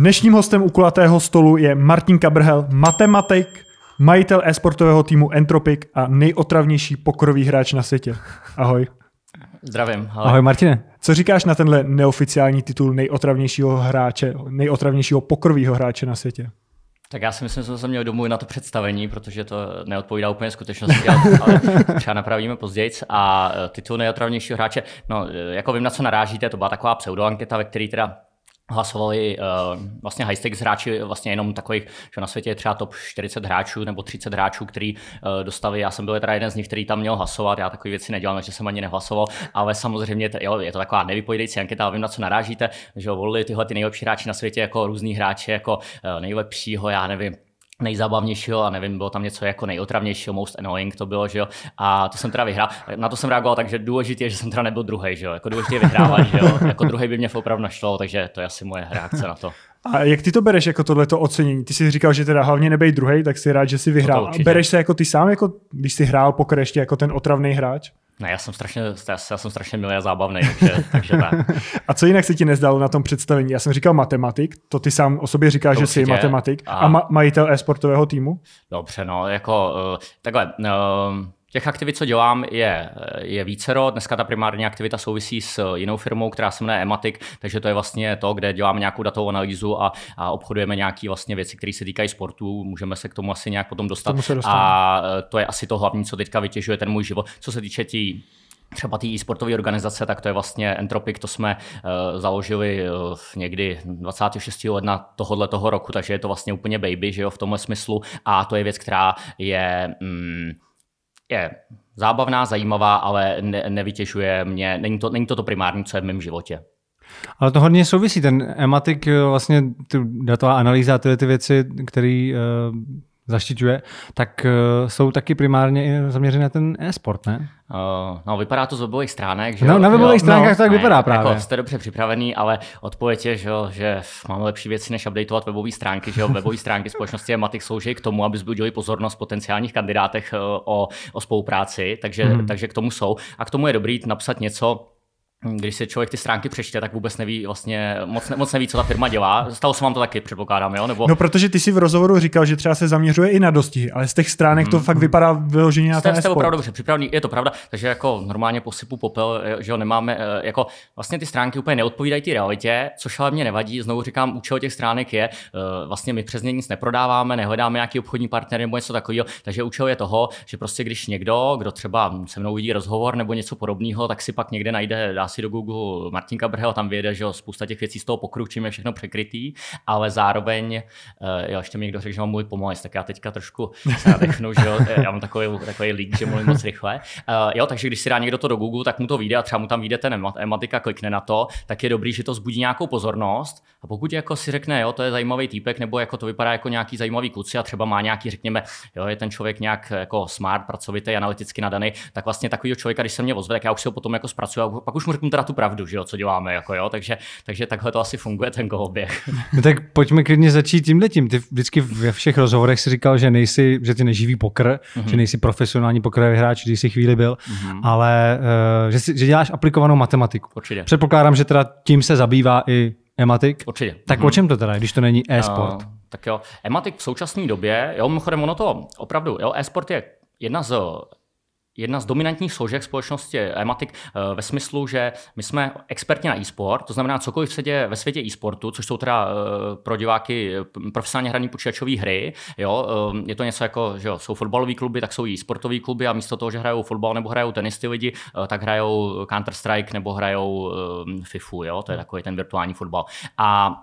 Dnešním hostem u kulatého stolu je Martin Kabrhel, matematik, majitel e-sportového týmu Entropic a nejotravnější pokrový hráč na světě. Ahoj. Zdravím. Hele. Ahoj Martine. Co říkáš na tenhle neoficiální titul nejotravnějšího hráče, nejotravnějšího pokrovýho hráče na světě? Tak já si myslím, že jsem měl domů na to představení, protože to neodpovídá úplně skutečnosti, ale třeba napravíme později. A e, titul nejotravnějšího hráče, no e, jako vím, na co narážíte, to byla taková pseudoanketa, ve které teda hlasovali uh, vlastně high-stakes hráči, vlastně jenom takových, že na světě je třeba top 40 hráčů nebo 30 hráčů, který uh, dostali. Já jsem byl teda jeden z nich, který tam měl hlasovat, já takové věci nedělám, že jsem ani nehlasoval, ale samozřejmě jo, je to taková nevypojdející anketa, vím, na co narážíte, že volili tyhle ty nejlepší hráči na světě jako různí hráče, jako uh, nejlepšího, já nevím, nejzábavnějšího a nevím, bylo tam něco jako nejotravnějšího, most annoying to bylo, že jo, a to jsem teda vyhrál. Na to jsem reagoval, takže důležité je, že jsem teda nebyl druhý, že jo, jako důležité je vyhrávat, že jo, jako druhý by mě opravdu našlo, takže to je asi moje reakce na to. A jak ty to bereš jako tohleto ocenění? Ty jsi říkal, že teda hlavně nebej druhý, tak si rád, že jsi vyhrál. To to bereš se jako ty sám, jako když jsi hrál poker jako ten otravný hráč? Ne, já jsem strašně, já, já jsem strašně milý a zábavný, takže, takže tak. a co jinak se ti nezdalo na tom představení? Já jsem říkal matematik, to ty sám o sobě říkáš, že jsi matematik a, a ma- majitel e-sportového týmu? Dobře, no, jako uh, takhle, uh, Těch aktivit, co dělám, je, je vícero. Dneska ta primární aktivita souvisí s jinou firmou, která se jmenuje Ematic, takže to je vlastně to, kde děláme nějakou datovou analýzu a, a obchodujeme nějaké vlastně věci, které se týkají sportu. Můžeme se k tomu asi nějak potom dostat. A to je asi to hlavní, co teďka vytěžuje ten můj život. Co se týče tí třeba té sportové organizace, tak to je vlastně Entropic, to jsme uh, založili uh, někdy 26. ledna tohohle toho roku, takže je to vlastně úplně baby, že jo, v tomhle smyslu a to je věc, která je... Um, je zábavná, zajímavá, ale ne, nevytěšuje mě, není to, není to to primární, co je v mém životě. Ale to hodně souvisí, ten ematik, eh, vlastně ty datová analýza ty tyhle ty věci, které eh, zaštiťuje, tak eh, jsou taky primárně zaměřené na ten e-sport, ne? Uh, no, vypadá to z webových stránek, že No, na webových no, stránkách no, to tak ne, vypadá jako právě. Jako jste dobře připravený, ale odpověď je, že, že máme lepší věci, než updateovat webové stránky, že webové stránky společnosti Matic slouží k tomu, aby zbudili pozornost potenciálních kandidátech eh, o, o spolupráci, takže, hmm. takže k tomu jsou. A k tomu je dobrý napsat něco, když se člověk ty stránky přečte, tak vůbec neví vlastně, moc, ne, moc neví, co ta firma dělá. Stalo se vám to taky, předpokládám, jo? Nebo... No, protože ty si v rozhovoru říkal, že třeba se zaměřuje i na dostihy, ale z těch stránek hmm. to mm, fakt mm. vypadá vyloženě na ten Jste opravdu dobře připravený, je to pravda, takže jako normálně posypu popel, že jo, nemáme, eh, jako vlastně ty stránky úplně neodpovídají té realitě, což ale mě nevadí, znovu říkám, účel těch stránek je, eh, vlastně my přes ně nic neprodáváme, nehledáme nějaký obchodní partner nebo něco takového, takže účel je toho, že prostě když někdo, kdo třeba se mnou vidí rozhovor nebo něco podobného, tak si pak někde najde, dá si do Google Martinka Brhela, tam vyjede, že jo, spousta těch věcí z toho pokru, čím je všechno překrytý, ale zároveň, eh, jo, ještě mi někdo řekl, že mám můj pomoc, tak já teďka trošku se nadechnu, že jo, eh, já mám takový, takový lík, že mluvím moc rychle. Eh, jo, takže když si dá někdo to do Google, tak mu to vyjde a třeba mu tam vyjde ten ematika, klikne na to, tak je dobrý, že to zbudí nějakou pozornost a pokud jako si řekne, jo, to je zajímavý týpek, nebo jako to vypadá jako nějaký zajímavý kluci a třeba má nějaký, řekněme, jo, je ten člověk nějak jako smart, pracovitý, analyticky nadaný, tak vlastně takový člověka, když se mě ozve, tak já už si ho potom jako zpracuju a pak už mu řeknu teda tu pravdu, že jo, co děláme, jako jo, takže, takže takhle to asi funguje ten koloběh. No tak pojďme klidně začít tím letím. Ty vždycky ve všech rozhovorech si říkal, že nejsi, že ty neživý pokr, mm-hmm. že nejsi profesionální pokrový hráč, když jsi chvíli byl, mm-hmm. ale eh, že, jsi, že děláš aplikovanou matematiku. Určitě. Předpokládám, že teda tím se zabývá i Ematik? Určitě. Tak mm-hmm. o čem to teda, když to není e-sport? Uh, tak jo, Ematik v současné době, jo, mimochodem ono to opravdu, jo, e-sport je jedna z jedna z dominantních složek společnosti Ematic eh, ve smyslu, že my jsme experti na e-sport, to znamená cokoliv se děje ve světě e-sportu, což jsou teda eh, pro diváky eh, profesionálně hraní počítačové hry. Jo? Je to něco jako, že jo, jsou fotbalové kluby, tak jsou i sportové kluby a místo toho, že hrajou fotbal nebo hrajou tenis ty lidi, tak hrajou Counter-Strike nebo hrajou FIFU, jo? to je hmm. takový ten virtuální fotbal. A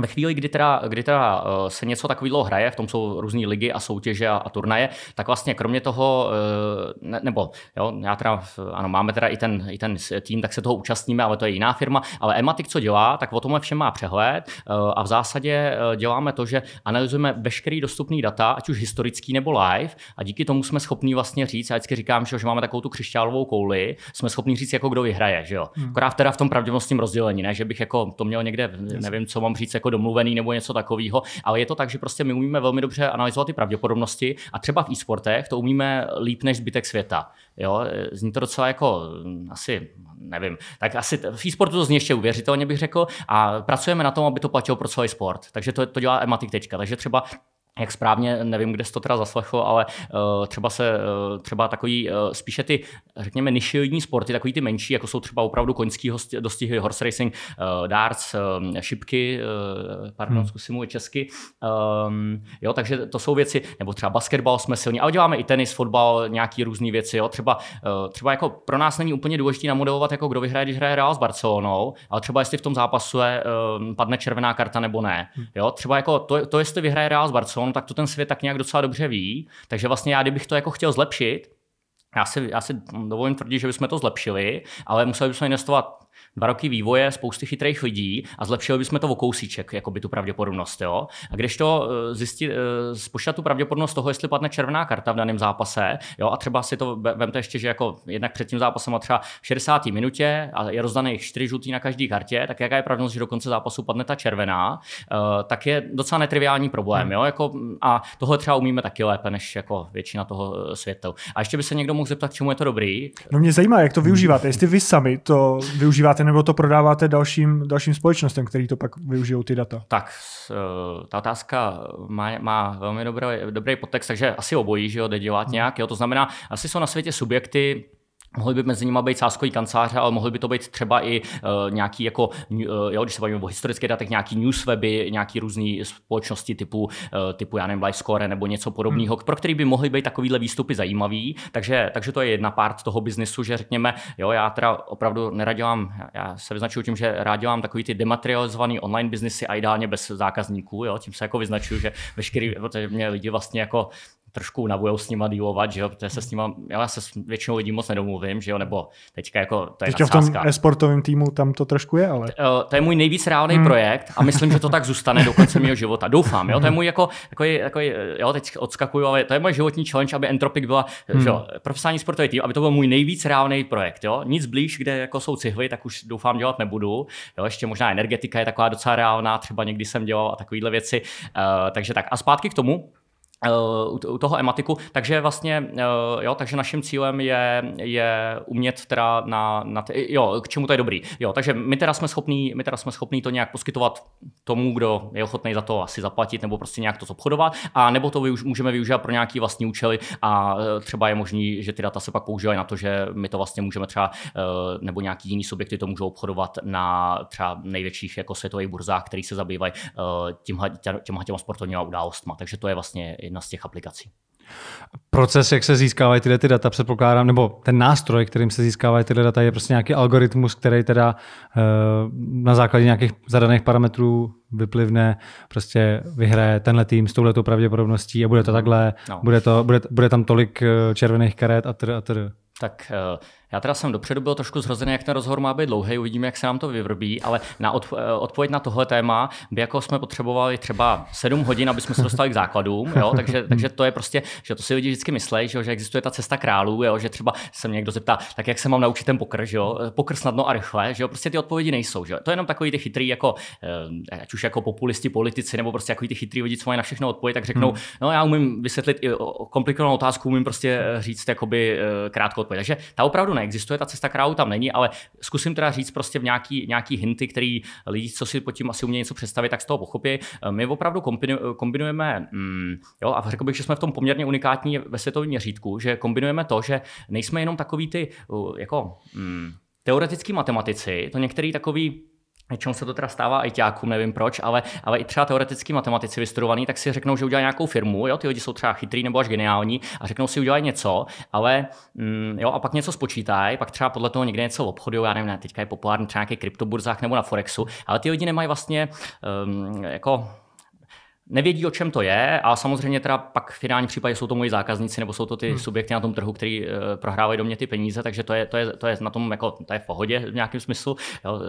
ve chvíli, kdy teda, kdy teda eh, se něco takového hraje, v tom jsou různé ligy a soutěže a, a turnaje, tak vlastně kromě toho, eh, ne, nebo jo, já teda, ano, máme teda i ten, i ten tým, tak se toho účastníme, ale to je jiná firma, ale Ematic co dělá, tak o tomhle všem má přehled eh, a v zásadě děláme to, že analyzujeme veškerý dostupný data, ať už historický nebo live a díky tomu jsme schopni vlastně říct, já vždycky říkám, že, že máme takovou tu křišťálovou kouli, jsme schopni říct, jako kdo vyhraje, že jo. Hmm. Akorát teda v tom pravděpodobnostním rozdělení, ne, že bych jako to měl někde, nevím, co mám říct, jako domluvený nebo něco takového, ale je to tak, že prostě my umíme velmi dobře analyzovat ty pravděpodobnosti a třeba v e-sportech to umíme líp než zbytek světa. Jo? Zní to docela jako hm, asi nevím, tak asi v e-sportu to zní ještě uvěřitelně bych řekl a pracujeme na tom, aby to platilo pro celý sport. Takže to, to dělá Ematik teďka. Takže třeba jak správně, nevím, kde jsi to teda zaslechl, ale uh, třeba se uh, třeba takový uh, spíše ty, řekněme, nišilní sporty, takový ty menší, jako jsou třeba opravdu koňský dostihy, horse racing, uh, darts, um, šipky, uh, pardon, hmm. zkusím mluvit česky. Um, jo, takže to jsou věci, nebo třeba basketbal jsme silní, ale děláme i tenis, fotbal, nějaký různé věci, jo, třeba, uh, třeba jako pro nás není úplně důležité namodelovat, jako kdo vyhraje, když hraje Real s Barcelonou, ale třeba jestli v tom zápasu je, uh, padne červená karta nebo ne, hmm. jo, třeba jako to, to jestli vyhraje Real s Barcelonou, to, no tak to ten svět tak nějak docela dobře ví. Takže vlastně já, kdybych to jako chtěl zlepšit, já si, já si dovolím tvrdit, že bychom to zlepšili, ale museli bychom investovat dva roky vývoje, spousty chytrých lidí a zlepšili bychom to o kousíček, jako by tu pravděpodobnost. Jo? A když to eh, zjistit, spočítat eh, tu pravděpodobnost toho, jestli padne červená karta v daném zápase, jo? a třeba si to vemte ještě, že jako jednak před tím zápasem a třeba v 60. minutě a je jich 4 žlutý na každé kartě, tak jaká je pravděpodobnost, že do konce zápasu padne ta červená, eh, tak je docela netriviální problém. Hmm. Jo? Jako, a tohle třeba umíme taky lépe než jako většina toho světa. A ještě by se někdo mohl zeptat, čemu je to dobrý. No mě zajímá, jak to využíváte. Hmm. Jestli vy sami to využíváte prodáváte nebo to prodáváte dalším, dalším společnostem, který to pak využijou ty data? Tak, eh, ta otázka má, má velmi dobrý, dobrý podtext, takže asi obojí, že jo, jde dělat nějak. Jo, to znamená, asi jsou na světě subjekty, Mohly by mezi nimi být sáskový kanceláře, ale mohly by to být třeba i uh, nějaký, jako, uh, jo, když se bavíme o historické datech, nějaký newsweby, nějaký různé společnosti typu, uh, typu já nevím, LiveScore nebo něco hmm. podobného, hmm. pro který by mohly být takovýhle výstupy zajímavý. Takže, takže to je jedna part toho biznesu, že řekněme, jo, já teda opravdu nerad dělám, já se vyznačuju tím, že rád dělám takový ty dematerializovaný online biznesy a ideálně bez zákazníků, jo, tím se jako vyznačuju, že veškerý, protože mě lidi vlastně jako trošku unavujou s nima dealovat, že jo, protože se s nima, já se s většinou lidí moc nedomluvím, že jo, nebo teďka jako to je Teďka v tom e-sportovém týmu tam to trošku je, ale To, eh, To je můj nejvíc reálný hmm. projekt a myslím, že to tak zůstane do konce mého života. Doufám, jo, to je hmm. můj jako, takový, takový, eh, jo, teď odskakuju, ale to je můj životní challenge, aby Entropic byla, eh, že jo, hmm. profesionální sportový tým, aby to byl můj nejvíc reálný projekt, jo. Nic blíž, kde jako jsou cihly, tak už doufám dělat nebudu, jo, ještě možná energetika je taková docela reálná, třeba někdy jsem dělal a takovéhle věci, uh, takže tak. A zpátky k tomu, Eh, u toho ematiku, takže vlastně, eh, jo, takže naším cílem je, je umět teda na, na t jo, k čemu to je dobrý, jo, takže my teda jsme schopní, my teda jsme schopní to nějak poskytovat tomu, kdo je ochotný za to asi zaplatit, nebo prostě nějak to obchodovat, a nebo to využ, můžeme využívat pro nějaký vlastní účely a eh, třeba je možný, že ty data se pak používají na to, že my to vlastně můžeme třeba, nebo nějaký jiný subjekty to můžou obchodovat na třeba největších jako světových burzách, které se zabývají tímhle, těma, těma sportovníma událostma, takže to je vlastně jedna z těch aplikací. Proces, jak se získávají tyhle ty data, předpokládám, nebo ten nástroj, kterým se získávají tyhle data, je prostě nějaký algoritmus, který teda eh, na základě nějakých zadaných parametrů vyplivne, prostě vyhraje tenhle tým s touhletou pravděpodobností a bude to mhm. takhle, no. bude, to, bude, bude tam tolik eh, červených karet a tr, a tr. Tak uh, já teda jsem dopředu byl trošku zhrozený, jak ten rozhovor má být dlouhý, uvidíme, jak se nám to vyvrbí, ale na odp- eh, odpověď na tohle téma by jako jsme potřebovali třeba 7 hodin, aby jsme se dostali k základům, jo? Takže, hmm. takže to je prostě, že to si lidi vždycky myslí, že, že existuje ta cesta králů, jo? že třeba se mě někdo zeptá, tak jak se mám naučit ten pokr, že jo? pokr snadno a rychle, že jo? prostě ty odpovědi nejsou, že jo? to je jenom takový ty chytrý, jako, eh, ať už jako populisti, politici, nebo prostě jako ty chytrý lidi, co mají na všechno odpověď, tak řeknou, hmm. no já umím vysvětlit i komplikovanou otázku, umím prostě eh, říct jakoby krátkou odpověď. Takže ta opravdu ne neexistuje, ta cesta králu tam není, ale zkusím teda říct prostě v nějaký, nějaký hinty, který lidi, co si pod tím asi umějí něco představit, tak z toho pochopí. My opravdu kombinujeme, mm, jo, a řekl bych, že jsme v tom poměrně unikátní ve světovém měřítku, že kombinujeme to, že nejsme jenom takový ty, jako, mm, teoretický matematici, to některý takový Většinou se to teda stává ITákům, nevím proč, ale, ale i třeba teoreticky matematici vystudovaní tak si řeknou, že udělají nějakou firmu, jo, ty lidi jsou třeba chytrý nebo až geniální a řeknou si, udělají něco, ale mm, jo, a pak něco spočítají, pak třeba podle toho někde něco obchodují, já nevím, ne, teďka je populární třeba na nějakých kryptoburzách nebo na Forexu, ale ty lidi nemají vlastně um, jako nevědí, o čem to je a samozřejmě teda pak v finálním případě jsou to moji zákazníci nebo jsou to ty hmm. subjekty na tom trhu, který uh, prohrávají do mě ty peníze, takže to je, to je, to je na tom jako, to je v pohodě v nějakém smyslu. Jo,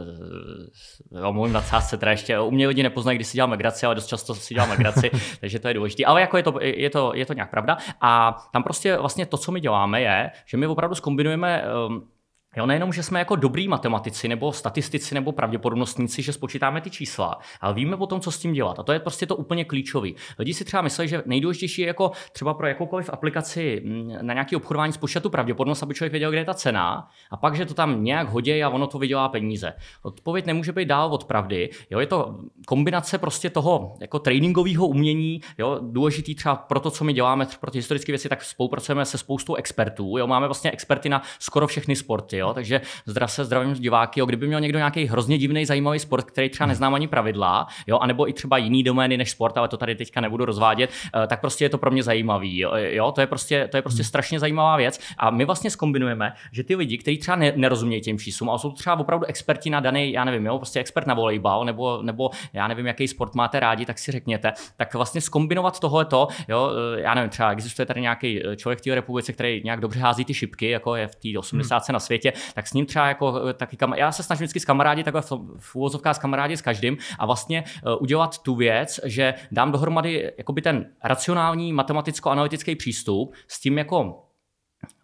jo eh, eh, mluvím na cásce teda ještě u mě lidi nepoznají, když si dělám migraci, ale dost často si dělám migraci, takže to je důležité. Ale jako je to, je, to, je to nějak pravda a tam prostě vlastně to, co my děláme je, že my opravdu skombinujeme um, ehm, Jo, nejenom, že jsme jako dobrý matematici nebo statistici nebo pravděpodobnostníci, že spočítáme ty čísla, ale víme o tom, co s tím dělat. A to je prostě to úplně klíčový. Lidi si třeba mysleli, že nejdůležitější je jako třeba pro jakoukoliv aplikaci mm, na nějaký obchodování spočítat tu pravděpodobnost, aby člověk věděl, kde je ta cena, a pak, že to tam nějak hodí a ono to vydělá peníze. Odpověď nemůže být dál od pravdy. Jo, je to kombinace prostě toho jako tréninkového umění, jo, důležitý třeba pro to, co my děláme, pro ty historické věci, tak spolupracujeme se spoustou expertů. Jo, máme vlastně experty na skoro všechny sporty jo? takže zdra se zdravím diváky, jo? kdyby měl někdo nějaký hrozně divný zajímavý sport, který třeba neznám ani pravidla, jo? anebo i třeba jiný domény než sport, ale to tady teďka nebudu rozvádět, eh, tak prostě je to pro mě zajímavý, jo? jo? To, je prostě, to je prostě hmm. strašně zajímavá věc a my vlastně skombinujeme, že ty lidi, kteří třeba nerozumějí těm číslům, a jsou třeba opravdu experti na daný, já nevím, jo? prostě expert na volejbal, nebo, nebo já nevím, jaký sport máte rádi, tak si řekněte, tak vlastně skombinovat tohleto, jo? Eh, já nevím, třeba existuje tady nějaký eh, člověk v té republice, který nějak dobře hází ty šipky, jako je v té 80. Hmm. na světě, tak s ním třeba jako eh, taky kam, já se snažím vždycky s kamarádi, takhle v úvozovkách s kamarádi s každým a vlastně eh, udělat tu věc, že dám dohromady jakoby ten racionální matematicko-analytický přístup s tím jako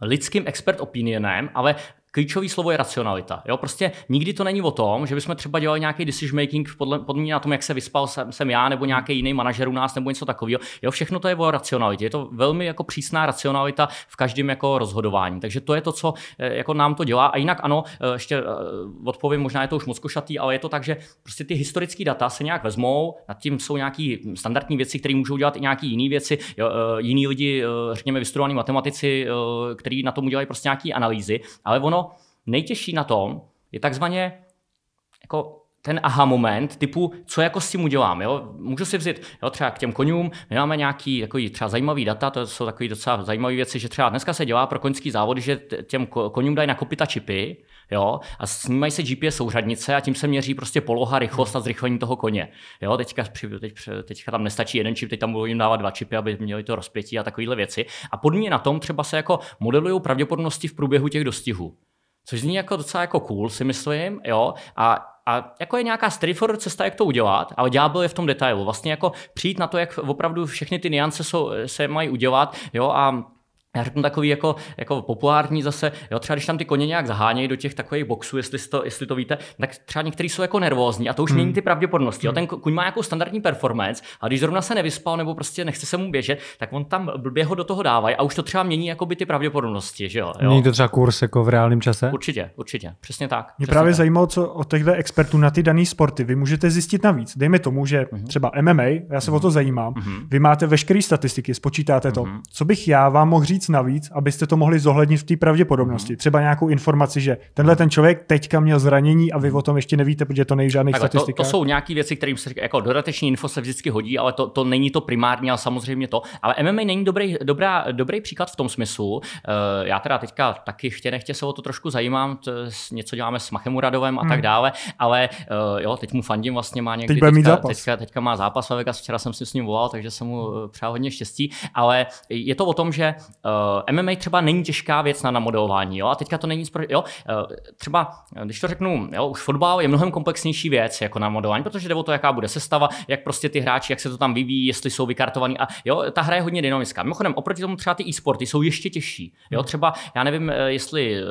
lidským expert opinionem, ale klíčové slovo je racionalita. Jo? Prostě nikdy to není o tom, že bychom třeba dělali nějaký decision making podle, podle mě na tom, jak se vyspal jsem, jsem já nebo nějaký jiný manažer u nás nebo něco takového. Jo, všechno to je o racionalitě. Je to velmi jako přísná racionalita v každém jako rozhodování. Takže to je to, co e, jako nám to dělá. A jinak ano, e, ještě e, odpovím, možná je to už moc košatý, ale je to tak, že prostě ty historické data se nějak vezmou, nad tím jsou nějaké standardní věci, které můžou dělat i nějaké jiné věci, jo, jiní lidi, řekněme, vystudovaní matematici, kteří na tom udělají prostě nějaké analýzy, ale ono nejtěžší na tom je takzvaně jako ten aha moment typu, co jako s tím udělám. Jo? Můžu si vzít jo, třeba k těm konům, my máme nějaký takový třeba zajímavý data, to jsou takové docela zajímavé věci, že třeba dneska se dělá pro koňský závod že těm konům dají nakopita čipy, jo, a snímají se GPS souřadnice a tím se měří prostě poloha, rychlost a zrychlení toho koně. Jo, teďka, teď, teďka tam nestačí jeden čip, teď tam budou jim dávat dva čipy, aby měli to rozpětí a takovéhle věci. A podmíně na tom třeba se jako modelují pravděpodobnosti v průběhu těch dostihů. Což zní jako docela jako cool, si myslím, jo, a a jako je nějaká straightforward cesta, jak to udělat, ale ďábel je v tom detailu. Vlastně jako přijít na to, jak opravdu všechny ty niance jsou, se mají udělat, jo, a já řeknu takový jako, jako populární zase, jo, třeba když tam ty koně nějak zahánějí do těch takových boxů, jestli to, jestli to víte, tak třeba někteří jsou jako nervózní a to už hmm. mění ty pravděpodobnosti. Hmm. Jo, ten kuň má jako standardní performance a když zrovna se nevyspal nebo prostě nechce se mu běžet, tak on tam blbě ho do toho dávají a už to třeba mění jako by ty pravděpodobnosti, že jo. jo. Mění to třeba kurz jako v reálném čase? Určitě, určitě, přesně tak. Mě přesně právě tak. zajímalo, co od těchto expertů na ty dané sporty vy můžete zjistit navíc. Dejme tomu, že mhm. třeba MMA, já se hmm. o to mhm. zajímám, hmm. vy máte veškeré statistiky, spočítáte to. Mhm. Co bych já vám mohl říct víc navíc, abyste to mohli zohlednit v té pravděpodobnosti. Hmm. Třeba nějakou informaci, že tenhle ten člověk teďka měl zranění a vy mhm. o tom ještě nevíte, protože to není žádný Takhle, To, to jsou nějaké věci, kterým se jako dodateční info se vždycky hodí, ale to, to není to primární, ale samozřejmě to. Ale MMA není dobrý, dobrá, dobrý příklad v tom smyslu. Eh, já teda teďka taky chtě nechtě se o to trošku zajímám, to, něco děláme s Machem Radovem a hmm. tak mhm. dále, ale eh, jo, teď mu fandím vlastně má někdy. Teď teďka, mít zápas. Teďka, teďka, má zápas ve včera jsem si s ním volal, takže jsem mu eh, přál hodně štěstí, ale je to o tom, že uh, Uh, eh, MMA třeba není těžká věc na namodelování, jo, a teďka to není, spro, jo, uh, třeba, eh, když to řeknu, jo, už fotbal je mnohem komplexnější věc jako na modelování, protože jde o to, jaká bude sestava, jak prostě ty hráči, jak se to tam vyvíjí, jestli jsou vykartovaní a jo, ta hra je hodně dynamická. Mimochodem, oproti tomu třeba ty e-sporty jsou ještě těžší, jo, třeba, já nevím, jestli uh,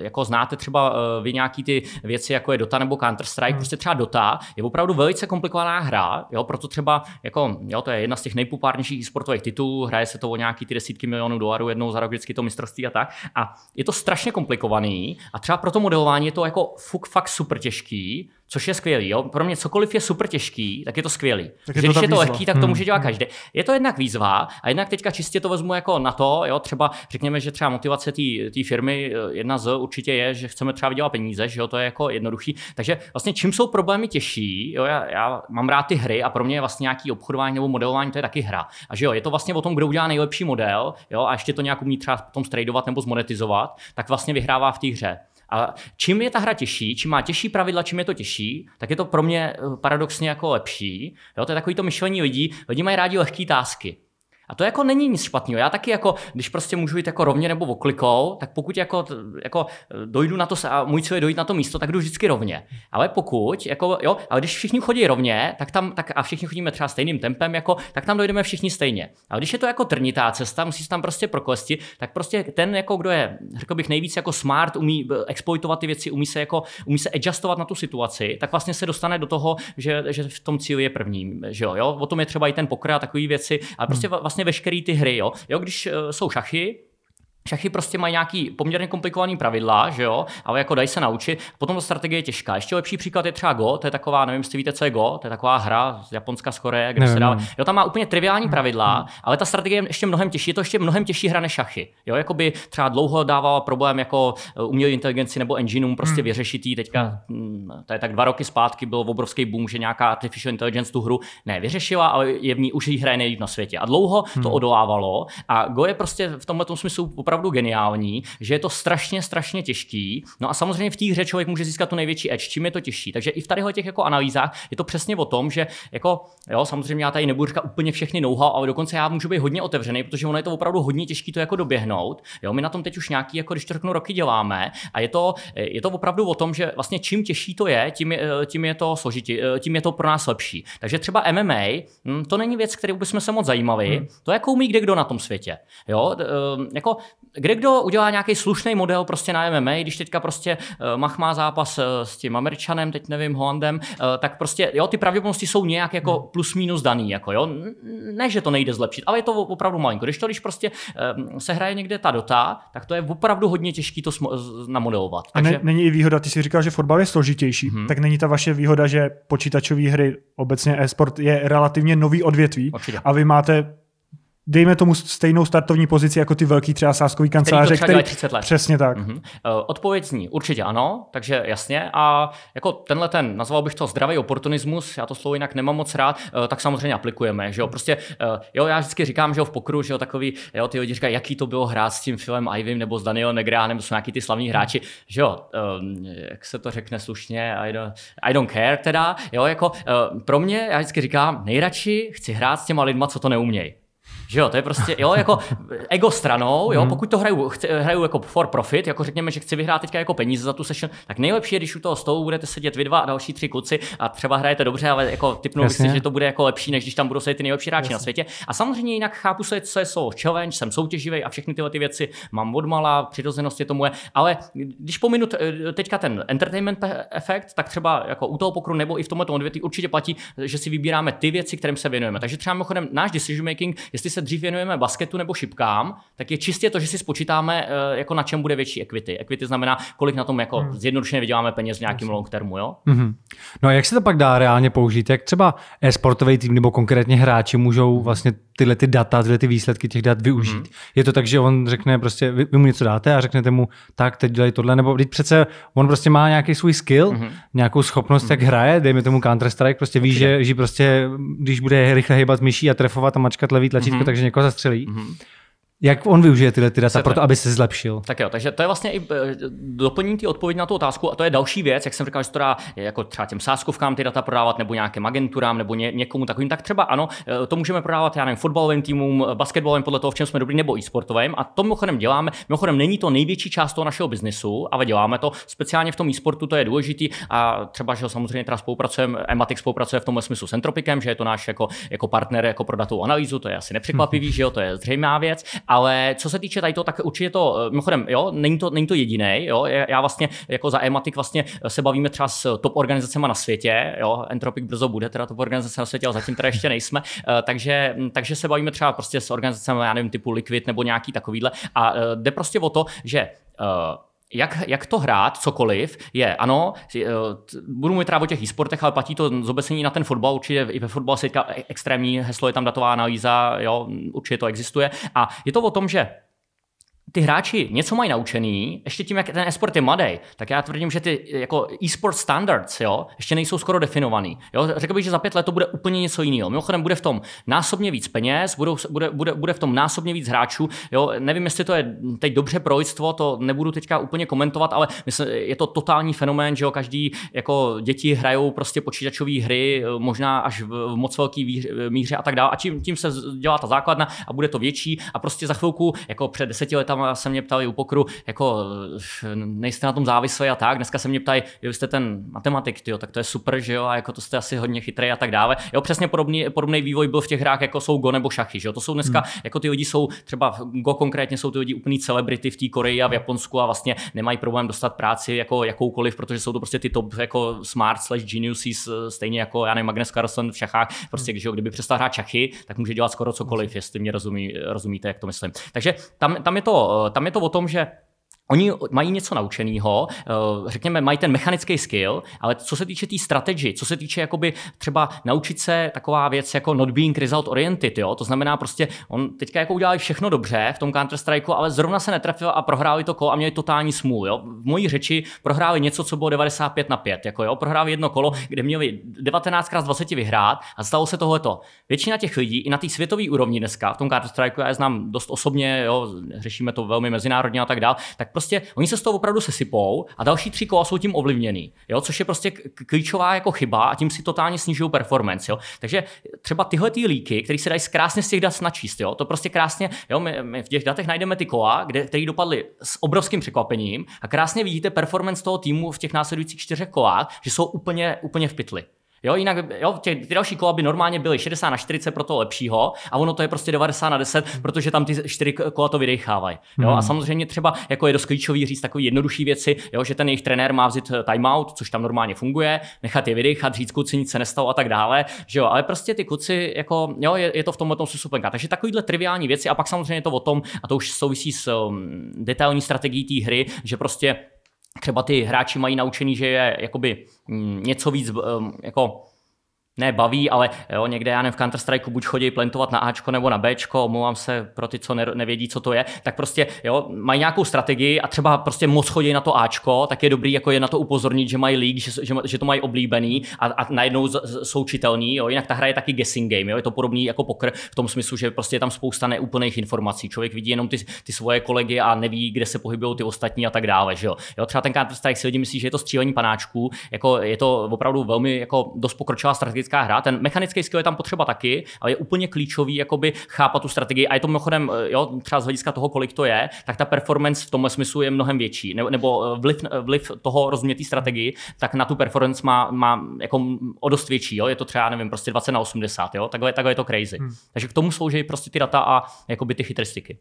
jako znáte třeba uh, vy nějaký ty věci, jako je Dota nebo Counter-Strike, hmm. prostě třeba Dota je opravdu velice komplikovaná hra, jo, proto třeba, jako, jo, to je jedna z těch nejpopulárnějších e-sportových titulů, hraje se to o nějaký ty desítky milionů milionů dolarů jednou za rok vždycky to mistrovství a tak. A je to strašně komplikovaný a třeba pro to modelování je to jako fuk fakt super těžký, což je skvělý. Jo? Pro mě cokoliv je super těžký, tak je to skvělý. Tak je to když je to lehký, tak to hmm. může dělat hmm. každý. Je to jednak výzva a jednak teďka čistě to vezmu jako na to, jo? třeba řekněme, že třeba motivace té firmy eh, jedna z určitě je, že chceme třeba vydělat peníze, že jo? to je jako jednoduchý. Takže vlastně čím jsou problémy těžší, jo? Já, já, mám rád ty hry a pro mě je vlastně nějaký obchodování nebo modelování, to je taky hra. A že jo, je to vlastně o tom, kdo udělá nejlepší model jo? a ještě to nějak umí třeba potom stradovat nebo zmonetizovat, tak vlastně vyhrává v té hře. A čím je ta hra těžší, čím má těžší pravidla, čím je to těžší, tak je to pro mě eh, paradoxně jako lepší. Jo, to je takový to myšlení lidí. Lidi mají rádi lehké tásky. A to jako není nic špatného. Já taky jako, když prostě můžu jít jako rovně nebo oklikou, tak pokud jako, jako eh, dojdu na to, a můj cíl je dojít na to místo, tak jdu vždycky rovně. Ale pokud, jako jo, ale když všichni chodí rovně, tak tam, tak a všichni chodíme třeba stejným tempem, jako, tak tam dojdeme všichni stejně. A když je to jako trnitá cesta, musí se tam prostě proklesti, tak prostě ten, jako kdo je, řekl bych, nejvíc jako smart, umí eh, exploitovat ty věci, umí se jako, umí se adjustovat na tu situaci, tak vlastně se dostane do toho, že, že v tom cíli je první, že jo, jo? o tom je třeba i ten pokra, takové věci, A prostě hmm. vlastně vlastně veškeré ty hry. Jo? jo když eh, jsou šachy, Šachy prostě mají nějaký poměrně komplikovaný pravidla, že jo, ale jako dají se naučit. Potom ta strategie je těžká. Ještě lepší příklad je třeba Go, to je taková, nevím, jestli víte, co je Go, to je taková hra z Japonska, z Koreje, kde ne, se dá. No. Jo, tam má úplně triviální mm, pravidla, mm. ale ta strategie je ještě mnohem těžší. Je to ještě mnohem těžší hra než šachy. Jo, jako by třeba dlouho dávala problém jako eh, umělé inteligenci nebo engineům prostě mm. vyřešit jí. Teďka, to je tak dva roky zpátky, byl obrovský boom, že nějaká artificial intelligence tu hru nevyřešila, ale je v ní už jí hraje nejlíp na světě. A dlouho to odolávalo. A Go je prostě v tomhle smyslu opravdu opravdu geniální, že je to strašně, strašně těžký. No a samozřejmě v té hře člověk může získat tu největší edge, čím je to těžší. Takže i v tady těch jako analýzách je to přesně o tom, že jako, jo, samozřejmě já tady nebudu říkat úplně všechny know-how, ale dokonce já můžu být hodně otevřený, protože ono je to opravdu hodně těžký to jako doběhnout. Jo, my na tom teď už nějaký, jako když to řeknu, roky děláme a je to, je to opravdu o tom, že vlastně čím těžší to je, tím je, tím je to složitě, tím je to pro nás lepší. Takže třeba MMA, hm, to není věc, kterou bychom se moc zajímali, hmm. to jako umí kde kdo na tom světě. Jo, hm, jako kde kdo udělá nějaký slušný model prostě na MMA, když teďka prostě uh, Mach má zápas uh, s tím Američanem, teď nevím, Holandem, uh, tak prostě, jo, ty pravděpodobnosti jsou nějak jako hmm. plus minus daný, jako jo, ne, že to nejde zlepšit, ale je to opravdu malinko. Když to, když prostě se hraje někde ta dota, tak to je opravdu hodně těžký to namodelovat. A ne, není i výhoda, ty si říkal, že fotbal je složitější, hmm. tak není ta vaše výhoda, že počítačové hry, obecně e-sport je relativně nový odvětví Očitě. a vy máte dejme tomu stejnou startovní pozici jako ty velký třeba sáskový kanceláře, který, to který 30 let. Přesně tak. Mm-hmm. Odpověď zní určitě ano, takže jasně. A jako tenhle ten, nazval bych to zdravý oportunismus, já to slovo jinak nemám moc rád, eh, tak samozřejmě aplikujeme, že jo. Prostě, eh, jo, já vždycky říkám, že jo, v pokru, že jo, takový, jo, ty lidi říkají, jaký to bylo hrát s tím filmem Ivym nebo s Daniel Negra, nebo jsou nějaký ty slavní hráči, že jo, jak se to řekne slušně, I don't, I don't care teda, jo, jako pro mě, já vždycky říkám, nejradši chci hrát s těma lidma, co to neumějí. Že jo, to je prostě, jo, jako ego stranou, jo, hmm. pokud to hraju, chci, hraju jako for profit, jako řekněme, že chci vyhrát teďka jako peníze za tu session, tak nejlepší je, když u toho stolu budete sedět vy dva a další tři kluci a třeba hrajete dobře, ale jako typnu si, že to bude jako lepší, než když tam budou sedět ty nejlepší hráči na světě. A samozřejmě jinak chápu se, co je slovo challenge, jsem soutěživý a všechny tyhle ty věci mám odmala, přirozenost je to moje, ale když pominu eh, teďka ten entertainment efekt, tak třeba jako u toho pokru nebo i v tomto odvětví určitě platí, že si vybíráme ty věci, kterým se věnujeme. Takže třeba mimochodem náš decision making, jestli se dřív věnujeme basketu nebo šipkám, tak je čistě to, že si spočítáme, eh, jako na čem bude větší equity. Equity znamená, kolik na tom jako hmm. zjednodušeně vyděláme peněz v nějakým long termu. Jo? hmm No a jak se to pak dá reálně použít? Jak třeba e-sportový tým nebo konkrétně hráči můžou hmm. vlastně tyhle ty data, tyhle ty výsledky těch dat využít? hmm Je to tak, že on řekne prostě, vy, vy mu něco dáte a řeknete mu, tak teď dělej tohle, nebo teď přece on prostě má nějaký svůj skill, hmm nějakou schopnost, jak hmm jak hraje, dejme tomu Counter-Strike, prostě ví, že, že prostě, když bude rychle hýbat myší a trefovat a mačkat levý tlačítko, takže někoho zastřelí. Mm-hmm. Jak on využije tyhle ty data proto, aby se zlepšil? Tak jo, takže to je vlastně i eh, doplnění odpověď odpovědi na tu otázku a to je další věc, jak jsem říkal, že to dá jako třeba těm sáskovkám ty data prodávat nebo nějakým agenturám nebo ně, někomu takovým, tak třeba ano, eh, to můžeme prodávat, já nevím, fotbalovým týmům, eh, basketbalovým podle toho, v čem jsme dobrý, nebo e-sportovým a to mimochodem děláme. Mimochodem není to největší část toho našeho biznesu, ale děláme to speciálně v tom e-sportu, to je důležitý a třeba, že samozřejmě teda spolupracujeme, Ematic spolupracuje v tom smyslu s Entropikem, že je to náš jako, jako partner jako pro datovou analýzu, to je asi nepřekvapivý, hmm. že jo, to je zřejmá věc ale co se týče tady toho, tak určitě to, eh, mimochodem, jo, není to, není to jediný, jo, já vlastně jako za Ematic vlastně eh, se bavíme třeba s top organizacemi na světě, jo, Entropic brzo bude teda top organizace na světě, ale zatím teda ještě nejsme, eh, takže, hm, takže se bavíme třeba prostě s organizacemi, já nevím, typu Liquid nebo nějaký takovýhle a jde prostě o to, že uh, jak, jak to hrát, cokoliv, je, ano, eh, budu mluvit teda o těch e-sportech, ale platí to zobecnění na ten fotbal, určitě i ve fotbalu se e-, extrémní heslo je tam datová analýza, jo, určitě to existuje. A je to o tom, že ty hráči něco mají naučený, ještě tím, jak ten e-sport je mladý, tak já tvrdím, že ty e, jako e-sport standards, jo, ještě nejsou skoro definovaný. Jo, řekl bych, že za pět let to bude úplně něco jiného. Mimochodem bude v tom násobně víc peněz, budou, bude, bude, bude, v tom násobně víc hráčů. Jo, nevím, jestli to je teď dobře projictvo, to nebudu teďka úplně komentovat, ale myslím, je to totální fenomén, že jo, každý jako děti hrajou prostě počítačové hry, možná až v moc velký míře a tak dále. A tím, tím se dělá ta základna a bude to větší a prostě za chvilku, jako před deseti lety tam se mě ptali u pokru, jako eh, nejste na tom závislí a tak. Dneska se mě ptají, jo, jste ten matematik, tyjo, tak to je super, že jo, a jako to jste asi hodně chytrý a tak dále. Jo, přesně podobný, podobný vývoj byl v těch hrách, jako jsou Go nebo šachy, že jo. To jsou dneska, hmm. jako ty lidi jsou třeba Go konkrétně jsou ty lidi úplný celebrity v té Koreji a v Japonsku a vlastně nemají problém dostat práci jako jakoukoliv, protože jsou to prostě ty top jako smart slash geniuses, eh, stejně jako já nevím, Magnus Carlson v šachách, prostě když, hmm. kdyby přestal hrát šachy, tak může dělat skoro cokoliv, jestli mě rozumí, rozumíte, jak to myslím. Takže tam, tam je to Eh, tam je to o tom, že Oni mají něco naučeného, eh, řekněme, mají ten mechanický skill, ale co se týče té tý strategie, co se týče jakoby třeba naučit se taková věc jako not being result oriented, jo? to znamená prostě, on teďka jako udělali všechno dobře v tom counter strikeu ale zrovna se netrefil a prohráli to kolo a měli totální smůlu. Jo? V mojí řeči prohráli něco, co bylo 95 na 5, jako jo? prohráli jedno kolo, kde měli 19 x 20 vyhrát a stalo se tohleto. Většina těch lidí i na té světové úrovni dneska v tom counter strikeu já je znám dost osobně, jo? řešíme to velmi mezinárodně a tak dále, tak Prostě oni se z toho opravdu sesypou a další tři kola jsou tím ovlivněný, jo? což je prostě klíčová jako chyba a tím si totálně snižují performance. Jo? Takže třeba tyhle ty líky, které se dají krásně z těch dat načíst, jo? to prostě krásně, jo? My, my, v těch datech najdeme ty kola, kde, které dopadly s obrovským překvapením a krásně vidíte performance toho týmu v těch následujících čtyřech kolách, že jsou úplně, úplně v pytli. Jo, jinak jo, těch, ty další kola by normálně byly 60 na 40 pro toho lepšího a ono to je prostě 90 na 10, hmm. protože tam ty čtyři kola to vydechávají. Jo, hmm. a samozřejmě třeba jako je dost klíčový říct takové jednodušší věci, jo, že ten jejich trenér má vzít eh, timeout, což tam normálně funguje, nechat je vydechat, říct kluci nic se nestalo a tak dále, že jo, ale prostě ty kluci jako jo, je, je to v tomhle tom supenka. Takže takovýhle triviální věci a pak samozřejmě to o tom, a to už souvisí s um, detailní strategií té hry, že prostě třeba ty hráči mají naučený, že je jakoby mm, něco víc, jako ne baví, ale jo, někde, já nevím, v Counter-Strike buď chodí plentovat na Ačko nebo na Bčko, omlouvám se pro ty, co nevědí, co to je, tak prostě jo, mají nějakou strategii a třeba prostě moc chodí na to Ačko, tak je dobrý jako je na to upozornit, že mají league, že, že, že to mají oblíbený a, a najednou z, z, jsou jo, jinak ta hra je taky guessing game, jo, je to podobný jako poker v tom smyslu, že prostě je tam spousta neúplných informací, člověk vidí jenom ty, ty svoje kolegy a neví, kde se pohybují ty ostatní a tak dále, že jo. jo třeba ten Counter-Strike si lidi myslí, že je to střílení panáčků, jako je to opravdu velmi jako dost pokročilá strategie strategická hra. Ten mechanický skill je tam potřeba taky, ale je úplně klíčový jakoby chápat tu strategii. A je to mimochodem, eh, jo, třeba z hlediska toho, kolik to je, tak ta performance v tomhle smyslu je mnohem větší. Ne, nebo eh, vliv, eh, vliv toho rozumětý strategii, tak na tu performance má, má jako o dost větší. Jo? Je to třeba, nevím, prostě 20 na 80. Jo? Takhle, takhle je to crazy. Hmm. Takže k tomu slouží prostě ty data a jakoby ty chytristiky.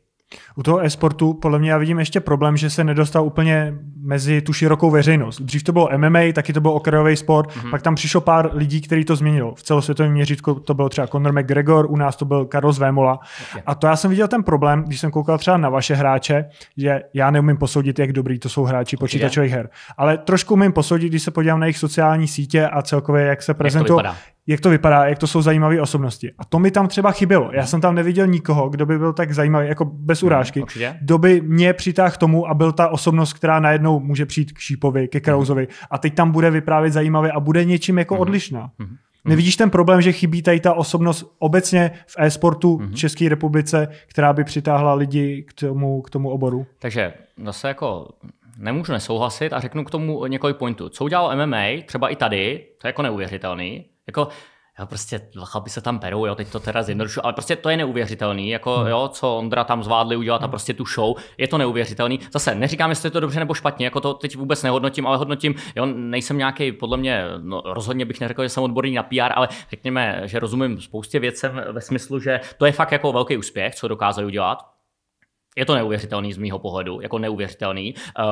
U toho e-sportu podle mě já vidím ještě problém, že se nedostal úplně mezi tu širokou veřejnost. Dřív to bylo MMA, taky to byl okrajový sport, mm-hmm. pak tam přišlo pár lidí, který to změnilo. V celosvětovém měřítku to byl třeba Conor McGregor, u nás to byl Carlos Vémola. Okay. A to já jsem viděl ten problém, když jsem koukal třeba na vaše hráče, že já neumím posoudit, jak dobrý to jsou hráči počítačových her. Ale trošku umím posoudit, když se podívám na jejich sociální sítě a celkově, jak se prezentují, jak, jak to vypadá, jak to jsou zajímavé osobnosti. A to mi tam třeba chybělo. Já mhm. jsem tam neviděl nikoho, kdo by byl tak zajímavý, jako bez mhm, urážky. kdo by mě přitáhl k tomu a byl ta osobnost, která najednou může přijít k Šípovi, ke mhm. Krauzovi a teď tam bude vyprávět zajímavě a bude něčím jako odlišná. Nevidíš ten problém, že chybí tady ta osobnost obecně v e-sportu v České republice, která by přitáhla lidi k tomu, k tomu oboru? Takže zase jako nemůžu nesouhlasit a řeknu k tomu několik pointů. Co udělal MMA, třeba i tady, to je jako neuvěřitelný, jako, jo, prostě chlapi se tam perou, jo, teď to teda zjednodušu, ale prostě to je neuvěřitelný, jako hmm. jo, co Ondra tam zvládli udělat a hmm. prostě tu show, je to neuvěřitelný. Zase neříkám, jestli je to dobře nebo špatně, jako to teď vůbec nehodnotím, ale hodnotím, jo, nejsem nějaký, podle mě, no, rozhodně bych neřekl, že jsem odborný na PR, ale řekněme, že rozumím spoustě věcem ve smyslu, že to je fakt jako velký úspěch, co dokázali udělat, je to neuvěřitelný z mýho pohledu, jako neuvěřitelný. Uh,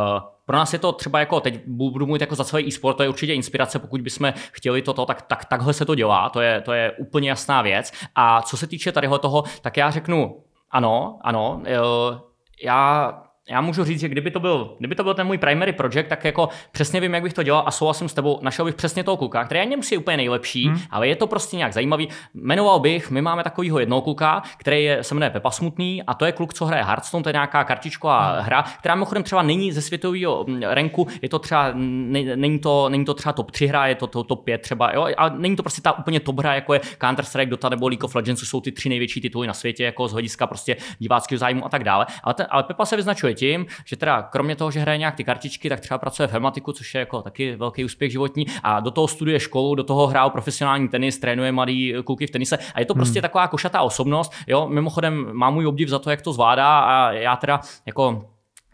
pro nás je to třeba jako, teď budu mluvit jako za celý e-sport, to je určitě inspirace, pokud bychom chtěli toto, tak, tak takhle se to dělá, to je, to je úplně jasná věc. A co se týče tadyhle toho, tak já řeknu ano, ano, uh, já já můžu říct, že kdyby to, byl, kdyby to byl ten můj primary project, tak jako přesně vím, jak bych to dělal a souhlasím s tebou, našel bych přesně toho kluka, který ani musí úplně nejlepší, hmm. ale je to prostě nějak zajímavý. Jmenoval bych, my máme takovýho jednoho kluka, který je, se jmenuje Pepa Smutný a to je kluk, co hraje Hearthstone, to je nějaká kartičko a hmm. hra, která mimochodem třeba není ze světového mm, renku, je to třeba, ne, není, to, není to třeba top 3 hra, je to, to top 5 třeba, jo, a není to prostě ta úplně top hra, jako je Counter-Strike, Dota nebo League of Legends, jsou ty tři největší tituly na světě, jako z hlediska prostě diváckého zájmu a tak dále. Ale, ten, ale Pepa se vyznačuje inspiruje tím, že teda kromě toho, že hraje nějak ty kartičky, tak třeba pracuje v hematiku, což je jako taky velký úspěch životní a do toho studuje školu, do toho hrál profesionální tenis, trénuje mladý eh, kluky v tenise a je to prostě hmm. taková košatá osobnost. Jo, mimochodem mám můj obdiv za to, jak to zvládá a já teda jako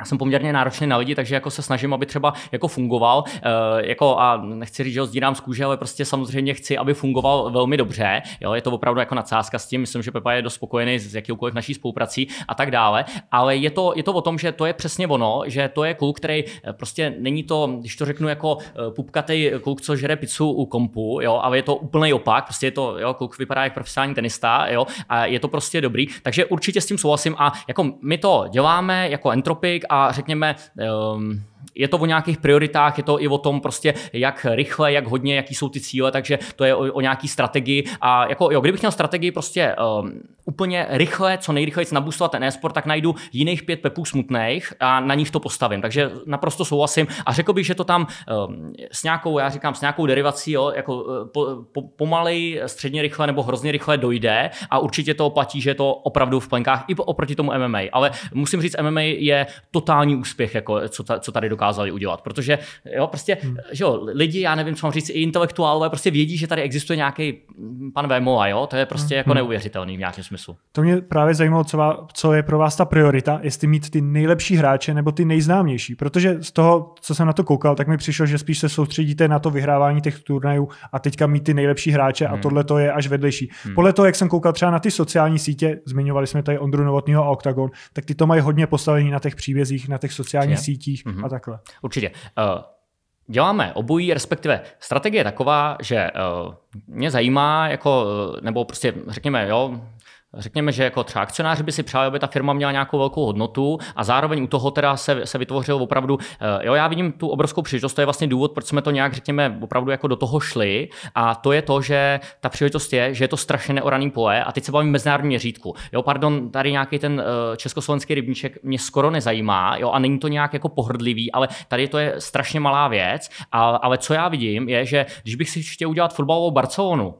jsem poměrně náročný na lidi, takže jako se snažím, aby třeba jako fungoval, eh, jako a nechci říct, že ho sdírám z kůže, ale prostě samozřejmě chci, aby fungoval velmi dobře, jo, je to opravdu jako nadsázka s tím, myslím, že Pepa je dost spokojený s jakoukoliv naší spoluprací a tak dále, ale je to, je to o tom, že to je přesně ono, že to je kluk, který eh, prostě není to, když to řeknu jako eh, pupkatý kluk, co žere pizzu u kompu, jo, ale je to úplný opak, prostě je to, jo, kluk vypadá jako profesionální tenista, jo, a je to prostě dobrý, takže určitě s tím souhlasím a jako my to děláme jako entropik a řekněme, um, je to o nějakých prioritách, je to i o tom prostě, jak rychle, jak hodně, jaký jsou ty cíle, takže to je o, o nějaký strategii. A jako, jo, kdybych měl strategii prostě um, úplně rychle, co nejrychleji nabustovat ten e-sport, tak najdu jiných pět pepů smutných a na nich to postavím. Takže naprosto souhlasím a řekl bych, že to tam um, s nějakou, já říkám, s nějakou derivací, jo, jako e, po, po, pomalej, středně rychle nebo hrozně rychle dojde a určitě to platí, že je to opravdu v plenkách i oproti tomu MMA. Ale musím říct, MMA je totální úspěch, jako co, ta, co tady dokáže dokázali udělat. Protože jo, prostě, hmm. že jo, lidi, já nevím, co mám říct, i intelektuálové prostě vědí, že tady existuje nějaký pan a jo, to je prostě jako hmm. jako neuvěřitelný v nějakém smyslu. To mě právě zajímalo, co, vás, co je pro vás ta priorita, jestli mít ty nejlepší hráče nebo ty nejznámější, protože z toho, co jsem na to koukal, tak mi přišlo, že spíš se soustředíte na to vyhrávání těch turnajů a teďka mít ty nejlepší hráče hmm. a tohle to je až vedlejší. Hmm. Podle toho, jak jsem koukal třeba na ty sociální sítě, zmiňovali jsme tady Ondru Novotného a Octagon, tak ty to mají hodně postavení na těch příbězích, na těch sociálních je. sítích hmm. a mhm. tak takhle. Určitě. Uh, děláme obojí, respektive strategie je taková, že uh, mě zajímá, jako, eh, nebo prostě řekněme, jo, Řekněme, že jako třeba akcionáři by si přáli, aby ta firma měla nějakou velkou hodnotu a zároveň u toho teda se, se vytvořil opravdu, eh, jo, já vidím tu obrovskou příležitost, to je vlastně důvod, proč jsme to nějak, řekněme, opravdu jako do toho šli a to je to, že ta příležitost je, že je to strašně neoraný pole a teď se bavím mezinárodní řídku. Jo, pardon, tady nějaký ten eh, československý rybníček mě skoro nezajímá, jo, a není to nějak jako pohrdlivý, ale tady to je strašně malá věc, a, ale co já vidím je, že když bych si chtěl udělat fotbalovou Barcelonu,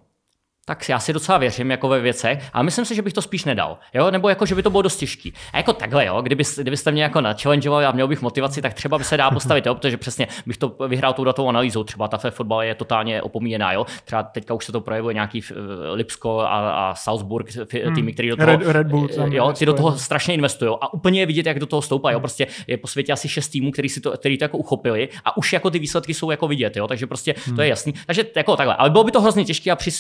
tak já si docela věřím jako ve věce a myslím si, že bych to spíš nedal, jo, nebo jako, že by to bylo dost těžký. A jako takhle, jo, kdyby, kdybyste mě jako nadchallengeoval a měl bych motivaci, tak třeba by se dá postavit, jo, protože přesně bych to vyhrál tou datovou analýzou, třeba ta fotbal je totálně opomíjená, jo, třeba teďka už se to projevuje nějaký uh, Lipsko a, a Salzburg, hmm. týmy, hmm. do toho, Red, Red Bull, eh, jo, ty do toho strašně investují a úplně je vidět, jak do toho stoupají, jo, prostě je po světě asi šest týmů, který, si to, který to jako uchopili a už jako ty výsledky jsou jako vidět, jo, takže prostě hmm. to je jasný. Takže jako takhle, ale bylo by to hrozně těžké a při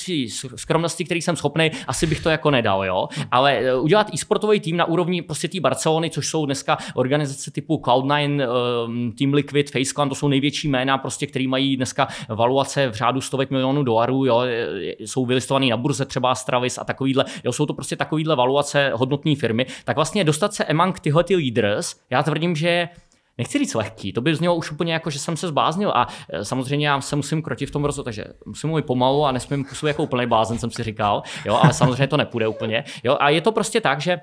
skromnosti, který jsem schopný, asi bych to jako nedal, jo. Ale e, udělat e-sportový tým na úrovni prostě té Barcelony, což jsou dneska organizace typu Cloud9, e, Team Liquid, Faceclan, to jsou největší jména, prostě, který mají dneska valuace v řádu stovek milionů dolarů, jo. E, jsou vylistovaný na burze třeba Stravis a takovýhle, jo. Jsou to prostě takovýhle valuace hodnotní firmy. Tak vlastně dostat se emang tyhle ty leaders, já tvrdím, že nechci říct lehký, to by znělo už úplně jako, že jsem se zbáznil a e, samozřejmě já se musím krotit v tom roce, takže musím mluvit pomalu a nesmím působit jako úplný blázen, jsem si říkal, jo, ale samozřejmě to nepůjde úplně. Jo, a je to prostě tak, že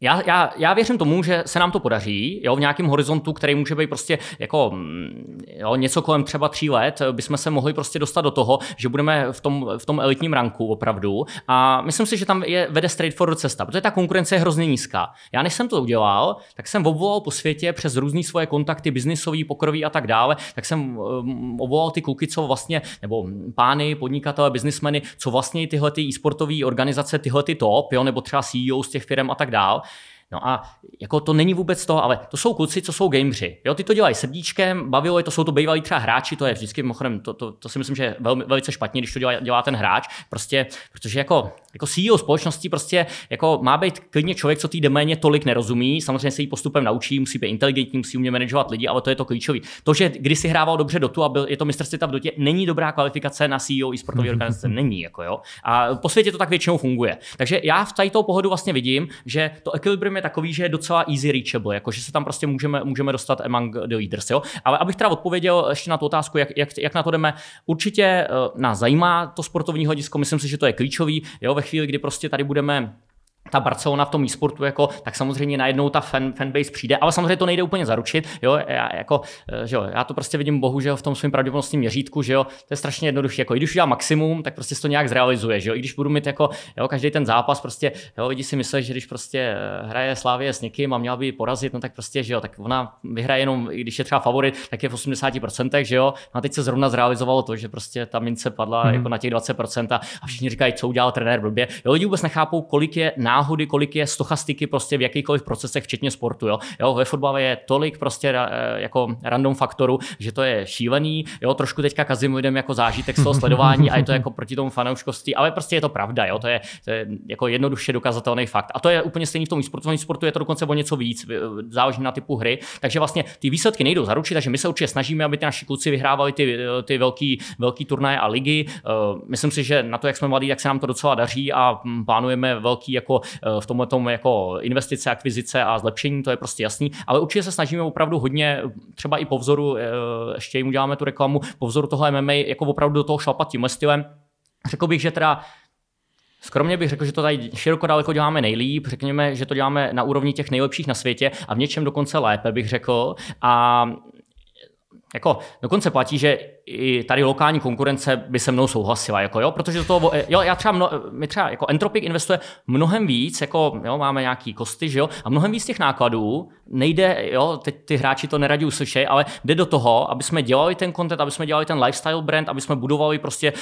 já, já, já věřím tomu, že se nám to podaří, jo, v nějakém horizontu, který může být prostě jako mm, jo, něco kolem třeba tří let, bychom se mohli prostě dostat do toho, že budeme v tom, v tom elitním ranku opravdu. A myslím si, že tam je, vede straightforward cesta, protože ta konkurence je hrozně nízká. Já než jsem to udělal, tak jsem obvolal po světě přes různé svoje kontakty, biznisový, pokroví a tak dále, tak jsem um, obvolal ty kluky, co vlastně, nebo pány, podnikatele, biznismeny, co vlastně tyhle ty e-sportové organizace, tyhle ty top, jo, nebo třeba CEO z těch firm a tak dále No a jako to není vůbec to, ale to jsou kluci, co jsou gameři. Jo, ty to dělají srdíčkem, bavilo je, to jsou to bývalí třeba hráči, to je vždycky mimochodem, to, to, to si myslím, že je velmi, velice špatně, když to dělá, dělá ten hráč, prostě, protože jako, jako CEO společnosti prostě jako má být klidně člověk, co té deméně tolik nerozumí, samozřejmě se jí postupem naučí, musí být inteligentní, musí umět manažovat lidi, ale to je to klíčový. To, že když si hrával dobře do tu a byl, je to mistr světa v dotě, není dobrá kvalifikace na CEO i sportové organizace, není jako jo. A po světě to tak většinou funguje. Takže já v této pohodu vlastně vidím, že to ekvilibrium je takový, že je docela easy reachable, jakože se tam prostě můžeme, můžeme dostat among the leaders. Jo? Ale abych teda odpověděl ještě na tu otázku, jak, jak, jak na to jdeme, určitě eh, nás zajímá to sportovní hledisko, myslím si, že to je klíčový. Jo? Ve chvíli, kdy prostě tady budeme ta Barcelona v tom e-sportu, jako, tak samozřejmě najednou ta fan, fanbase přijde, ale samozřejmě to nejde úplně zaručit, jo, já, jako, eh, že jo, já to prostě vidím bohužel v tom svém pravděpodobnostním měřítku, že jo, to je strašně jednoduché, jako, i když udělám maximum, tak prostě to nějak zrealizuje, že jo, i když budu mít jako, jo, každý ten zápas, prostě, jo, lidi si myslí, že když prostě eh, hraje Slávě s někým a měla by porazit, no tak prostě, že jo, tak ona vyhraje jenom, i když je třeba favorit, tak je v 80%, že jo, no a teď se zrovna zrealizovalo to, že prostě ta mince padla hmm. jako na těch 20% a všichni říkají, co udělal trenér blbě, jo, lidi vůbec nechápou, kolik je nám náhody, kolik je stochastiky prostě v jakýkoliv procesech, včetně sportu. Jo? jo ve fotbale je tolik prostě ra, eh, jako random faktorů, že to je šílený. Jo? Trošku teďka kazím lidem jako zážitek z toho sledování a je to jako proti tomu fanouškosti, ale prostě je to pravda. Jo? To, je, to je jako jednoduše dokazatelný fakt. A to je úplně stejný v tom sportu. V sportu je to dokonce o něco víc, záleží na typu hry. Takže vlastně ty výsledky nejdou zaručit, takže my se určitě snažíme, aby ty naši kluci vyhrávali ty, ty velký, velký turnaje a ligy. Eh, myslím si, že na to, jak jsme mladí, tak se nám to docela daří a hm, plánujeme velký jako v tomhle tom jako investice, akvizice a zlepšení, to je prostě jasný, ale určitě se snažíme opravdu hodně, třeba i po vzoru, eh, ještě jim uděláme tu reklamu, po vzoru toho MMA, jako opravdu do toho šlapat tím stylem. Řekl bych, že teda Skromně bych řekl, že to tady široko daleko děláme nejlíp, řekněme, že to děláme na úrovni těch nejlepších na světě a v něčem dokonce lépe, bych řekl. A jako dokonce platí, že i tady lokální konkurence by se mnou souhlasila, jako jo, protože to jo, já třeba, mno, my třeba jako Entropic investuje mnohem víc, jako jo, máme nějaký kosty, že jo, a mnohem víc těch nákladů nejde, jo, teď ty hráči to neradí uslyšej, ale jde do toho, aby jsme dělali ten content, aby jsme dělali ten lifestyle brand, aby jsme budovali prostě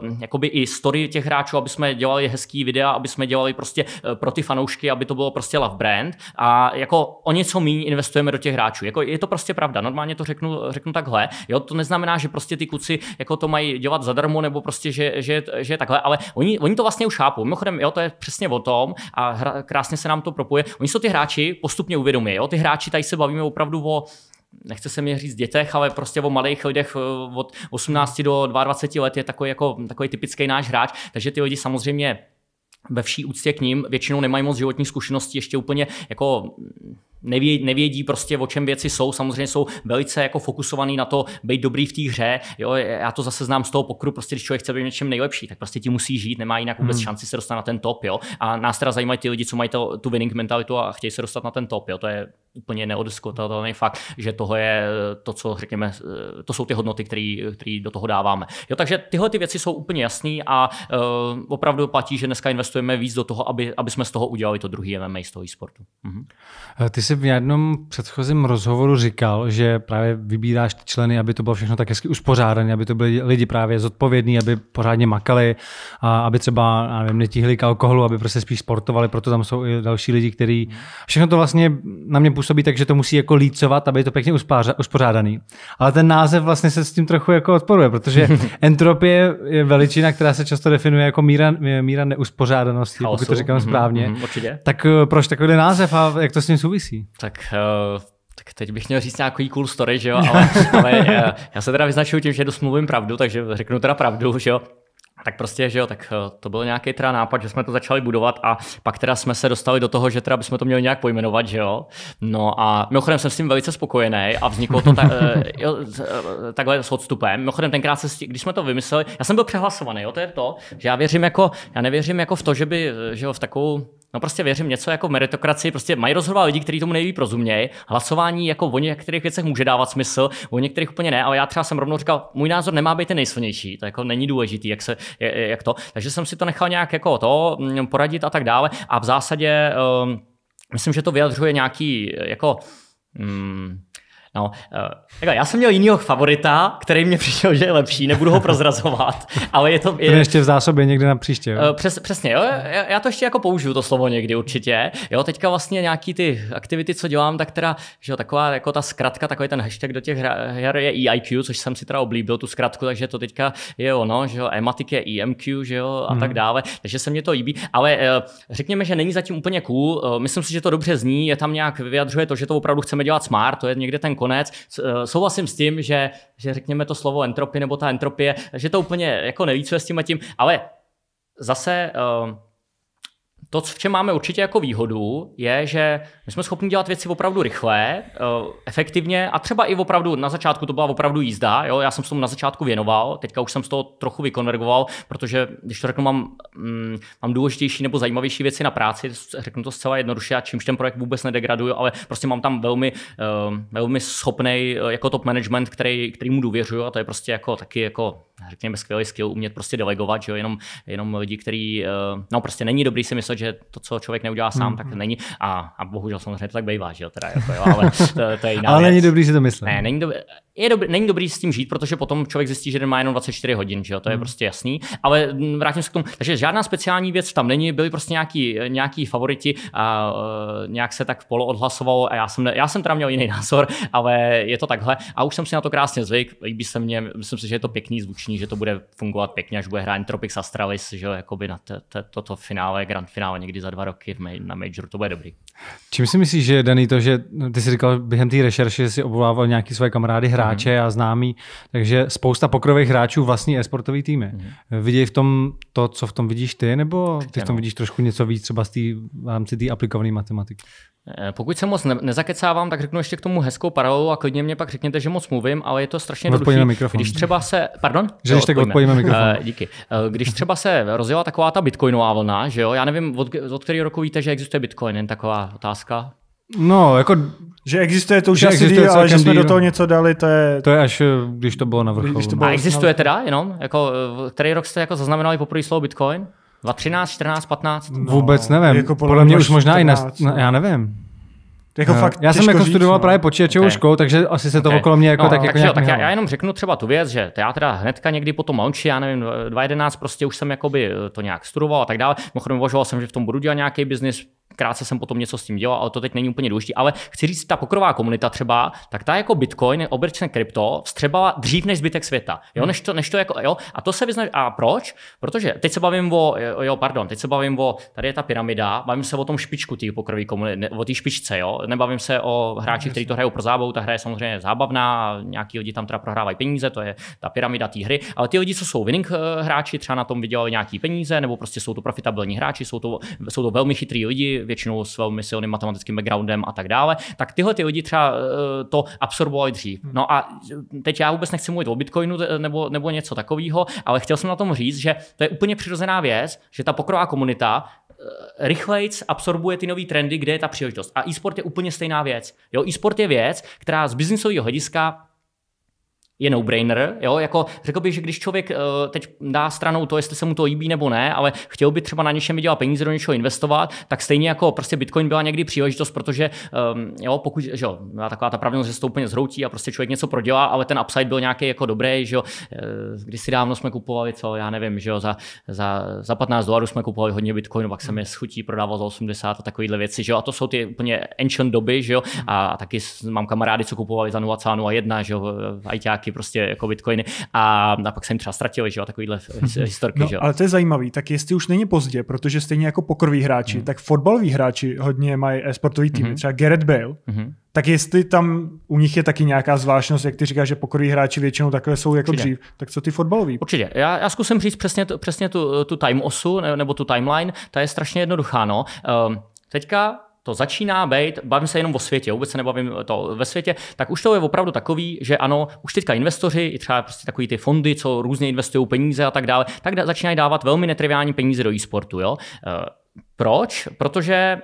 uh, jakoby i story těch hráčů, aby jsme dělali hezký videa, aby jsme dělali prostě uh, pro ty fanoušky, aby to bylo prostě love brand a jako o něco méně investujeme do těch hráčů. Jako je to prostě pravda, normálně to řeknu, řeknu takhle, jo, to neznamená, že prostě prostě ty kuci jako to mají dělat zadarmo, nebo prostě, že, že, že takhle, ale oni, oni to vlastně už chápou. Mimochodem, jo, to je přesně o tom a hra, krásně se nám to propuje. Oni jsou ty hráči postupně uvědomí, jo, ty hráči, tady se bavíme opravdu o nechce se mi říct dětech, ale prostě o malých lidech eh, od 18 do 22 let je takový, jako, takový typický náš hráč, takže ty lidi samozřejmě ve vší úctě k ním většinou nemají moc životní zkušenosti, ještě úplně jako nevědí, nevědí prostě, o čem věci jsou. Samozřejmě jsou velice jako fokusovaný na to, být dobrý v té hře. Jo, já to zase znám z toho pokru, prostě když člověk chce být něčem nejlepší, tak prostě ti musí žít, nemá jinak vůbec hmm. šanci se dostat na ten top. Jo. A nás teda zajímají ty lidi, co mají to, tu winning mentalitu a chtějí se dostat na ten top. Jo. To je úplně neodiskutovatelný fakt, že toho je to, co řekněme, eh, to jsou ty hodnoty, které do toho dáváme. Jo, takže tyhle ty věci jsou úplně jasné a uh, opravdu platí, že dneska investujeme víc do toho, aby, aby jsme z toho udělali to druhý MMA z toho e-sportu. Mhm. Eh, ty jsi si v jednom předchozím rozhovoru říkal, že právě vybíráš ty členy, aby to bylo všechno tak hezky uspořádané, aby to byli lidi právě zodpovědní, aby pořádně makali, a aby třeba nevím, netíhli k alkoholu, aby prostě spíš sportovali, proto tam jsou i další lidi, kteří. Všechno to vlastně na mě působí tak, že to musí jako lícovat, aby je to pěkně uspořádaný. Ale ten název vlastně se s tím trochu jako odporuje, protože entropie je veličina, která se často definuje jako míra, míra neuspořádanosti, Chaosu. pokud to říkám mhm, správně. Mm-hmm, určitě. Tak eh, proč takový název a jak to s ním souvisí? Tak eh, Tak teď bych měl říct nějaký cool story, že jo, ale, ale já, eh, já se teda vyznačuju tím, že dosmluvím pravdu, takže řeknu teda pravdu, že jo. Tak prostě, že jo, tak eh, to byl nějaký teda nápad, že jsme to začali budovat a pak teda jsme se dostali do toho, že teda bychom to měli nějak pojmenovat, že jo. No a mimochodem jsem s tím velice spokojený a vzniklo to ta, jo, takhle s odstupem. Mimochodem tenkrát, se, když jsme to vymysleli, já jsem byl přehlasovaný, jo, to je to, že já věřím jako, já nevěřím jako v to, že by, že jo, v takovou No prostě věřím něco jako meritokracii, prostě mají rozhodovat lidi, kteří tomu nejvíc rozumějí. Hlasování jako o některých věcech může dávat smysl, o některých úplně ne, ale já třeba jsem rovnou říkal, můj názor nemá být ten nejsilnější, to jako není důležitý, jak, se, jak to. Takže jsem si to nechal nějak jako to mm, poradit a tak dále a v zásadě um, myslím, že to vyjadřuje nějaký jako um, No, eh, takhle, já jsem měl jinýho favorita, který mě přišel, že je lepší, nebudu ho prozrazovat, ale je to... Je, Ten ještě v zásobě někde na příště. Jo? Eh, přes, přesně, jo, já to ještě jako použiju to slovo někdy určitě. Jo, teďka vlastně nějaký ty aktivity, co dělám, tak teda, že jo, taková jako ta zkratka, takový ten hashtag do těch her je EIQ, což jsem si teda oblíbil tu zkratku, takže to teďka je ono, že jo, ematik je EMQ, že jo, a tak mhm. dále, takže se mě to líbí, ale eh, řekněme, že není zatím úplně cool, myslím si, že to dobře zní, je tam nějak, vyjadřuje to, že to opravdu chceme dělat smart, to je někde ten konec. Eh, souhlasím s tím, že, že řekněme to slovo entropie nebo ta entropie, že to úplně jako nelícuje s tím a tím, ale zase uh, to, v čem máme určitě jako výhodu, je, že my jsme schopni dělat věci opravdu rychle, eh, efektivně a třeba i opravdu na začátku to byla opravdu jízda. Jo? Já jsem se tomu na začátku věnoval, teďka už jsem z toho trochu vykonvergoval, protože když to řeknu, mám, mm, mám důležitější nebo zajímavější věci na práci, řeknu to zcela jednoduše a čímž ten projekt vůbec nedegraduju, ale prostě mám tam velmi, eh, velmi schopný eh, jako top management, který, který mu důvěřuju a to je prostě jako taky jako řekněme, skvělý skill umět prostě delegovat, že jo, jenom, jenom lidi, který, eh, no prostě není dobrý si myslet, že to, co člověk neudělá sám, mm-hmm. tak mm. není a, a bohužel samozřejmě to tak bývá, že jo, teda, jako, jo ale to, to je jiná Ale věc. není dobrý si to myslet. Ne, není dobrý, je dobrý, není dobrý s tím žít, protože potom člověk zjistí, že den má jenom 24 hodin, že jo? to je hmm. prostě jasný. Ale mm, vrátím se k tomu, takže žádná speciální věc tam není, byli prostě nějaký, nějaký favoriti a uh, nějak se tak polo odhlasovalo a já jsem, já jsem teda měl jiný názor, ale je to takhle a už jsem si na to krásně zvyk, líbí se mně, myslím si, že je to pěkný zvuční, že to bude fungovat pěkně, až bude hrát Tropics Astralis, že jo, jakoby na toto finále, grand finále někdy za dva roky na Majoru, to bude dobrý. Čím si myslíš, že daný to, že no, ty jsi říkal během té rešerše, že si obvolával nějaký své kamarády hra hráče mm a známí, takže spousta pokrových hráčů vlastní e-sportový týmy. mm Vidějí v tom to, co v tom vidíš ty, nebo ty v tom no. vidíš trošku něco víc třeba z tý, v rámci té aplikované matematiky? Eh, pokud se moc ne- nezakecávám, tak řeknu ještě k tomu hezkou paralelu a klidně mě pak řekněte, že moc mluvím, ale je to strašně jednoduché. mikrofon. Když třeba se, pardon? Že tak odpojíme mikrofon. Uh, díky. Uh, když třeba se rozjela taková ta bitcoinová vlna, že jo, já nevím, od, od kterého roku víte, že existuje bitcoin, jen taková otázka. No, jako že existuje to už že asi díl, ale že jsme díl. do toho něco dali, to je... To je až, eh, když to bylo na vrcholu. Když to no. bylo a existuje teda jenom? Jako, eh, který rok jste jako zaznamenali poprvé slovo Bitcoin? 2013, 14, 15? No, Vůbec nevím. Jako podle, podle mě už možná 14, i na... No. Já nevím. Jako no, fakt já jsem jako říct, studoval no. právě počítačovou okay. školu, takže asi se to okay. okolo mě jako no, tak, tak jako tak, jo, tak já, já, jenom řeknu třeba tu věc, že já teda hnedka někdy po tom launchi, já nevím, 2011 prostě už jsem jakoby to nějak studoval a tak dále. Mimochodem uvažoval jsem, že v tom budu dělat nějaký biznis, krátce jsem potom něco s tím dělal, ale to teď není úplně důležité. Ale chci říct, ta pokrová komunita třeba, tak ta jako Bitcoin, obecně krypto, vstřebala dřív než zbytek světa. Jo, hmm. než to, než to jako, jo, a to se vyznač, a proč? Protože teď se bavím o, jo, pardon, teď se bavím o, tady je ta pyramida, bavím se o tom špičku té pokrové komunity, o té špičce, jo, nebavím se o hráči, kteří to hrajou pro zábavu, ta hra je samozřejmě zábavná, nějaký lidi tam teda prohrávají peníze, to je ta pyramida té hry, ale ty lidi, co jsou winning eh, hráči, třeba na tom vydělali nějaký peníze, nebo prostě jsou to profitabilní hráči, jsou to, jsou to velmi chytrý lidi, většinou s velmi silným matematickým backgroundem a tak dále, tak tyhle ty lidi třeba eh, to absorbovali dřív. Hmm. No a teď já vůbec nechci mluvit o Bitcoinu eh, nebo, nebo něco takového, ale chtěl jsem na tom říct, že to je úplně přirozená věc, že ta pokrová komunita eh, rychlejc absorbuje ty nové trendy, kde je ta příležitost. A e-sport je úplně stejná věc. Jo, e-sport je věc, která z biznisového hlediska je no-brainer. Jo? Jako, řekl bych, že když člověk uh, teď dá stranou to, jestli se mu to líbí nebo ne, ale chtěl by třeba na něčem vydělat peníze, do něčeho investovat, tak stejně jako prostě Bitcoin byla někdy příležitost, protože um, jo, pokud, že jo, taková ta pravděpodobnost, že se to úplně zhroutí a prostě člověk něco prodělá, ale ten upside byl nějaký jako dobrý, že jo. Eh, když si dávno jsme kupovali, co já nevím, že jo, za, za, za 15 dolarů jsme kupovali hodně Bitcoinu, pak jsem je schutí prodával za 80 a takovéhle věci, že jo. A to jsou ty úplně ancient doby, že jo. A, a taky mám kamarády, co kupovali za 0,01, že jo, ajťáky prostě jako bitcoiny a, a pak jsem třeba ztratili, že jo, takovýhle historky, no, že jo. Ale to je zajímavý, tak jestli už není pozdě, protože stejně jako pokroví hráči, hmm. tak fotbaloví hráči hodně mají sportový týmy, hmm. třeba Gareth Bale, hmm. Tak jestli tam u nich je taky nějaká zvláštnost, jak ty říkáš, že pokroví hráči většinou takové jsou jako Určitě. dřív, tak co ty fotbaloví? Určitě. Já, já zkusím říct přesně, přesně tu, tu time osu nebo tu timeline, ta je strašně jednoduchá. No. Um, teďka to začíná být, bavím se jenom o světě, vůbec se nebavím to ve světě, tak už to je opravdu takový, že ano, už teďka investoři, i třeba prostě takový ty fondy, co různě investují peníze a tak dále, tak začínají dávat velmi netriviální peníze do e-sportu. Jo? Eh, proč? Protože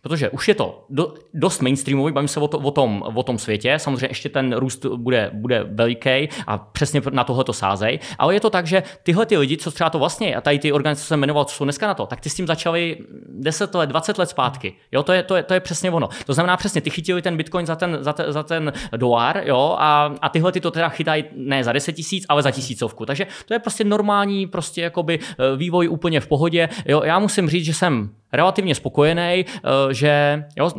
Protože už je to do, dost mainstreamový, bavím se o, to, o, tom, o tom světě, samozřejmě ještě ten růst bude, bude veliký a přesně na tohle to sázej, ale je to tak, že tyhle ty lidi, co třeba to vlastně, a tady ty organizace, co jsem jmenoval, co jsou dneska na to, tak ty s tím začali 10 let, 20 let zpátky. Jo, to je, to je, to je přesně ono. To znamená přesně, ty chytili ten bitcoin za ten, za, te, za ten dolar, jo, a, a tyhle ty to teda chytají ne za 10 tisíc, ale za tisícovku. Takže to je prostě normální, prostě jakoby e, vývoj úplně v pohodě. Jo, já musím říct, že jsem relativně spokojený, eh, že jo,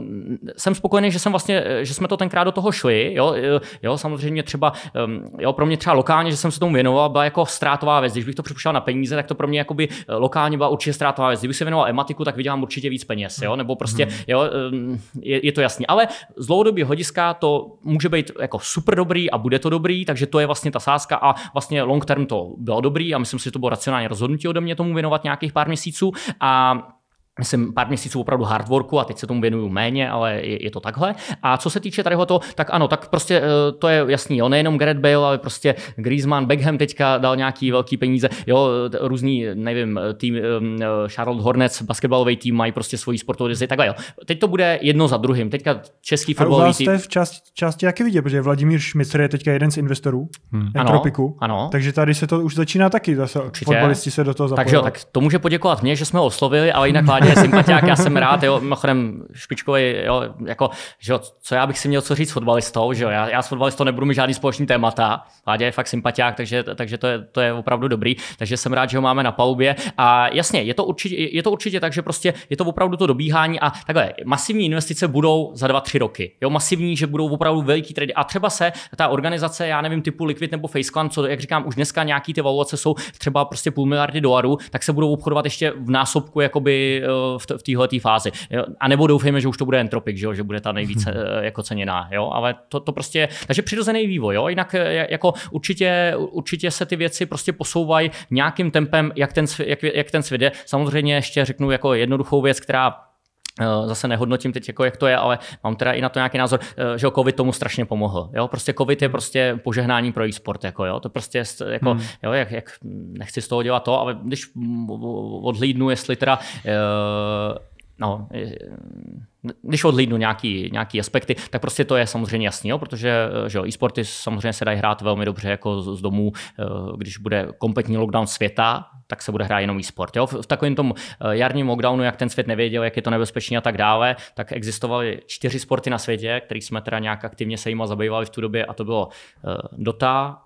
jsem spokojený, že jsem vlastně, eh, že jsme to tenkrát do toho šli, jo, eh, jo samozřejmě třeba, ehm, jo, pro mě třeba lokálně, že jsem se tomu věnoval, byla jako ztrátová věc, když bych to připušel na peníze, tak to pro mě jakoby lokálně byla určitě ztrátová věc, kdybych se věnoval ematiku, tak vydělám určitě víc peněz, jo, nebo prostě, hmm. jo, ehm, je, je to jasný, ale z dlouhodobého hodiska to může být jako super dobrý a bude to dobrý, takže to je vlastně ta sázka a vlastně long term to bylo dobrý a myslím si, že to bylo racionální rozhodnutí ode mě tomu věnovat nějakých pár měsíců a jsem pár měsíců opravdu hard worku a teď se tomu věnuju méně, ale je, je to takhle. A co se týče tady toho, tak ano, tak prostě eh, to je jasný, jo, nejenom Gareth Bale, ale prostě Griezmann, Beckham teďka dal nějaký velký peníze, jo, různý, nevím, tým um, Charlotte Hornets, basketbalový tým mají prostě svoji sportovou divizi, takhle jo. Teď to bude jedno za druhým, teďka český fotbalový tým. A u vás v části, části jaký vidět, protože Vladimír Šmicr je teďka jeden z investorů hmm. ano, ano. takže tady se to už začíná taky, zase Určitě. fotbalisti se do toho zapojili. Takže jo, tak to může poděkovat mě, že jsme oslovili, ale jinak je sympatiák, já jsem rád, jo, mimochodem špičkový, jo, jako, že jo, co já bych si měl co říct s fotbalistou, že jo, já, já s fotbalistou nebudu mít žádný společný témata, Láďa je fakt sympatiák, takže, takže to, je, to je opravdu dobrý, takže jsem rád, že ho máme na palubě a jasně, je to určitě, je to určitě tak, že prostě je to opravdu to dobíhání a takhle, masivní investice budou za dva, tři roky, jo, masivní, že budou opravdu veliký trady a třeba se ta organizace, já nevím, typu Liquid nebo Faceclan, co, jak říkám, už dneska nějaký ty valuace jsou třeba prostě půl miliardy dolarů, tak se budou obchodovat ještě v násobku jakoby v, téhle tý fázi. Jo? A nebo doufejme, že už to bude Entropik, že, jo? že bude ta nejvíce mhm. eh, jako ceněná. Jo? Ale to, to prostě, takže přirozený vývoj. Jo? Jinak eh, jako určitě, určitě se ty věci prostě posouvají nějakým tempem, jak ten, jak, jak ten svět je. Samozřejmě ještě řeknu jako jednoduchou věc, která Eh, zase nehodnotím teď, jako jak to je, ale mám teda i na to nějaký názor, eh, že covid tomu strašně pomohl. Jo? Prostě covid je prostě požehnání pro e-sport. Jako, jo? To prostě jako, hmm. jo, jak, jak, nechci z toho dělat to, ale když odhlídnu, jestli teda uh, no, když odlídnu nějaký, nějaký aspekty, tak prostě to je samozřejmě jasný, jo, protože eh, že jo, e-sporty samozřejmě se dají hrát velmi dobře jako z, z domů, eh, když bude kompletní lockdown světa, tak se bude hrát jenom e-sport. Jo. V, v takovém tom eh, jarním lockdownu, jak ten svět nevěděl, jak je to nebezpečné a tak dále, tak existovaly čtyři sporty na světě, kterých jsme teda nějak aktivně se jima zabývali v tu době a to bylo Dota,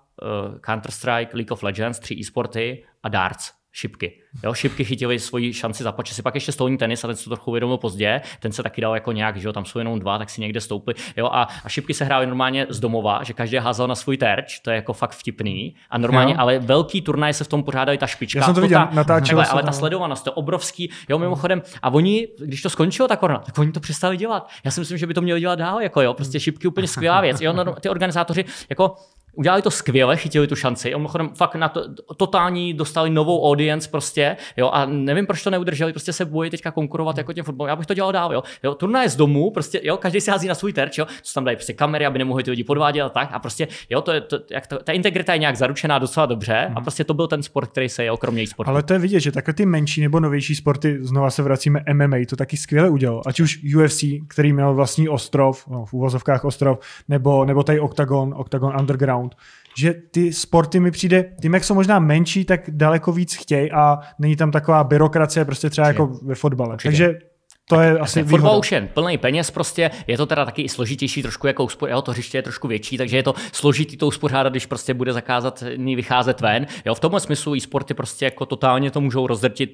Counter-Strike, League of Legends, tři e-sporty a darts šipky. Jo, šipky chytili svoji šanci zapače si pak ještě stolní tenis a ten se to trochu uvědomil pozdě, ten se taky dal jako nějak, že jo, tam jsou jenom dva, tak si někde stoupli. Jo, a, a šipky se hrály normálně z domova, že každý házal na svůj terč, to je jako fakt vtipný. A normálně, jo. ale velký turnaj se v tom pořádali ta špička. Já jsem to, to viděl, ta, takhle, no. ale ta sledovanost, to je obrovský, jo, mimochodem. A oni, když to skončilo ta korona, tak oni to přestali dělat. Já si myslím, že by to měli dělat dál, jako jo, prostě šipky úplně skvělá věc. Jo, ty organizátoři, jako Udělali to skvěle, chytili tu šanci. A mimochodem, fakt na to, totální dostali novou audience prostě, jo, a nevím, proč to neudrželi, prostě se bojí teďka konkurovat jako těm fotbalům. Já bych to dělal dál, jo. jo turna je z domu, prostě, jo, každý se hází na svůj terč, jo, co tam dají prostě kamery, aby nemohli ty lidi podvádět a tak. A prostě, jo, to, je, to, jak to, ta integrita je nějak zaručená docela dobře a mhm. prostě to byl ten sport, který se je okromě sportu. Ale to je vidět, že takhle ty menší nebo novější sporty, znova se vracíme MMA, to taky skvěle udělal. Ať už UFC, který měl vlastní ostrov, no, v úvozovkách ostrov, nebo, nebo tady Octagon, Octagon Underground, round. že ty sporty mi přijde, tím jak jsou možná menší, tak daleko víc chtějí a není tam taková byrokracie, prostě třeba jako ve fotbale. Určitě. Takže to je asi výhoda. Fotbal už je plný peněz prostě, je to teda taky i složitější trošku, jako uspo... jo, to hřiště je trošku větší, takže je to složitý to uspořádat, když prostě bude zakázat vycházet ven. Jo, v tomhle smyslu i sporty prostě jako totálně to můžou rozdrtit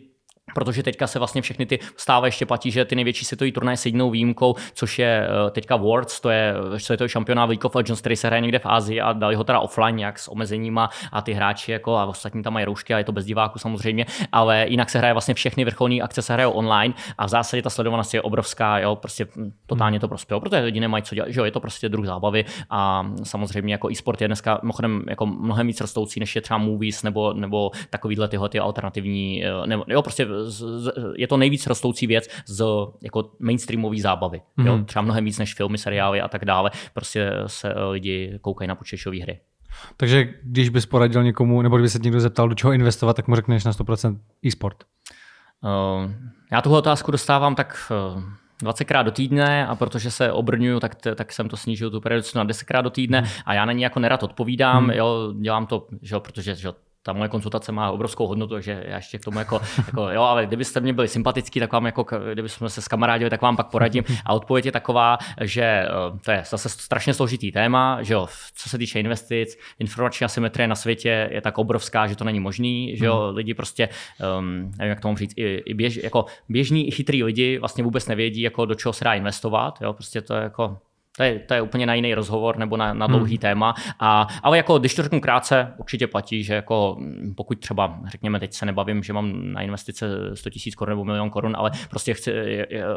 Protože teďka se vlastně všechny ty stále ještě platí, že ty největší světový turnaje s jedinou výjimkou, což je eh, teďka Worlds, to je světový eh, šampionát League of Legends, který se hraje někde v Ázii a dali ho teda offline nějak s omezeníma a ty hráči jako a ostatní tam mají roušky a je to bez diváků samozřejmě, ale jinak se hraje vlastně všechny vrcholní akce se hrajou online a v zásadě ta sledovanost je obrovská, jo, prostě totálně to prospělo, protože lidi nemají co dělat, že jo, je to prostě druh zábavy a samozřejmě jako e-sport je dneska mimochodem jako mnohem víc rostoucí, než je třeba movies nebo, nebo takovýhle tyhle ty alternativní, eh, nebo, jo, prostě z, je to nejvíc rostoucí věc z jako mainstreamové zábavy. Mm-hmm. Jo? Mhm. Třeba mnohem víc než filmy, seriály a tak dále. Prostě se eh, lidi koukají na počítačové hry. Takže když bys poradil někomu, nebo kdyby se někdo zeptal, do čeho investovat, tak mu řekneš na 100% e-sport. Uh, já tuhle otázku dostávám tak uh, eh, 20krát do týdne a protože se obrňuju, tak, tak jsem to snížil tu periodicitu na 10krát do týdne mhm. a já na ní jako nerad odpovídám, hmm. jo, dělám to, že jo, protože že jo, ta moje konzultace má obrovskou hodnotu, takže já ještě k tomu jako, jako jo, ale kdybyste mě byli sympatický, tak vám jako, kdybychom se s kamarádili, tak vám pak poradím. A odpověď je taková, že eh, to je zase strašně složitý téma, že jo, co se týče investic, informační asymetrie na světě je tak obrovská, že to není možný, že jo, mhm. lidi prostě, um, nevím, jak tomu říct, i, i běž, jako běžní i chytrý lidi vlastně vůbec nevědí, jako do čeho se dá investovat, jo, prostě to je jako to je, to je úplně na jiný rozhovor nebo na, na hmm. dlouhý hmm. téma. A, ale jako, když to řeknu krátce, určitě platí, že jako, mm, pokud třeba, řekněme, teď se nebavím, že mám na investice 100 000 korun nebo milion korun, ale prostě chci,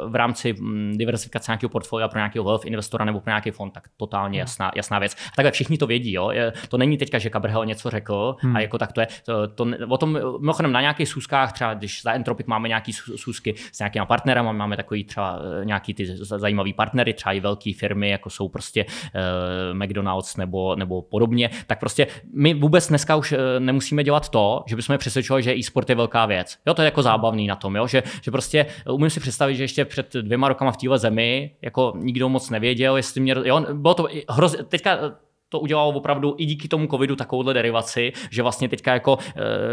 v rámci mm, diversifikace nějakého portfolia pro nějakého wealth investora nebo pro nějaký fond, tak totálně hmm. jasná, jasná věc. A takhle všichni to vědí. Jo? To není teďka, že Kabrhel něco řekl hmm. a jako tak to je. To, to, o tom, mimochodem, na nějakých súskách, třeba když za Entropik máme nějaký súsky s nějakými partnery, máme takový třeba eh, nějaký ty zajímavý partnery, třeba i velké firmy jako jsou prostě uh, McDonald's nebo, nebo podobně, tak prostě my vůbec dneska už eh, nemusíme dělat to, že bychom přesvědčovali, že e-sport je velká věc. Jo, to je jako zábavný na tom, jo? Že, že prostě eh, umím si představit, že ještě před dvěma rokama v téhle zemi jako nikdo moc nevěděl, jestli mě, jo, bylo to hroz, teďka to udělalo opravdu i díky tomu covidu takovouhle derivaci, že vlastně teďka jako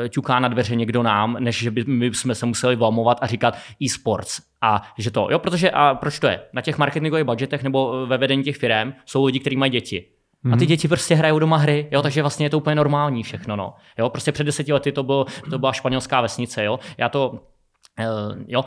e, ťuká na dveře někdo nám, než že by my jsme se museli vlamovat a říkat e-sports. A že to, jo, protože a proč to je? Na těch marketingových budgetech nebo eh, ve vedení těch firm jsou lidi, kteří mají děti. Mm-hmm. A ty mhm. děti prostě hrajou doma hry, jo, takže vlastně je to úplně normální všechno, no. Jo, prostě před deseti lety to, bylo, to byla španělská vesnice, jo. Já to, eh, jo,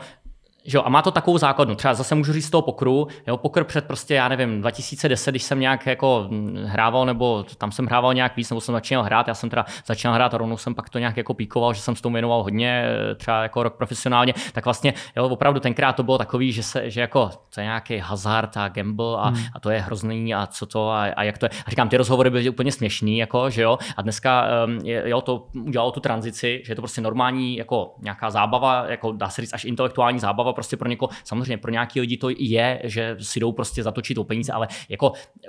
jo, a má to takovou základnu. Třeba zase můžu říct z toho pokru. Jo, pokr před prostě, já nevím, 2010, když jsem nějak jako hrával, nebo tam jsem hrával nějak víc, nebo jsem začínal hrát. Já jsem teda začínal hrát a rovnou jsem pak to nějak jako píkoval, že jsem s tomu věnoval hodně, e, třeba jako rok profesionálně. Tak vlastně, jo, opravdu tenkrát to bylo takový, že, se, že jako to je nějaký hazard a gamble a, hmm. a to je hrozný a co to a, a, jak to je. A říkám, ty rozhovory byly úplně směšný, jako, že jo. A dneska, jo, to udělalo tu tranzici, že je to prostě normální, jako nějaká zábava, jako dá se říct až intelektuální zábava, prostě pro někoho, samozřejmě pro nějaký lidi to je, že si jdou prostě zatočit o peníze, ale jako eh,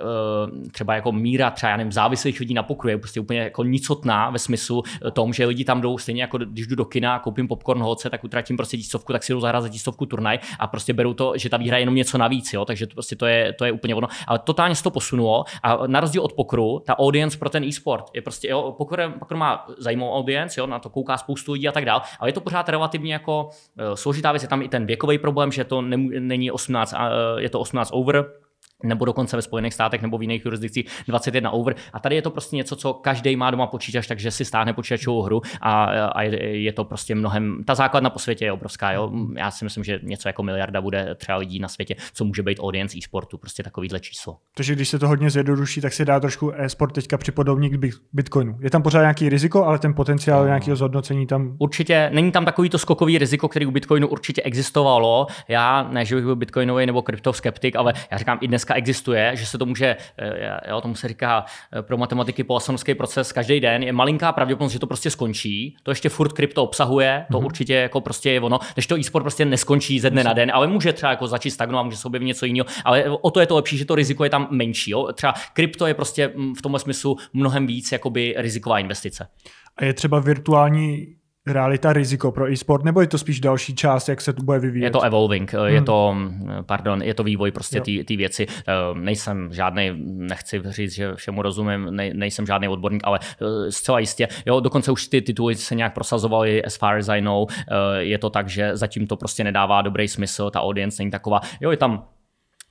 třeba jako míra třeba, já nevím, závislých lidí na pokru je prostě úplně jako nicotná ve smyslu eh, tom, že lidi tam jdou stejně jako když jdu do kina, koupím popcorn hoce, tak utratím prostě tisovku, tak si jdou zahrát za tisovku turnaj a prostě berou to, že ta výhra je jenom něco navíc, jo, takže to, prostě to je, to je úplně ono. Ale totálně se to posunulo a na rozdíl od pokru, ta audience pro ten e-sport je prostě, jo, pokru, pokru má zajímavou audience, jo, na to kouká spoustu lidí a tak dál, ale je to pořád relativně jako eh, složitá věc, je tam i ten věk věkový problém, že to nemů- není 18, e, je to 18 over, nebo dokonce ve Spojených státech nebo v jiných jurisdikcích 21 over. A tady je to prostě něco, co každý má doma počítač, takže si stáhne počítačovou hru a, a je, je to prostě mnohem. Ta základna po světě je obrovská. Jo? Já si myslím, že něco jako miliarda bude třeba lidí na světě, co může být audience e-sportu, prostě takovýhle číslo. Takže když se to hodně zjednoduší, tak se dá trošku e-sport teďka připodobnit k Bitcoinu. Je tam pořád nějaký riziko, ale ten potenciál no. nějakého zhodnocení tam. Určitě není tam takový to skokový riziko, který u Bitcoinu určitě existovalo. Já ne, že bych byl bitcoinový nebo kryptoskeptik, ale já říkám i dnes dneska existuje, že se to může, eh, jo, tomu se říká eh, pro matematiky poasonovský proces každý den, je malinká pravděpodobnost, že to prostě skončí. To ještě furt krypto obsahuje, to mm-hmm. určitě jako prostě je ono, než to e-sport prostě neskončí ze dne na den, ale může třeba jako začít stagnovat, může se objevit něco jiného, ale o to je to lepší, že to riziko je tam menší. Jo? Třeba krypto je prostě mm, v tomhle smyslu mnohem víc jakoby riziková investice. A je třeba virtuální realita riziko pro e-sport, nebo je to spíš další část, jak se to bude vyvíjet? Je to evolving, eh, hmm. je to, mm, pardon, je to vývoj prostě ty věci. Eh, nejsem žádný, nechci říct, že všemu rozumím, nej, nejsem žádný odborník, ale eh, zcela jistě, jo, dokonce už ty tituly se nějak prosazovaly, as far as I know, je to tak, že zatím to prostě nedává dobrý smysl, ta audience není taková, jo, je tam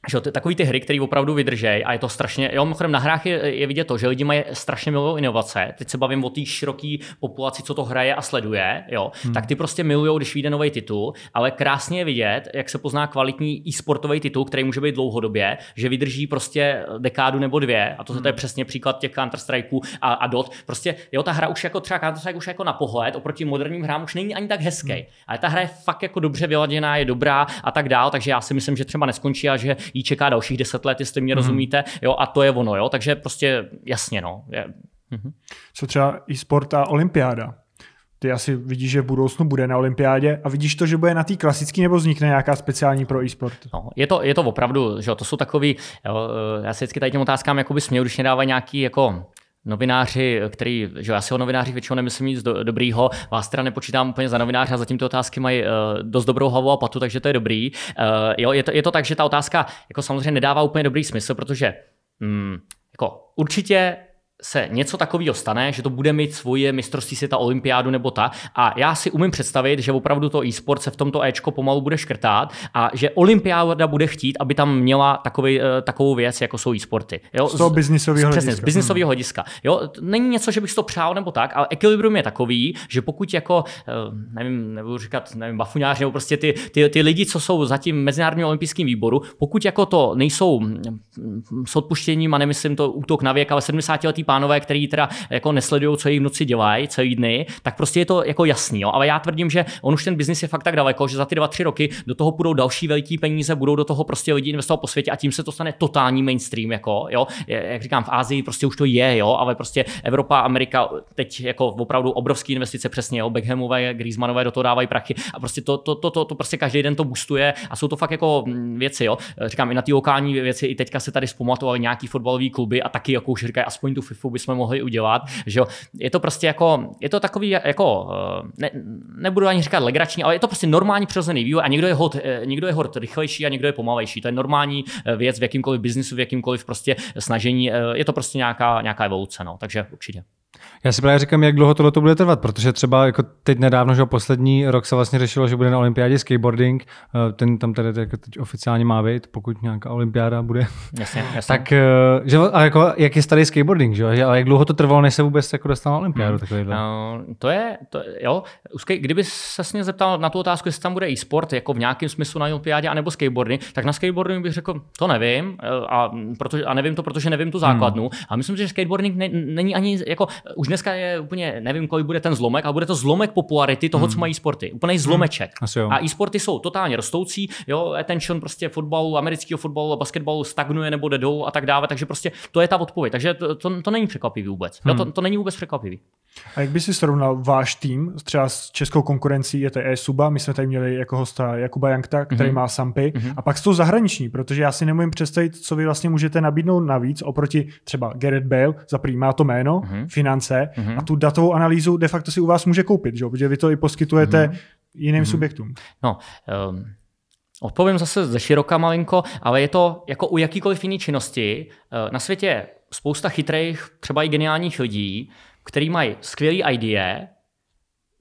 že ty, takový ty hry, které opravdu vydržej a je to strašně, jo, mimochodem na hrách je, je vidět to, že lidi mají strašně milou inovace, teď se bavím o té široké populaci, co to hraje a sleduje, jo, hmm. tak ty prostě milují, když vyjde nový titul, ale krásně je vidět, jak se pozná kvalitní e-sportový titul, který může být dlouhodobě, že vydrží prostě dekádu nebo dvě, a to, hmm. to je hmm. přesně příklad těch counter strikeů a, a DOT, prostě, jo, ta hra už jako třeba Counter-Strike už jako na pohled, oproti moderním hrám už není ani tak hezký, hmm. ale ta hra je fakt jako dobře vyladěná, je dobrá a tak dál, takže já si myslím, že třeba neskončí a že jí čeká dalších deset let, jestli mě hmm. rozumíte, jo, a to je ono, jo, takže prostě jasně, no. Je. Mhm. Co třeba e-sport a olympiáda? Ty asi vidíš, že v budoucnu bude na olympiádě a vidíš to, že bude na té klasické nebo vznikne nějaká speciální pro e-sport? No, je, to, je to opravdu, že to jsou takový, jo, já se vždycky tady těm otázkám směru, když mě dávají nějaký jako novináři, který, že já si o novinářích většinou nemyslím nic do, dobrýho, vás teda nepočítám úplně za novináře a zatím ty otázky mají uh, dost dobrou hlavu a patu, takže to je dobrý. Uh, jo, je, to, je to tak, že ta otázka jako samozřejmě nedává úplně dobrý smysl, protože mm, jako určitě se něco takového stane, že to bude mít svoje mistrovství světa, olympiádu nebo ta. A já si umím představit, že opravdu to e-sport se v tomto Ečko pomalu bude škrtát a že olympiáda bude chtít, aby tam měla takový, eh, takovou věc, jako jsou e-sporty. Jo? Z toho biznisového hlediska. Přesně, z hmm. biznisového hlediska. Jo? Není něco, že bych to přál nebo tak, ale ekvilibrium je takový, že pokud jako, eh, nevím, nebudu říkat, nevím, bafuňář nebo prostě ty, ty, ty lidi, co jsou zatím Mezinárodním olympijským výboru, pokud jako to nejsou mm, mm, s odpuštěním a nemyslím to útok na věk, ale 70 letý pánové, který teda jako nesledují, co jejich noci dělají, celý dny, tak prostě je to jako jasný. Jo. Ale já tvrdím, že on už ten biznis je fakt tak daleko, že za ty dva, tři roky do toho budou další velký peníze, budou do toho prostě lidi investovat po světě a tím se to stane totální mainstream. Jako, jo. Jak říkám, v Ázii prostě už to je, jo, ale prostě Evropa, Amerika teď jako opravdu obrovské investice přesně, jo, Beckhamové, Griezmannové do toho dávají prachy a prostě to, to, to, to, to prostě každý den to boostuje a jsou to fakt jako mm, věci, jo. Říkám, i na ty lokální věci, i teďka se tady zpamatovaly nějaký fotbalový kluby a taky jako už říkají, aspoň tu FIFU bychom mohli udělat, že jo. Je to prostě jako, je to takový jako, eh, ne, nebudu ani říkat legrační, ale je to prostě normální přirozený vývoj a někdo je hod, eh, někdo je hod rychlejší a někdo je pomalejší. To je normální eh, věc v jakýmkoliv biznisu, v jakýmkoliv prostě snažení, je to prostě nějaká, nějaká evoluce, no, takže určitě. Já si právě říkám, jak dlouho tohle to bude trvat, protože třeba jako teď nedávno, že poslední rok se vlastně řešilo, že bude na olympiádě skateboarding, eh, ten tam tedy jako teď oficiálně má být, pokud nějaká olympiáda bude. Jasně, jasně. Tak eh, že, a jako, jak je starý skateboarding, že? A jak dlouho to trvalo, než se vůbec jako dostal na olympiádu? Hmm. No, to je, to, jo, kdyby se s zeptal na tu otázku, jestli tam bude e-sport jako v nějakém smyslu na olympiádě, anebo skateboarding, tak na skateboarding bych řekl, to nevím, eh, a, protože, a nevím to, protože nevím tu základnu. Hmm. A myslím si, že skateboarding ne, není ani jako už dneska je úplně, nevím, kolik bude ten zlomek, ale bude to zlomek popularity toho, hmm. co mají sporty. Úplný zlomeček. Hmm. A e-sporty jsou totálně rostoucí, jo, attention prostě fotbalu, amerického fotbalu, basketbalu stagnuje nebo jde dolů a tak dále, takže prostě to je ta odpověď. Takže to, to, to není překvapivý vůbec. Hmm. Jo, to, to není vůbec překvapivý. A jak by si srovnal váš tým třeba s českou konkurencí, je to e-suba, my jsme tady měli jako hosta Jakuba Jankta, který mm-hmm. má Sampy, mm-hmm. a pak s tou zahraniční, protože já si nemůžu představit, co vy vlastně můžete nabídnout navíc oproti třeba Garrett Bale, za prý má to jméno, mm-hmm. finance mm-hmm. a mhm. tu datovou analýzu de facto si u vás může koupit, že? protože vy to i poskytujete mm-hmm. jiným mm-hmm. subjektům. No, um... Odpovím zase ze široka malinko, ale je to jako u jakýkoliv jiné činnosti. Ehm, na světě spousta chytrých, třeba i geniálních lidí, který mají skvělé idea,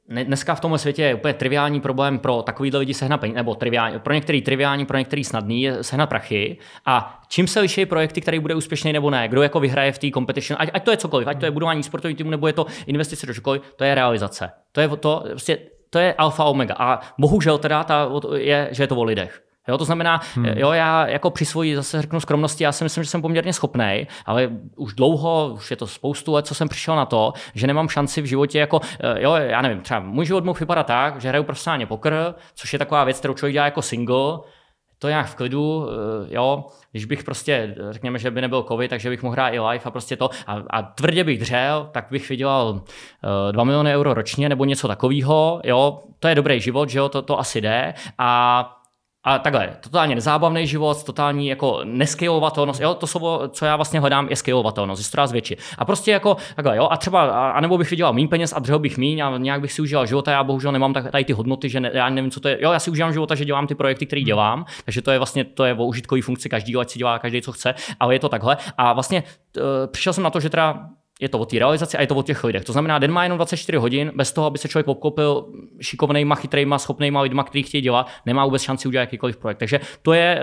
Dneska v tomhle světě je úplně triviální problém pro takovýhle lidi sehnat peníze, nebo triviální, pro některý triviální, pro některý snadný je sehnat prachy. A čím se liší projekty, který bude úspěšný nebo ne, kdo jako vyhraje v té competition, ať, ať, to je cokoliv, ať to je budování sportovního týmu, nebo je to investice do školy, to je realizace. To je, to, prostě, to je alfa omega. A bohužel teda ta, je, že je to o lidech. Jo, to znamená, hmm. jo, já jako při svoji zase řeknu skromnosti, já si myslím, že jsem poměrně schopný, ale už dlouho, už je to spoustu let, co jsem přišel na to, že nemám šanci v životě jako, eh, jo, já nevím, třeba můj život mohl vypadat tak, že hraju profesionálně pokr, což je taková věc, kterou člověk dělá jako single, to nějak v klidu, eh, jo, když bych prostě, řekněme, že by nebyl covid, takže bych mohl hrát i live a prostě to, a, a tvrdě bych dřel, tak bych vydělal uh, eh, 2 miliony euro ročně nebo něco takového, jo, to je dobrý život, že jo, to, to asi jde a a takhle, totálně nezábavný život, totální jako neskejovatelnost, jo, to slovo, co já vlastně hledám, je skejovatelnost, je to větší. A prostě jako takhle, jo, a třeba, a, anebo bych vydělal méně peněz a dřel bych méně a nějak bych si užil života, já bohužel nemám tak, tady ty hodnoty, že ne, já nevím, co to je, jo, já si užívám života, že dělám ty projekty, které hmm. dělám, takže to je vlastně, to je o užitkový funkci každý, ať si dělá každý, co chce, ale je to takhle. A vlastně t, eh, přišel jsem na to, že teda je to o té realizaci a je to o těch lidech. To znamená, den má jenom 24 hodin, bez toho, aby se člověk obkopil šikovnejma, chytrejma, schopnejma lidma, který chtějí dělat, nemá vůbec šanci udělat jakýkoliv projekt. Takže to je,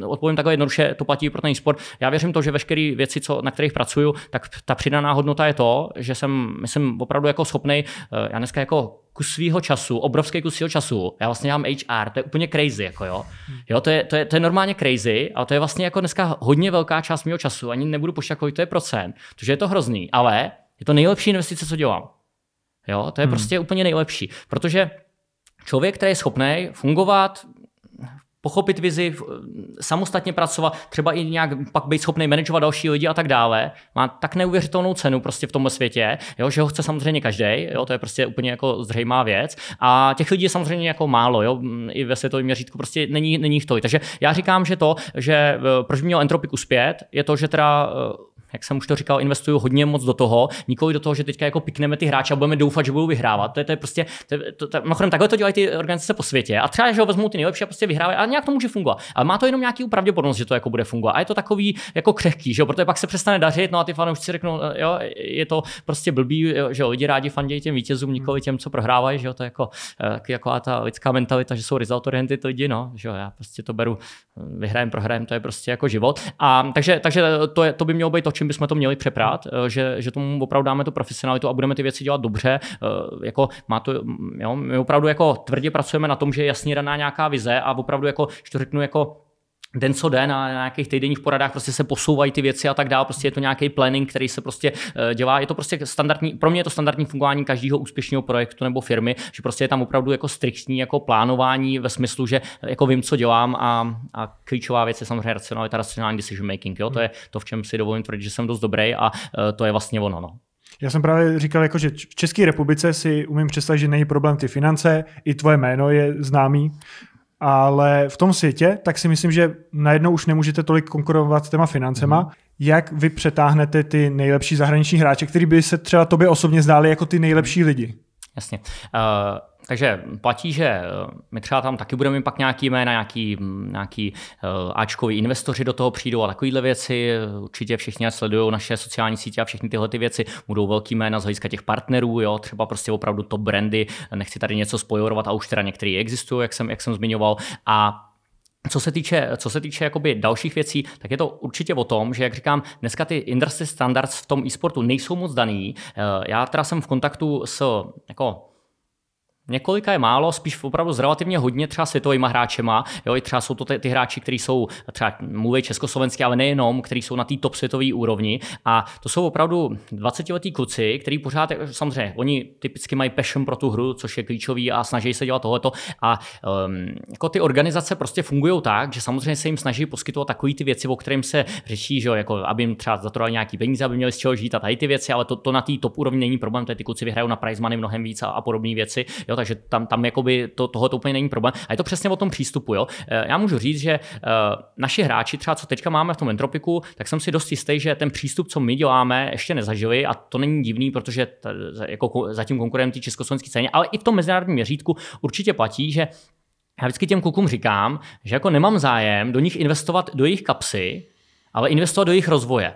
eh, odpovím takhle jednoduše, to platí pro ten sport. Já věřím to, že veškeré věci, co, na kterých pracuju, tak ta přidaná hodnota je to, že jsem, myslím, opravdu jako schopný, eh, já dneska jako kus svého času, obrovský kus svého času. Já vlastně mám HR, to je úplně crazy, jako jo. Jo, to je, to je, to je normálně crazy, ale to je vlastně jako dneska hodně velká část mého času, ani nebudu počítat, kolik to je procent, protože je to hrozný, ale je to nejlepší investice, co dělám. Jo, to je hmm. prostě úplně nejlepší, protože člověk, který je schopný fungovat, pochopit vizi, samostatně pracovat, třeba i nějak pak být schopný manažovat další lidi a tak dále, má tak neuvěřitelnou cenu prostě v tom světě, jo, že ho chce samozřejmě každý, jo, to je prostě úplně jako zřejmá věc. A těch lidí je samozřejmě jako málo, jo, i ve světovém měřítku prostě není, není v tolik. Takže já říkám, že to, že proč by měl Entropik uspět, je to, že teda jak jsem už to říkal, investuju hodně moc do toho, nikoli do toho, že teďka jako pikneme ty hráče a budeme doufat, že budou vyhrávat. To je, to je prostě, to, je, to, to, mimochodem, takhle to dělají ty organizace po světě. A třeba, že ho vezmou ty nejlepší a prostě vyhrávají, a nějak to může fungovat. A má to jenom nějaký pravděpodobnost, že to jako bude fungovat. A je to takový jako křehký, že jo, protože pak se přestane dařit, no a ty fanoušci řeknou, jo, je to prostě blbý, že jo, lidi rádi fandějí těm vítězům, nikoli těm, co prohrávají, že jo, to je jako, eh, jako ta lidská mentalita, že jsou result oriented lidi, no, že jo, já prostě to beru, eh, vyhrajem, prohrajem, to je prostě jako život. A takže, takže to, je, to by mělo být to, čím bychom to měli přeprát, eh, že, že tomu opravdu dáme tu profesionalitu a budeme ty věci dělat dobře. Eh, jako má to, jo, my opravdu jako tvrdě pracujeme na tom, že je jasně daná nějaká vize a opravdu jako, když to řeknu jako den co den a na nějakých týdenních poradách prostě se posouvají ty věci a tak dále. Prostě je to nějaký planning, který se prostě eh, dělá. Je to prostě standardní, pro mě je to standardní fungování každého úspěšného projektu nebo firmy, že prostě je tam opravdu jako striktní jako plánování ve smyslu, že eh, jako vím, co dělám a, a klíčová věc je samozřejmě racionalita, racionální decision making. Jo? To je to, v čem si dovolím tvrdit, že jsem dost dobrý a eh, to je vlastně ono. No. Já jsem právě říkal, jako, že v České republice si umím představit, že není problém ty finance, i tvoje jméno je známý ale v tom světě, tak si myslím, že najednou už nemůžete tolik konkurovat s těma financema. mm Jak vy přetáhnete ty nejlepší zahraniční hráče, který by se třeba tobě osobně zdáli jako ty nejlepší lidi? Jasně. Uh takže platí, že eh, my třeba tam taky budeme mít pak nějaký jména, nějaký, hm, nějaký eh, Ačkoví investoři do toho přijdou a takovéhle věci. Určitě všichni sledují naše sociální sítě a všechny tyhle ty věci. Budou velký jména z hlediska těch partnerů, jo, třeba prostě opravdu top brandy. Nechci tady něco spojovat a už teda některé existují, jak jsem, jak jsem zmiňoval. A co se týče, co se týče jakoby dalších věcí, tak je to určitě o tom, že jak říkám, dneska ty industry standards v tom e-sportu nejsou moc daný. Eh, já teda jsem v kontaktu s jako Několika je málo, spíš opravdu s relativně hodně třeba světovými hráčema. Jo, i třeba jsou to ty, ty hráči, kteří jsou třeba mluví československy, ale nejenom, kteří jsou na té top světové úrovni. A to jsou opravdu 20-letí kluci, kteří pořád, samozřejmě, oni typicky mají passion pro tu hru, což je klíčový a snaží se dělat tohleto. A um, jako ty organizace prostě fungují tak, že samozřejmě se jim snaží poskytovat takové ty věci, o kterým se řeší, že jo, jako aby jim třeba zatrovali nějaký peníze, aby měli z čeho žít a tady ty věci, ale to, to na té top úrovni není problém, ty kluci vyhrajou na prize money mnohem víc a, a podobné věci. Jo Jo, takže tam, tam jakoby to, toho to úplně není problém. A je to přesně o tom přístupu. Jo. Eh, já můžu říct, že eh, naši hráči, třeba co teďka máme v tom entropiku, tak jsem si dost jistý, že ten přístup, co my děláme, ještě nezažili a to není divný, protože t, jako zatím konkurent československé ceně, ale i v tom mezinárodním měřítku určitě platí, že já vždycky těm klukům říkám, že jako nemám zájem do nich investovat do jejich kapsy, ale investovat do jejich rozvoje.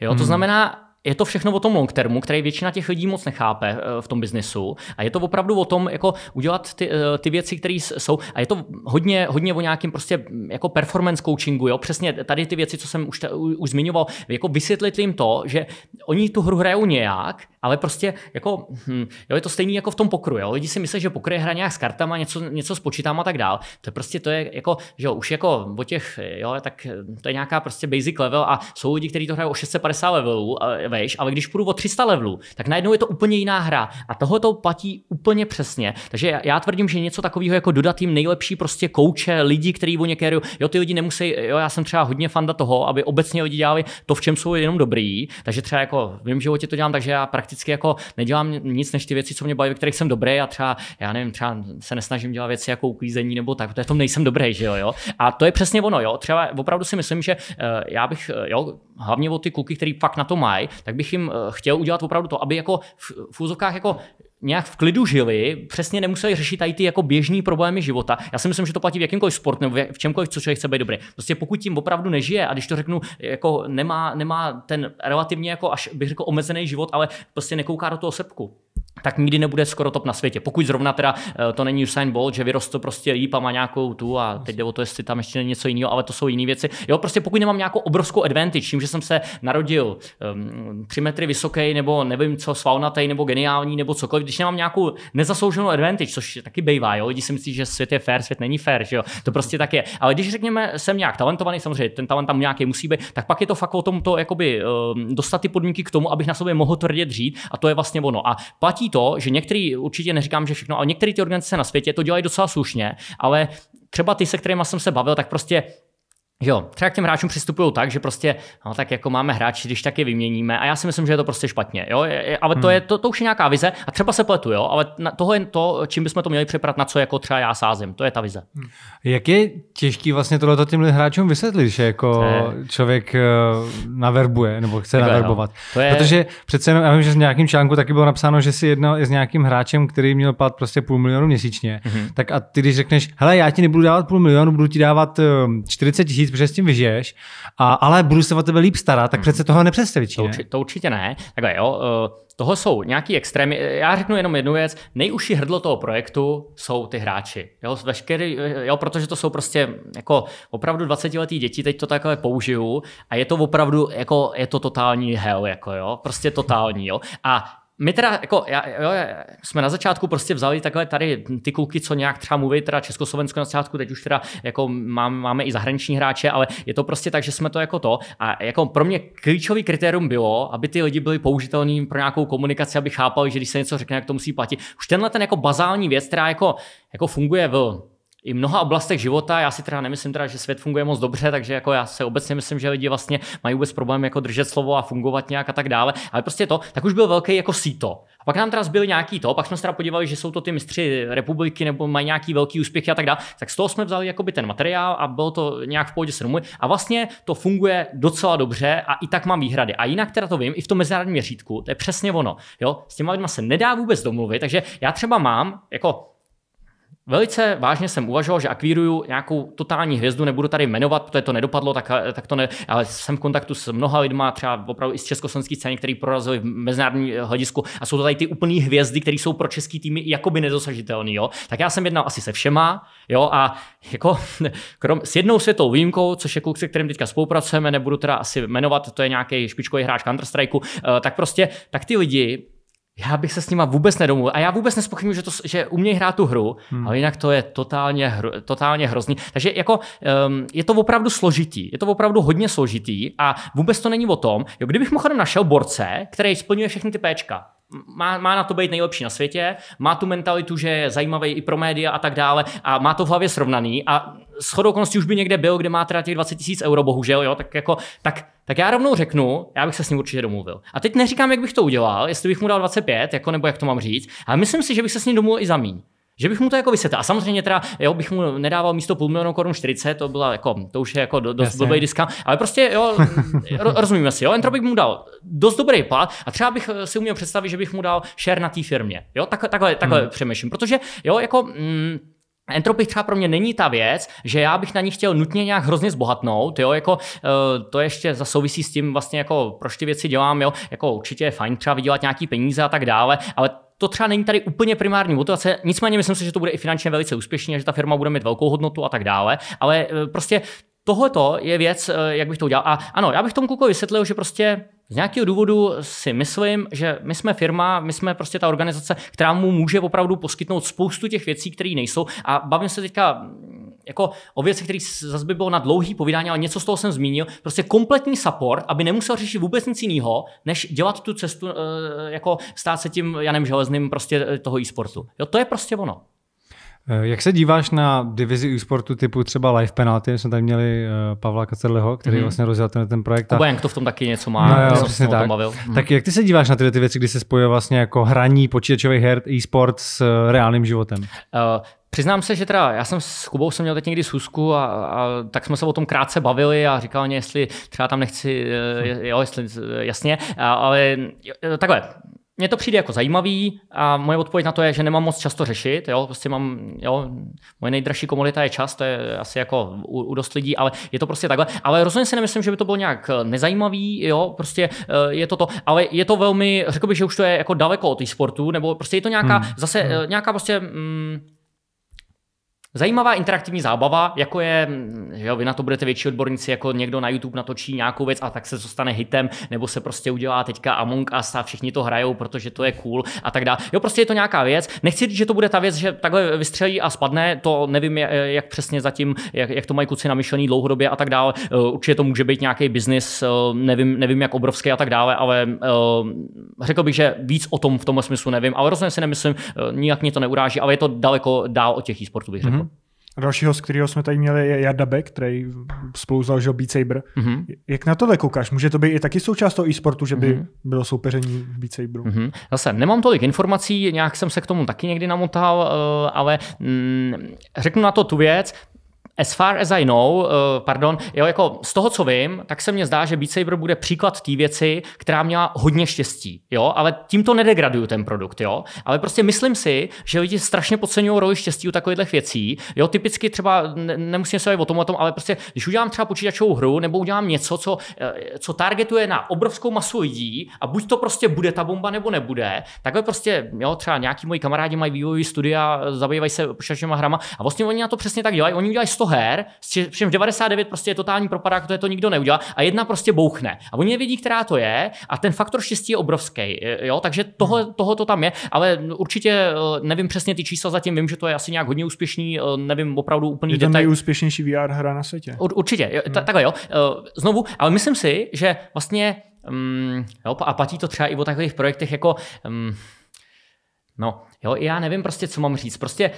Jo, hmm. to znamená, je to všechno o tom long termu, který většina těch lidí moc nechápe eh, v tom biznesu. A je to opravdu o tom, jako udělat ty, eh, ty věci, které jsou. A je to hodně, hodně o nějakém prostě mm, jako performance coachingu, jo? přesně tady ty věci, co jsem už, už zmiňoval, jako vysvětlit jim to, že oni tu hru hrajou nějak, ale prostě jako, hm, jo, je to stejný jako v tom pokru, jo? lidi si myslí, že pokry hra nějak s kartama, něco, něco s počítám a tak dál. To je prostě, to je jako, že jo, už jako o těch, jo, tak to je nějaká prostě basic level a jsou lidi, kteří to hrají o 650 levelů, a vejš, ale když půjdu o 300 levelů, tak najednou je to úplně jiná hra. A toho to platí úplně přesně. Takže já tvrdím, že něco takového jako dodat jim nejlepší prostě kouče, lidi, kteří o některou, jo, ty lidi nemusí, jo, já jsem třeba hodně fanda toho, aby obecně lidi dělali to, v čem jsou jenom dobrý. Takže třeba jako v mém životě to dělám, takže já prakticky jako nedělám nic než ty věci, co mě baví, ve kterých jsem dobrý a třeba, já nevím, třeba se nesnažím dělat věci jako uklízení nebo tak, protože v tom nejsem dobrý, že jo, jo. A to je přesně ono, jo. Třeba opravdu si myslím, že uh, já bych, uh, jo, hlavně o ty kluky, který fakt na to mají, tak bych jim eh, chtěl udělat opravdu to, aby jako v, v úzovkách jako nějak v klidu žili, přesně nemuseli řešit tady ty jako běžní problémy života. Já si myslím, že to platí v jakýmkoliv sportu nebo v čemkoliv, co člověk chce být dobrý. Prostě pokud tím opravdu nežije, a když to řeknu, jako nemá, nemá ten relativně jako až bych řekl omezený život, ale prostě nekouká do toho srpku, tak nikdy nebude skoro top na světě. Pokud zrovna teda eh, to není Usain Bolt, že vyrostl prostě líp a má nějakou tu a teď jde o to, jestli tam ještě není něco jiného, ale to jsou jiné věci. Jo, prostě pokud nemám nějakou obrovskou advantage, tím, že jsem se narodil um, ehm, 3 metry vysoký nebo nevím co, svalnatý nebo geniální nebo cokoliv, když nemám nějakou nezaslouženou advantage, což taky bývá, jo, lidi si myslí, že svět je fair, svět není fair, že jo, to prostě tak je. Ale když řekněme, jsem nějak talentovaný, samozřejmě ten talent tam nějaký musí být, tak pak je to fakt o tom to, jakoby, um, dostat ty podmínky k tomu, abych na sobě mohl tvrdě dřít a to je vlastně ono. A Platí to, že některý, určitě neříkám, že všechno, ale některé ty organizace na světě to dělají docela slušně, ale třeba ty, se kterými jsem se bavil, tak prostě jo, třeba k těm hráčům přistupují tak, že prostě, no tak jako máme hráči, když taky vyměníme a já si myslím, že je to prostě špatně, jo, ale to, hmm. je, to, to už je nějaká vize a třeba se pletu, jo, ale toho je to, čím bychom to měli přeprat, na co jako třeba já sázím, to je ta vize. Hmm. Jak je těžký vlastně tohle těm hráčům vysvětlit, že jako je... člověk eh, naverbuje nebo chce Takhle, naverbovat, to je... protože přece jenom, já vím, že v nějakém článku taky bylo napsáno, že si jednal i s nějakým hráčem, který měl plat prostě půl milionu měsíčně, hmm. tak a ty když řekneš, hele, já ti nebudu dávat půl milionu, budu ti dávat 40 eh, říct, protože s tím vyžiješ, a, ale budu se o tebe líp starat, tak mhm. přece toho nepředstavíš. To, to určitě ne. Takhle jo, eh, toho jsou nějaký extrémy. Já řeknu jenom jednu věc. Nejužší hrdlo toho projektu jsou ty hráči. Jo, veškerý, eh, jo, protože to jsou prostě jako opravdu 20-letý děti, teď to takhle použiju a je to opravdu jako, je to totální hell, jako jo, prostě totální, jo. A my teda, jako, já, jo, jsme na začátku prostě vzali takhle tady ty kluky, co nějak třeba mluví, teda Československo na začátku, teď už teda jako mám, máme i zahraniční hráče, ale je to prostě tak, že jsme to jako to. A jako pro mě klíčový kritérium bylo, aby ty lidi byli použitelní pro nějakou komunikaci, aby chápali, že když se něco řekne, jak to musí platit. Už tenhle ten jako bazální věc, která jako, jako funguje v i mnoha oblastech života. Já si teda nemyslím, teda, že svět funguje moc dobře, takže jako já se obecně myslím, že lidi vlastně mají vůbec problém jako držet slovo a fungovat nějak a tak dále. Ale prostě to, tak už byl velký jako síto. A pak nám teda zbyl nějaký to, pak jsme se teda podívali, že jsou to ty mistři republiky nebo mají nějaký velký úspěch a tak dále. Tak z toho jsme vzali jakoby ten materiál a bylo to nějak v pohodě s domů. A vlastně to funguje docela dobře a i tak mám výhrady. A jinak teda to vím, i v tom mezinárodním měřítku, to je přesně ono. Jo? S těma lidma se nedá vůbec domluvit, takže já třeba mám jako Velice vážně jsem uvažoval, že akvíruju nějakou totální hvězdu, nebudu tady jmenovat, protože to nedopadlo, tak, tak to ne, ale jsem v kontaktu s mnoha lidma, třeba opravdu i z československých scény, který prorazili v mezinárodní eh, hledisku a jsou to tady ty úplné hvězdy, které jsou pro český týmy jakoby nedosažitelné. Tak já jsem jednal asi se všema jo, a jako, krom, s jednou světou výjimkou, což je kluk, se kterým teďka spolupracujeme, nebudu teda asi jmenovat, to je nějaký špičkový hráč Counter-Strike, eh, tak prostě tak ty lidi já bych se s nima vůbec nedomluvil. A já vůbec nespochybnuju, že, to, že umějí hrát tu hru, hmm. ale jinak to je totálně, hro, totálně hrozný. Takže jako um, je to opravdu složitý, je to opravdu hodně složitý a vůbec to není o tom, jo, kdybych mohl našel borce, který splňuje všechny ty péčka, má, má na to být nejlepší na světě, má tu mentalitu, že je zajímavý i pro média a tak dále a má to v hlavě srovnaný a shodou okolností už by někde byl, kde má teda těch 20 tisíc euro, bohužel, jo, tak jako, tak, tak já rovnou řeknu, já bych se s ním určitě domluvil. A teď neříkám, jak bych to udělal, jestli bych mu dal 25, jako nebo jak to mám říct, ale myslím si, že bych se s ním domluvil i za míň. Že bych mu to jako vysvětlil. A samozřejmě teda, jo, bych mu nedával místo půl milionu korun 40, to byla jako, to už je jako dost Jasně. blbý diska, ale prostě, jo, rozumíme si, jo, Entro bych mu dal dost dobrý plat a třeba bych si uměl představit, že bych mu dal share na té firmě, jo, tak, takhle, takhle hmm. přemýšlím, protože, jo, jako, mm, Entropy třeba pro mě není ta věc, že já bych na ní chtěl nutně nějak hrozně zbohatnout, jo, jako eh, to ještě za souvisí s tím vlastně jako proč ty věci dělám, jo, jako určitě je fajn třeba vydělat nějaký peníze a tak dále, ale to třeba není tady úplně primární motivace, nicméně myslím si, že to bude i finančně velice úspěšný a že ta firma bude mít velkou hodnotu a tak dále, ale e, prostě tohle je věc, e, jak bych to udělal. A ano, já bych tomu klukovi vysvětlil, že prostě z nějakého důvodu si myslím, že my jsme firma, my jsme prostě ta organizace, která mu může opravdu poskytnout spoustu těch věcí, které nejsou. A bavím se teďka jako o věci, které zase by bylo na dlouhý povídání, ale něco z toho jsem zmínil. Prostě kompletní support, aby nemusel řešit vůbec nic jiného, než dělat tu cestu, eh, jako stát se tím Janem Železným prostě eh, toho e-sportu. Jo, to je prostě ono. Eh, jak se díváš na divizi e-sportu typu třeba live penalty? Jsme tady měli eh, Pavla Kacerleho, který mm vlastně rozjel ten, ten projekt. A... Kuba to v tom taky něco má, no, jo, jsem tak. bavil. Mm. Tak jak ty se díváš na tyhle ty věci, kdy se spojuje vlastně jako hraní počítačových her e-sport s eh, reálným životem? Uh, Přiznám se, že teda já jsem s Kubou jsem měl teď někdy schůzku a, a tak jsme se o tom krátce bavili a říkal mě, jestli třeba tam nechci, jo, jestli, jasně, ale takhle, mně to přijde jako zajímavý a moje odpověď na to je, že nemám moc často řešit. Jo? Prostě mám, jo, moje nejdražší komodita je čas, to je asi jako u, u, dost lidí, ale je to prostě takhle. Ale rozhodně si nemyslím, že by to bylo nějak eh, nezajímavý, jo, prostě eh, je to to, ale je to velmi, řekl bych, že už to je jako daleko od e-sportu, nebo prostě je to nějaká, hmm. zase eh, hmm. nějaká prostě mm, Zajímavá interaktivní zábava, jako je, mm, jo, vy na to budete větší odborníci, jako někdo na YouTube natočí nějakou věc a tak se zůstane hitem, nebo se prostě udělá teďka Among Us a všichni to hrajou, protože to je cool a tak dále. Jo, prostě je to nějaká věc. Nechci říct, že to bude ta věc, že takhle vystřelí a spadne, to nevím, jak přesně zatím, jak, jak to mají kluci namyšlený dlouhodobě a tak dále. Eh, určitě to může být nějaký biznis, eh, nevím, nevím, jak obrovský a tak dále, ale eh, řekl bych, že víc o tom v tom smyslu nevím, ale rozhodně si nemyslím, nijak mě to neuráží, ale je to daleko dál od těch e-sportů, bych řekl. Mm-hmm. A další kterého jsme tady měli, je Jarda Beck, který spolu založil Beat Saber. Mm-hmm. Jak na tohle koukáš? Může to být i taky součást toho e-sportu, že by mm-hmm. bylo soupeření v Beat Saberu? Mm-hmm. Zase nemám tolik informací, nějak jsem se k tomu taky někdy namotal, eh, ale mm, řeknu na to tu věc. As far as I know, uh, pardon, jo, jako z toho, co vím, tak se mně zdá, že Beat Saber bude příklad té věci, která měla hodně štěstí, jo, ale tím to nedegraduju ten produkt, jo, ale prostě myslím si, že lidi strašně podceňují roli štěstí u takových věcí, jo, typicky třeba, ne, nemusím se o tom o tom, ale prostě, když udělám třeba počítačovou hru nebo udělám něco, co, eh, co targetuje na obrovskou masu lidí a buď to prostě bude ta bomba nebo nebude, takhle prostě, jo, třeba nějaký moji kamarádi mají vývojový studia, zabývají se počítačovými hrama a vlastně oni na to přesně tak dělají, oni udělají 100 her, přičemž 99 prostě je totální propadák, to je to nikdo neudělá a jedna prostě bouchne. A oni nevědí, která to je a ten faktor štěstí je obrovský, e, jo, takže toho, hmm. toho to tam je, ale určitě e, nevím přesně ty čísla zatím, vím, že to je asi nějak hodně úspěšný, e, nevím opravdu úplný Je to detail. nejúspěšnější VR hra na světě. Určitě, hmm. takhle jo. Znovu, ale myslím si, že vlastně um, jo, a platí to třeba i o takových projektech jako um, no, Jo, já nevím prostě, co mám říct. Prostě e,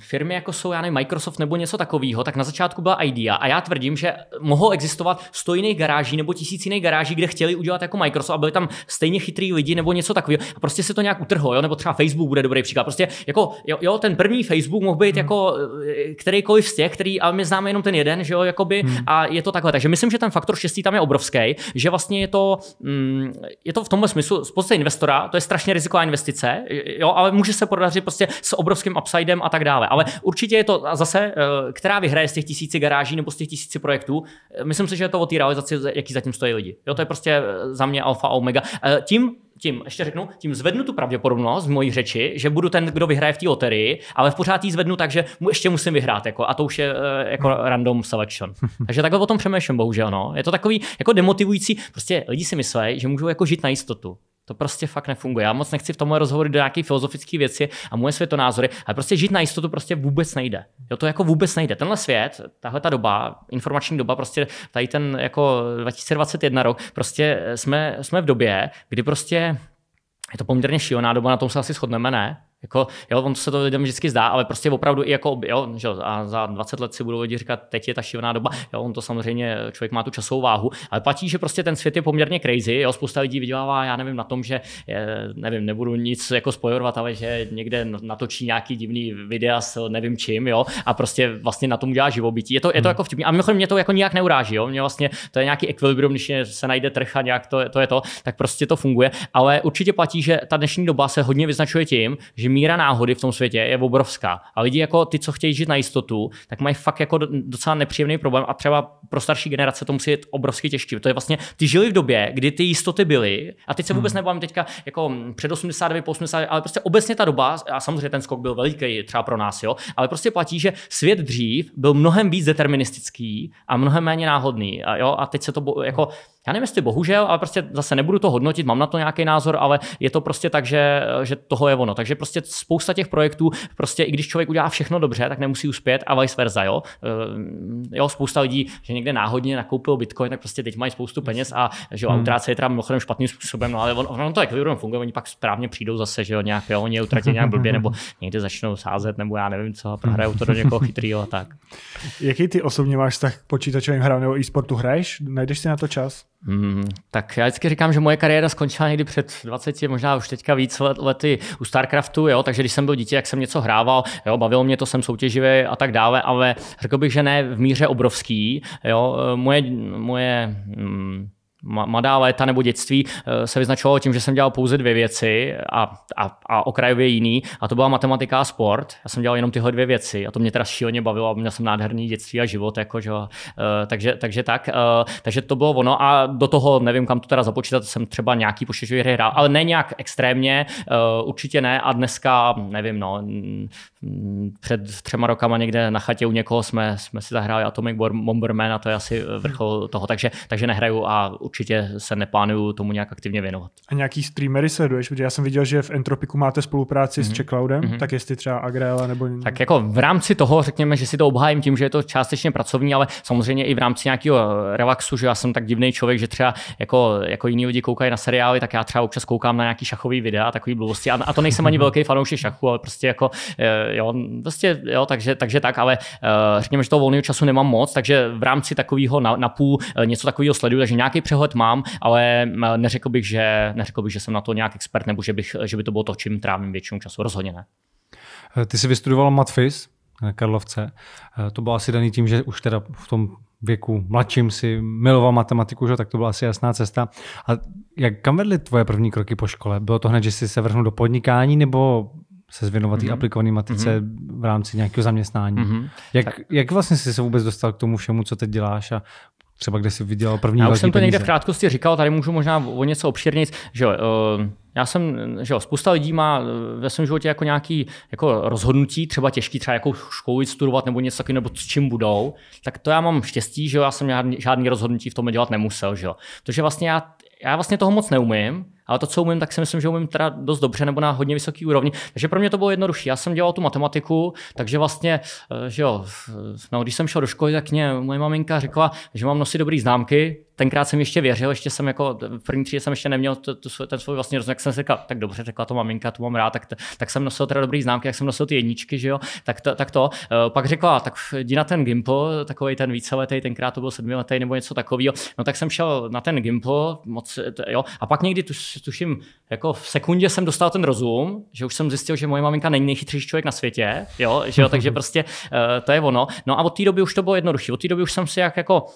firmy jako jsou, já nevím, Microsoft nebo něco takového, tak na začátku byla idea a já tvrdím, že mohlo existovat sto jiných garáží nebo tisíc jiných garáží, kde chtěli udělat jako Microsoft a byli tam stejně chytrý lidi nebo něco takového. A prostě se to nějak utrhlo, jo, nebo třeba Facebook bude dobrý příklad. Prostě jako, jo, jo ten první Facebook mohl být hmm. jako eh, kterýkoliv z těch, který, ale my známe jenom ten jeden, že jo, jakoby, hmm. a je to takhle. Takže myslím, že ten faktor štěstí tam je obrovský, že vlastně je to, mm, je to v tomhle smyslu z investora, to je strašně riziková investice, jo, ale ale může se podařit prostě s obrovským upsidem a tak dále. Ale určitě je to zase, eh, která vyhraje z těch tisíci garáží nebo z těch tisíci projektů. Eh, myslím si, že je to o té realizaci, jaký zatím stojí lidi. Jo, to je prostě eh, za mě alfa a omega. Tím tím, ještě řeknu, tím zvednu tu pravděpodobnost v mojí řeči, že budu ten, kdo vyhraje v té loterii, ale v pořád ji zvednu tak, že mu ještě musím vyhrát, jako, a to už je jako hmm. random selection. Takže takhle o tom přemýšlím, bohužel. No. Je to takový jako demotivující, prostě lidi si myslí, že můžou jako žít na jistotu. To prostě fakt nefunguje. Já moc nechci v tomhle rozhovoru do nějaké filozofické věci a moje světonázory, ale prostě žít na jistotu prostě vůbec nejde. Jo, to jako vůbec nejde. Tenhle svět, tahle ta doba, informační doba, prostě tady ten jako 2021 rok, prostě jsme, jsme v době, kdy prostě je to poměrně šílená doba, na tom se asi shodneme, ne? Jako, jo, on se to lidem vždycky zdá, ale prostě opravdu i jako, jo, že, a za 20 let si budou lidi říkat, teď je ta šivná doba, jo, on to samozřejmě, člověk má tu časovou váhu, ale platí, že prostě ten svět je poměrně crazy, jo, spousta lidí vydělává, já nevím, na tom, že, je, nevím, nebudu nic jako spojovat, ale že někde natočí nějaký divný videa s nevím čím, jo, a prostě vlastně na tom dělá živobytí. Je to, je to hmm. jako vtipný. A mimochodem mě to jako nijak neuráží, jo, mě vlastně, to je nějaký ekvilibrium, když se najde trh a nějak to, to je to, tak prostě to funguje, ale určitě platí, že ta dnešní doba se hodně vyznačuje tím, že míra náhody v tom světě je obrovská. A lidi jako ty, co chtějí žít na jistotu, tak mají fakt jako docela nepříjemný problém a třeba pro starší generace to musí být obrovsky těžké. To je vlastně, ty žili v době, kdy ty jistoty byly a teď se vůbec hmm. nebavím teďka jako před 89, po 80, ale prostě obecně ta doba, a samozřejmě ten skok byl veliký třeba pro nás, jo, ale prostě platí, že svět dřív byl mnohem víc deterministický a mnohem méně náhodný. A, jo, a teď se to jako já nevím, jestli bohužel, ale prostě zase nebudu to hodnotit, mám na to nějaký názor, ale je to prostě tak, že, že toho je ono. Takže prostě spousta těch projektů, prostě i když člověk udělá všechno dobře, tak nemusí uspět a vice versa, jo. Eh, jo, spousta lidí, že někde náhodně nakoupil bitcoin, tak prostě teď mají spoustu peněz a že jo, hmm. je tam mimochodem špatným způsobem, no ale on, to to ekvilibrium funguje, oni pak správně přijdou zase, že jo, nějak, jo, oni je utratí nějak blbě nebo někde začnou sázet nebo já nevím co prohrajou to do někoho chytrýho a tak. Jaký ty osobně máš tak počítačovým hrám nebo e-sportu hraješ? Najdeš si na to čas? Hmm, tak já vždycky říkám, že moje kariéra skončila někdy před 20, možná už teďka víc let, lety u StarCraftu, jo, takže když jsem byl dítě, jak jsem něco hrával, jo, bavilo mě to, jsem soutěživý a tak dále, ale řekl bych, že ne v míře obrovský, jo, moje, moje hmm, mladá léta nebo dětství eh, se vyznačovalo tím, že jsem dělal pouze dvě věci a, a, a okrajově jiný. A to byla matematika a sport. Já jsem dělal jenom tyhle dvě věci a to mě teda šíleně bavilo a měl jsem nádherný dětství a život. Jako, že, eh, takže, takže, tak, eh, takže to bylo ono a do toho nevím, kam to teda započítat, jsem třeba nějaký počítačový hry hrál, ale ne nějak extrémně, určitě ne. A dneska, nevím, no, před třema rokama někde na chatě u někoho jsme, jsme si zahráli Atomic Bomberman a to je asi vrchol toho, takže, takže nehraju a určitě se neplánuju tomu nějak aktivně věnovat. A nějaký streamery sleduješ? Protože já jsem viděl, že v Entropiku máte spolupráci mm-hmm. s Checkloudem, mhm. mm-hmm. tak jestli třeba Agrela nebo... Tak jako v rámci toho řekněme, že si to obhájím tím, že je to částečně pracovní, ale samozřejmě i v rámci nějakého eh, relaxu, že já jsem tak divný člověk, že třeba jako, jako jiní lidi koukají na seriály, tak já třeba občas koukám na nějaký šachový videa, takový blbosti. A, a to nejsem ani velký fanoušek šachu, ale prostě jako, eh, jo, prostě, jo, takže, takže tak, ale eh, řekněme, že toho volného času nemám moc, takže v rámci takového na, něco takového sleduju, takže nějaký přehled mám, ale eh, neřekl bych, že, neřekl bych, že jsem na to nějak expert, nebo že, bych, že by to bylo to, čím trávím většinu času. Rozhodně ne. Eh, ty jsi vystudoval matfis na eh, Karlovce. To bylo asi daný tím, že už teda v tom věku mladším si miloval matematiku, že? tak to byla asi jasná cesta. A jak, kam vedly tvoje první kroky po škole? Bylo to hned, že jsi se vrhnul do podnikání, nebo se zvěnovat mm-hmm. aplikované matice mm-hmm. v rámci nějakého zaměstnání. Mm-hmm. Jak, jak vlastně jsi se vůbec dostal k tomu všemu, co teď děláš a třeba kde jsi viděl první Já už jsem to peníze. někde v krátkosti říkal, tady můžu možná o něco obšírnit, že uh, já jsem, že jo, spousta lidí má eh, ve svém životě jako nějaký jako rozhodnutí, třeba těžký, třeba jako školu studovat nebo něco takového, nebo s čím budou, tak to já mám štěstí, že jo, já jsem žádný, žádný rozhodnutí v tom dělat nemusel, že jo. Protože vlastně já, já vlastně toho moc neumím, ale to, co umím, tak si myslím, že umím teda dost dobře nebo na hodně vysoký úrovni. Takže pro mě to bylo jednodušší. Já jsem dělal tu matematiku, takže vlastně, eh, že jo, no, když jsem šel do školy, tak mě moje maminka řekla, že mám nosit dobrý známky, tenkrát jsem ještě věřil, ještě jsem jako v první třídě jsem ještě neměl t, t, ten svůj vlastní rozměr, jsem si říkal, tak dobře, řekla to maminka, tu mám rád, tak, t, tak jsem nosil teda dobrý známky, jak jsem nosil ty jedničky, že jo, tak, t, tak to. Eh, pak řekla, tak jdi na ten gimpo, takový ten víceletý, tenkrát to byl sedmiletý nebo něco takového, no tak jsem šel na ten Gimpo, moc, eh, t, jo, a pak někdy tu, tuším, jako v sekundě jsem dostal ten rozum, že už jsem zjistil, že moje maminka není nejchytřejší člověk na světě, jo, že jo, takže prostě uh, to je ono. No a od té doby už to bylo jednodušší, od té doby už jsem si jak jako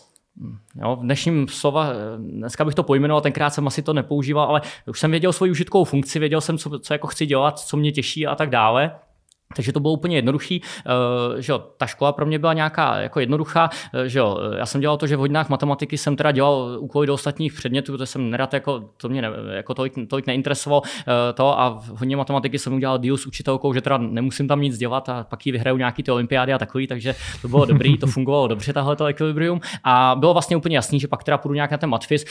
hm, Jo, v dnešním slova, eh, dneska bych to pojmenoval, tenkrát jsem asi to nepoužíval, ale už jsem věděl svoji užitkovou funkci, věděl jsem, co, co jako chci dělat, co mě těší a tak dále. Takže to bylo úplně jednodušší, eh, že jo, ta škola pro mě byla nějaká jako jednoduchá, eh, že jo, eh, já jsem dělal to, že v hodinách matematiky jsem teda dělal úkoly do ostatních předmětů, protože jsem nerad, jako, to mě ne, jako tolik, tolik neinteresovalo to a v hodině matematiky jsem udělal díl s učitelkou, že teda nemusím tam nic dělat a pak ji vyhraju nějaký ty olympiády a takový, takže to bylo dobrý, to fungovalo dobře, tahle to ekvilibrium a bylo vlastně úplně jasný, že pak teda půjdu nějak na ten matfis.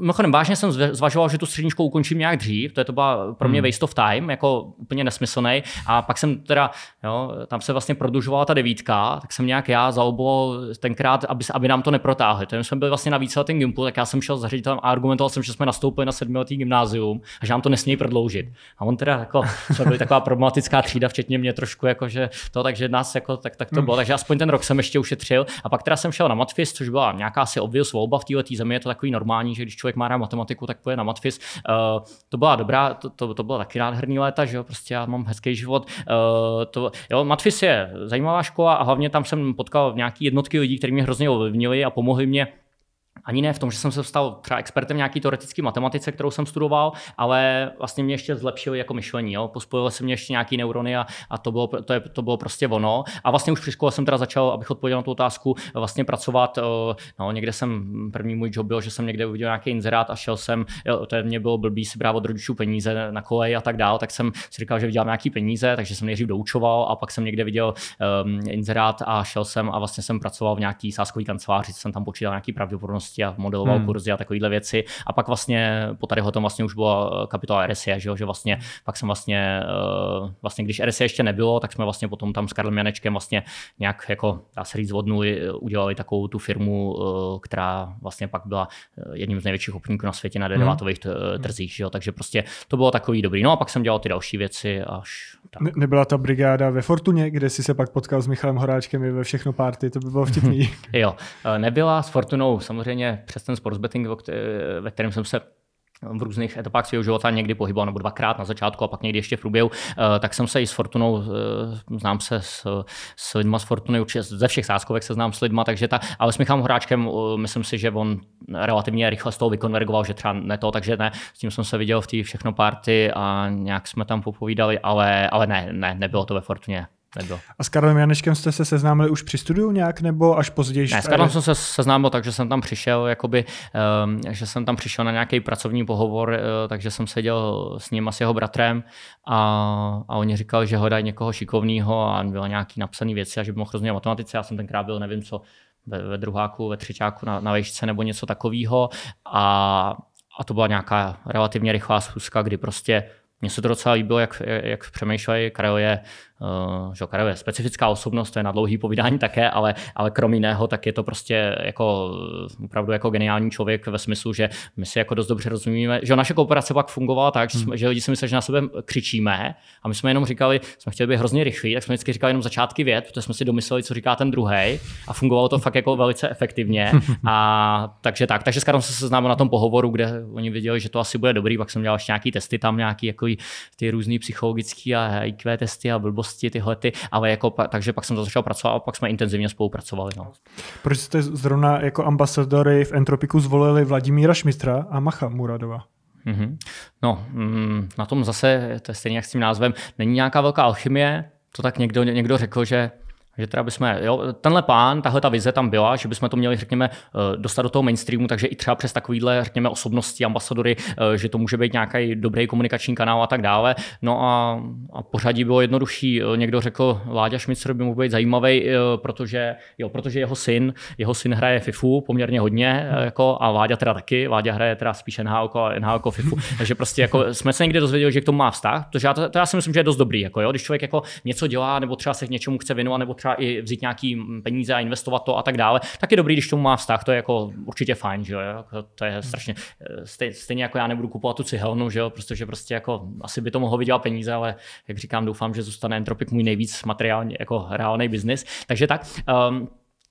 mimochodem, vážně jsem zvažoval, že tu střední školu ukončím nějak dřív, to, je to byla pro mě hmm. waste of time, jako úplně nesmyslný a pak pak jsem teda, jo, tam se vlastně prodlužovala ta devítka, tak jsem nějak já zaoblo tenkrát, aby, aby nám to neprotáhli. To jsme byli vlastně na ten gimpu, tak já jsem šel za ředitelem a argumentoval jsem, že jsme nastoupili na sedmiletý gymnázium a že nám to nesmí prodloužit. A on teda jako, jsme byli taková problematická třída, včetně mě trošku, jako, že to, takže nás jako, tak, tak to hmm. bylo. Takže aspoň ten rok jsem ještě ušetřil. A pak teda jsem šel na Matfis, což byla nějaká asi obvious volba v této zemi. Je to takový normální, že když člověk má rád matematiku, tak půjde na Matfis. Uh, to byla dobrá, to, to, to byla taky nádherný léta, že jo, prostě já mám hezký život. Eh, to, jo, Matfis je zajímavá škola a hlavně tam jsem potkal nějaký jednotky lidí, kteří mě hrozně ovlivnili a pomohli mě ani ne v tom, že jsem se stal třeba expertem nějaký teoretické matematice, kterou jsem studoval, ale vlastně mě ještě zlepšilo jako myšlení. Jo. Pospojili se mě ještě nějaký neurony a, a to, bylo, to, je, to bylo prostě ono. A vlastně už při škole jsem teda začal, abych odpověděl na tu otázku, vlastně pracovat. Eh, no, někde jsem, první můj job byl, že jsem někde uviděl nějaký inzerát a šel jsem, jo, to je, mě bylo blbý si brát od rodičů peníze na kolej a tak dál, tak jsem si říkal, že vydělám nějaký peníze, takže jsem nejdřív doučoval a pak jsem někde viděl um, inzerát a šel jsem a vlastně jsem pracoval v nějaký sáskový kanceláři, jsem tam počítal nějaký pravděpodobnost nemovitosti a modeloval hmm. kurzy a takovéhle věci. A pak vlastně po tady tom vlastně už byla kapitola RSE, že, jo? že vlastně pak jsem vlastně, eh, vlastně když RSE ještě nebylo, tak jsme vlastně potom tam s Karlem Janečkem vlastně nějak jako dá se říct vodnu, eh, udělali takovou tu firmu, eh, která vlastně pak byla jedním z největších obchodníků na světě na hmm. derivátových hmm. trzích, že jo? takže prostě to bylo takový dobrý. No a pak jsem dělal ty další věci až tak. Ne- nebyla ta brigáda ve Fortuně, kde jsi se pak potkal s Michalem Horáčkem i ve všechno party to by bylo vtipný. jo, nebyla s Fortunou samozřejmě mě přes ten sports betting, ve kterém jsem se v různých etapách svého života někdy pohyboval, nebo dvakrát na začátku a pak někdy ještě v průběhu, eh, tak jsem se i s Fortunou, eh, znám se s, s lidma z Fortuny, určitě ze všech sáskovek se znám s lidma, takže ta, ale s Michalem Hráčkem, eh, myslím si, že on relativně rychle z toho vykonvergoval, že třeba ne to, takže ne, s tím jsem se viděl v té všechno party a nějak jsme tam popovídali, ale, ale ne, ne, nebylo to ve Fortuně nebyl. A s Karlem Janečkem jste se seznámili už při studiu nějak, nebo až později? Ne, s Karlem jsem se seznámil tak, že jsem tam přišel, jakoby, um, že jsem tam přišel na nějaký pracovní pohovor, uh, takže jsem seděl s ním a s jeho bratrem a, a oni říkali, že hledají někoho šikovného a bylo nějaký napsaný věci a že by mohl rozumět matematice. Já jsem tenkrát byl, nevím co, ve, ve druháku, ve třičáku na, na vejšce nebo něco takového a, a to byla nějaká relativně rychlá schůzka, kdy prostě mně se to docela líbilo, jak, jak Karel je Eh, že Karel je specifická osobnost, to je na dlouhý povídání také, ale, ale krom jiného, tak je to prostě jako eh, opravdu jako geniální člověk ve smyslu, že my si jako dost dobře rozumíme, že naše kooperace pak fungovala tak, že, jsme, hmm. že lidi si mysleli, že na sebe křičíme a my jsme jenom říkali, jsme chtěli být hrozně rychlí, tak jsme vždycky říkali jenom začátky věd, protože jsme si domysleli, co říká ten druhý a fungovalo to fakt jako velice efektivně. A takže tak, takže s Karlem se seznámil na tom pohovoru, kde oni viděli, že to asi bude dobrý, pak jsem dělal ještě nějaký testy tam, nějaký jako ty různý psychologický a IQ testy a blbosti blbosti tyhle, ty, ale jako, takže pak jsem to začal pracovat a pak jsme intenzivně spolupracovali. No. Proč jste zrovna jako ambasadory v Entropiku zvolili Vladimíra Šmistra a Macha Muradova? Mm-hmm. No, mm, na tom zase, to je stejně jak s tím názvem, není nějaká velká alchymie, to tak někdo, někdo řekl, že že teda bychom, jo, tenhle plán, tahle ta vize tam byla, že bychom to měli, řekněme, eh, dostat do toho mainstreamu, takže i třeba přes takovýhle, řekněme, osobnosti, ambasadory, eh, že to může být nějaký dobrý komunikační kanál a tak dále. No a, a pořadí bylo jednodušší. Eh, někdo řekl, Láďa Šmicer by mohl být zajímavý, protože, jo, protože jeho syn, jeho syn hraje FIFU poměrně hodně, hmm. jako, a Láďa teda taky, Láďa hraje teda spíš NHL a NHL FIFU, takže prostě jako jsme se někde dozvěděli, že k tomu má vztah, protože já, to, to já si myslím, že je dost dobrý, jako, jo, když člověk jako něco dělá, nebo třeba se k něčemu chce věnovat, nebo třeba i vzít nějaký peníze a investovat to a tak dále, tak je dobrý, když tomu má vztah, to je jako určitě fajn, že jo, jako to je hmm. strašně, eh, stejně jako já nebudu kupovat tu cihelnu, že jo, protože prostě jako asi by to mohlo vydělat peníze, ale jak říkám, doufám, že zůstane Entropic můj nejvíc materiálně jako reálný biznis, takže tak, um,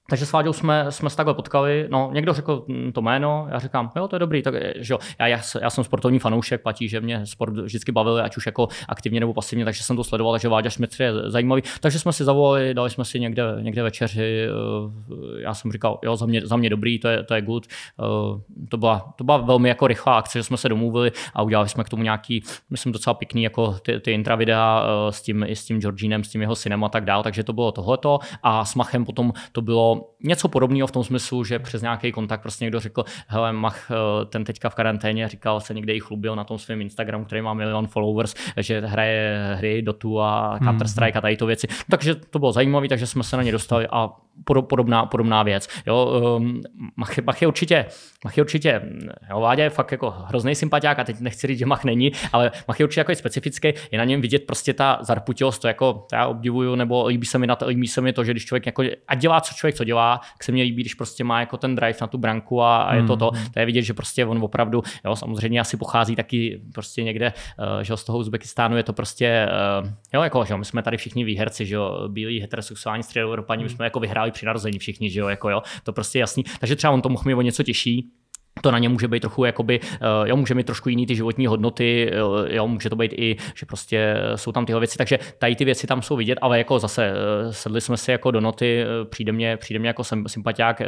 takže s Váďou jsme, jsme se takhle potkali, no někdo řekl mm, to jméno, já říkám, jo to je dobrý, tak eh, že jo, já, já, já jsem sportovní fanoušek, platí, že mě sport vždycky bavil, ať už jako aktivně nebo pasivně, takže jsem to sledoval, takže Váďa Šmitr je zajímavý, takže jsme si zavolali, dali jsme si někde, někde večeři, eh, já jsem říkal, jo za mě, za mě dobrý, to je, to je good, eh, to byla, to byla velmi jako rychlá akce, že jsme se domluvili a udělali jsme k tomu nějaký, myslím docela pěkný jako ty, ty intravidea s tím, i s tím Georginem, s tím jeho synem a tak dál, takže to bylo tohleto a s Machem potom to bylo něco podobného v tom smyslu, že přes nějaký kontakt prostě někdo řekl, hele, Mach, eh, ten teďka v karanténě říkal, se někde i chlubil na tom svém Instagramu, který má milion followers, že hraje hry Dotu a Counter-Strike hmm. a tady to věci. Takže to bylo zajímavé, takže jsme se na ně dostali a podobná, podobná věc. Jo, um, Mach, Mach, je určitě, Mach je určitě, jo, Vádě je fakt jako hrozný sympatiák a teď nechci říct, že Mach není, ale Mach je určitě jako je specifický, je na něm vidět prostě ta zarputilost, to jako já obdivuju, nebo líbí se mi, na to, líbí se mi to, že když člověk jako, a dělá co člověk, co co dělá, tak se mně líbí, když prostě má jako ten drive na tu branku a, a je to to. Mm-hmm. To je vidět, že prostě on opravdu, jo, samozřejmě asi pochází taky prostě někde, eh, že z toho Uzbekistánu je to prostě, eh, jo, jako, že my jsme tady všichni výherci, že jo, bílí heterosexuální středoevropani, my mm-hmm. jsme jako vyhráli při narození všichni, že jo, jako jo, to prostě jasný. Takže třeba on to mohl mít o něco těžší, to na ně může být trochu jakoby, eh, jo, může mít trošku jiný ty životní hodnoty, eh, jo, může to být i, že prostě jsou tam tyhle věci, takže tady ty věci tam jsou vidět, ale jako zase eh, sedli jsme si jako do noty, přijde mě, přijde mě jako sympatiák,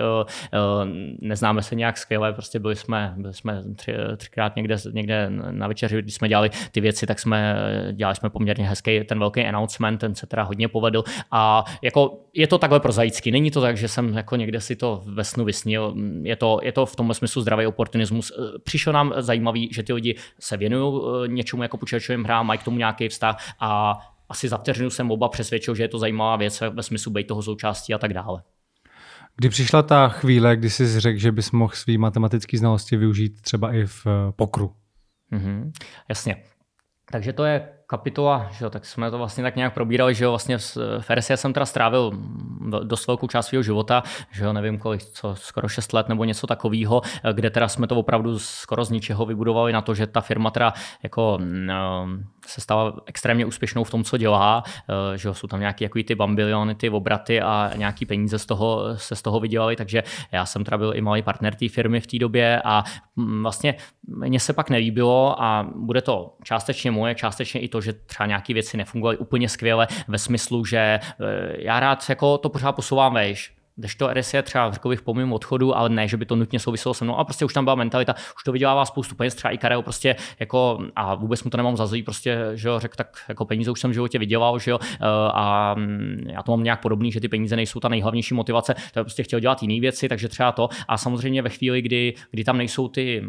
neznáme se nějak skvěle, prostě byli jsme, byli jsme tři, třikrát někde, někde na večeři, když jsme dělali ty věci, tak jsme, dělali jsme poměrně hezký ten velký announcement, ten se teda hodně povedl a jako je to takhle prozaický, není to tak, že jsem jako někde si to ve snu vysnil, je to, je to v tom smyslu zdravý zdravý oportunismus. Eh, Přišlo nám zajímavý, že ty lidi se věnují eh, něčemu jako počítačovým hrám, mají k tomu nějaký vztah a asi za vteřinu jsem oba přesvědčil, že je to zajímavá věc ve smyslu být toho součástí a tak dále. Kdy přišla ta chvíle, kdy jsi řekl, že bys mohl své matematické znalosti využít třeba i v eh, pokru? Mm-hmm, jasně. Takže to je kapitola, že jo, tak jsme to vlastně tak nějak probírali, že jo, vlastně v RSI jsem teda strávil dost velkou část svého života, že jo, nevím kolik, co, skoro 6 let nebo něco takového, kde teda jsme to opravdu skoro z ničeho vybudovali na to, že ta firma teda jako... Mm, se stala extrémně úspěšnou v tom, co dělá, eh, že jsou tam nějaké jako ty bambiliony, ty obraty a nějaký peníze z toho, se z toho vydělali, takže já jsem teda byl i malý partner té firmy v té době a mm, vlastně mně se pak nelíbilo a bude to částečně moje, částečně i to, že třeba nějaké věci nefungovaly úplně skvěle ve smyslu, že eh, já rád jako to pořád posouvám vejš, Kdežto RS je třeba řekl bych po mém odchodu, ale ne, že by to nutně souviselo se mnou, a prostě už tam byla mentalita, už to vydělává spoustu peněz, třeba i Karel prostě jako, a vůbec mu to nemám za prostě, že jo, řekl, tak jako peníze už jsem v životě vydělal, že jo, a mm, já to mám nějak podobný, že ty peníze nejsou ta nejhlavnější motivace, to prostě chtěl dělat jiné věci, takže třeba to. A samozřejmě ve chvíli, kdy, kdy tam nejsou ty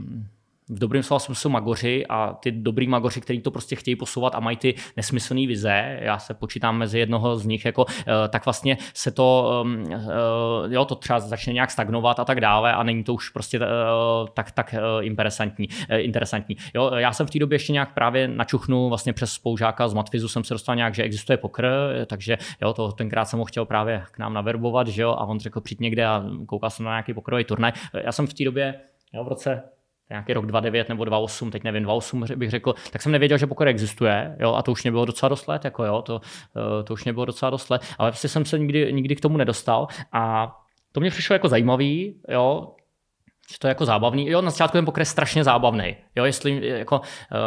v dobrém slova smyslu magoři a ty dobrý magoři, kteří to prostě chtějí posouvat a mají ty nesmyslné vize, já se počítám mezi jednoho z nich, jako, eh, tak vlastně se to, ehm, eh, jo, to třeba začne nějak stagnovat a tak dále a není to už prostě eh, tak, tak interesantní. interesantní. Jo, já jsem v té době ještě nějak právě načuchnul vlastně přes spoužáka z Matfizu jsem se dostal nějak, že existuje pokr, takže jo, to tenkrát jsem ho chtěl právě k nám naverbovat, že jo, a on řekl přijít někde a koukal jsem na nějaký pokrový turnaj. Já jsem v té době jo, v roce nějaký rok 2009 nebo 2008, teď nevím, 2008 bych řekl, tak jsem nevěděl, že pokor existuje, jo, a to už mě bylo docela dost let, jako jo, to, eh, to už mě bylo docela dost let, ale prostě jsem se nikdy, nikdy k tomu nedostal a to mě přišlo jako zajímavý, jo, že to je jako zábavný. Jo, na začátku ten je strašně zábavný. Jo, jestli jako,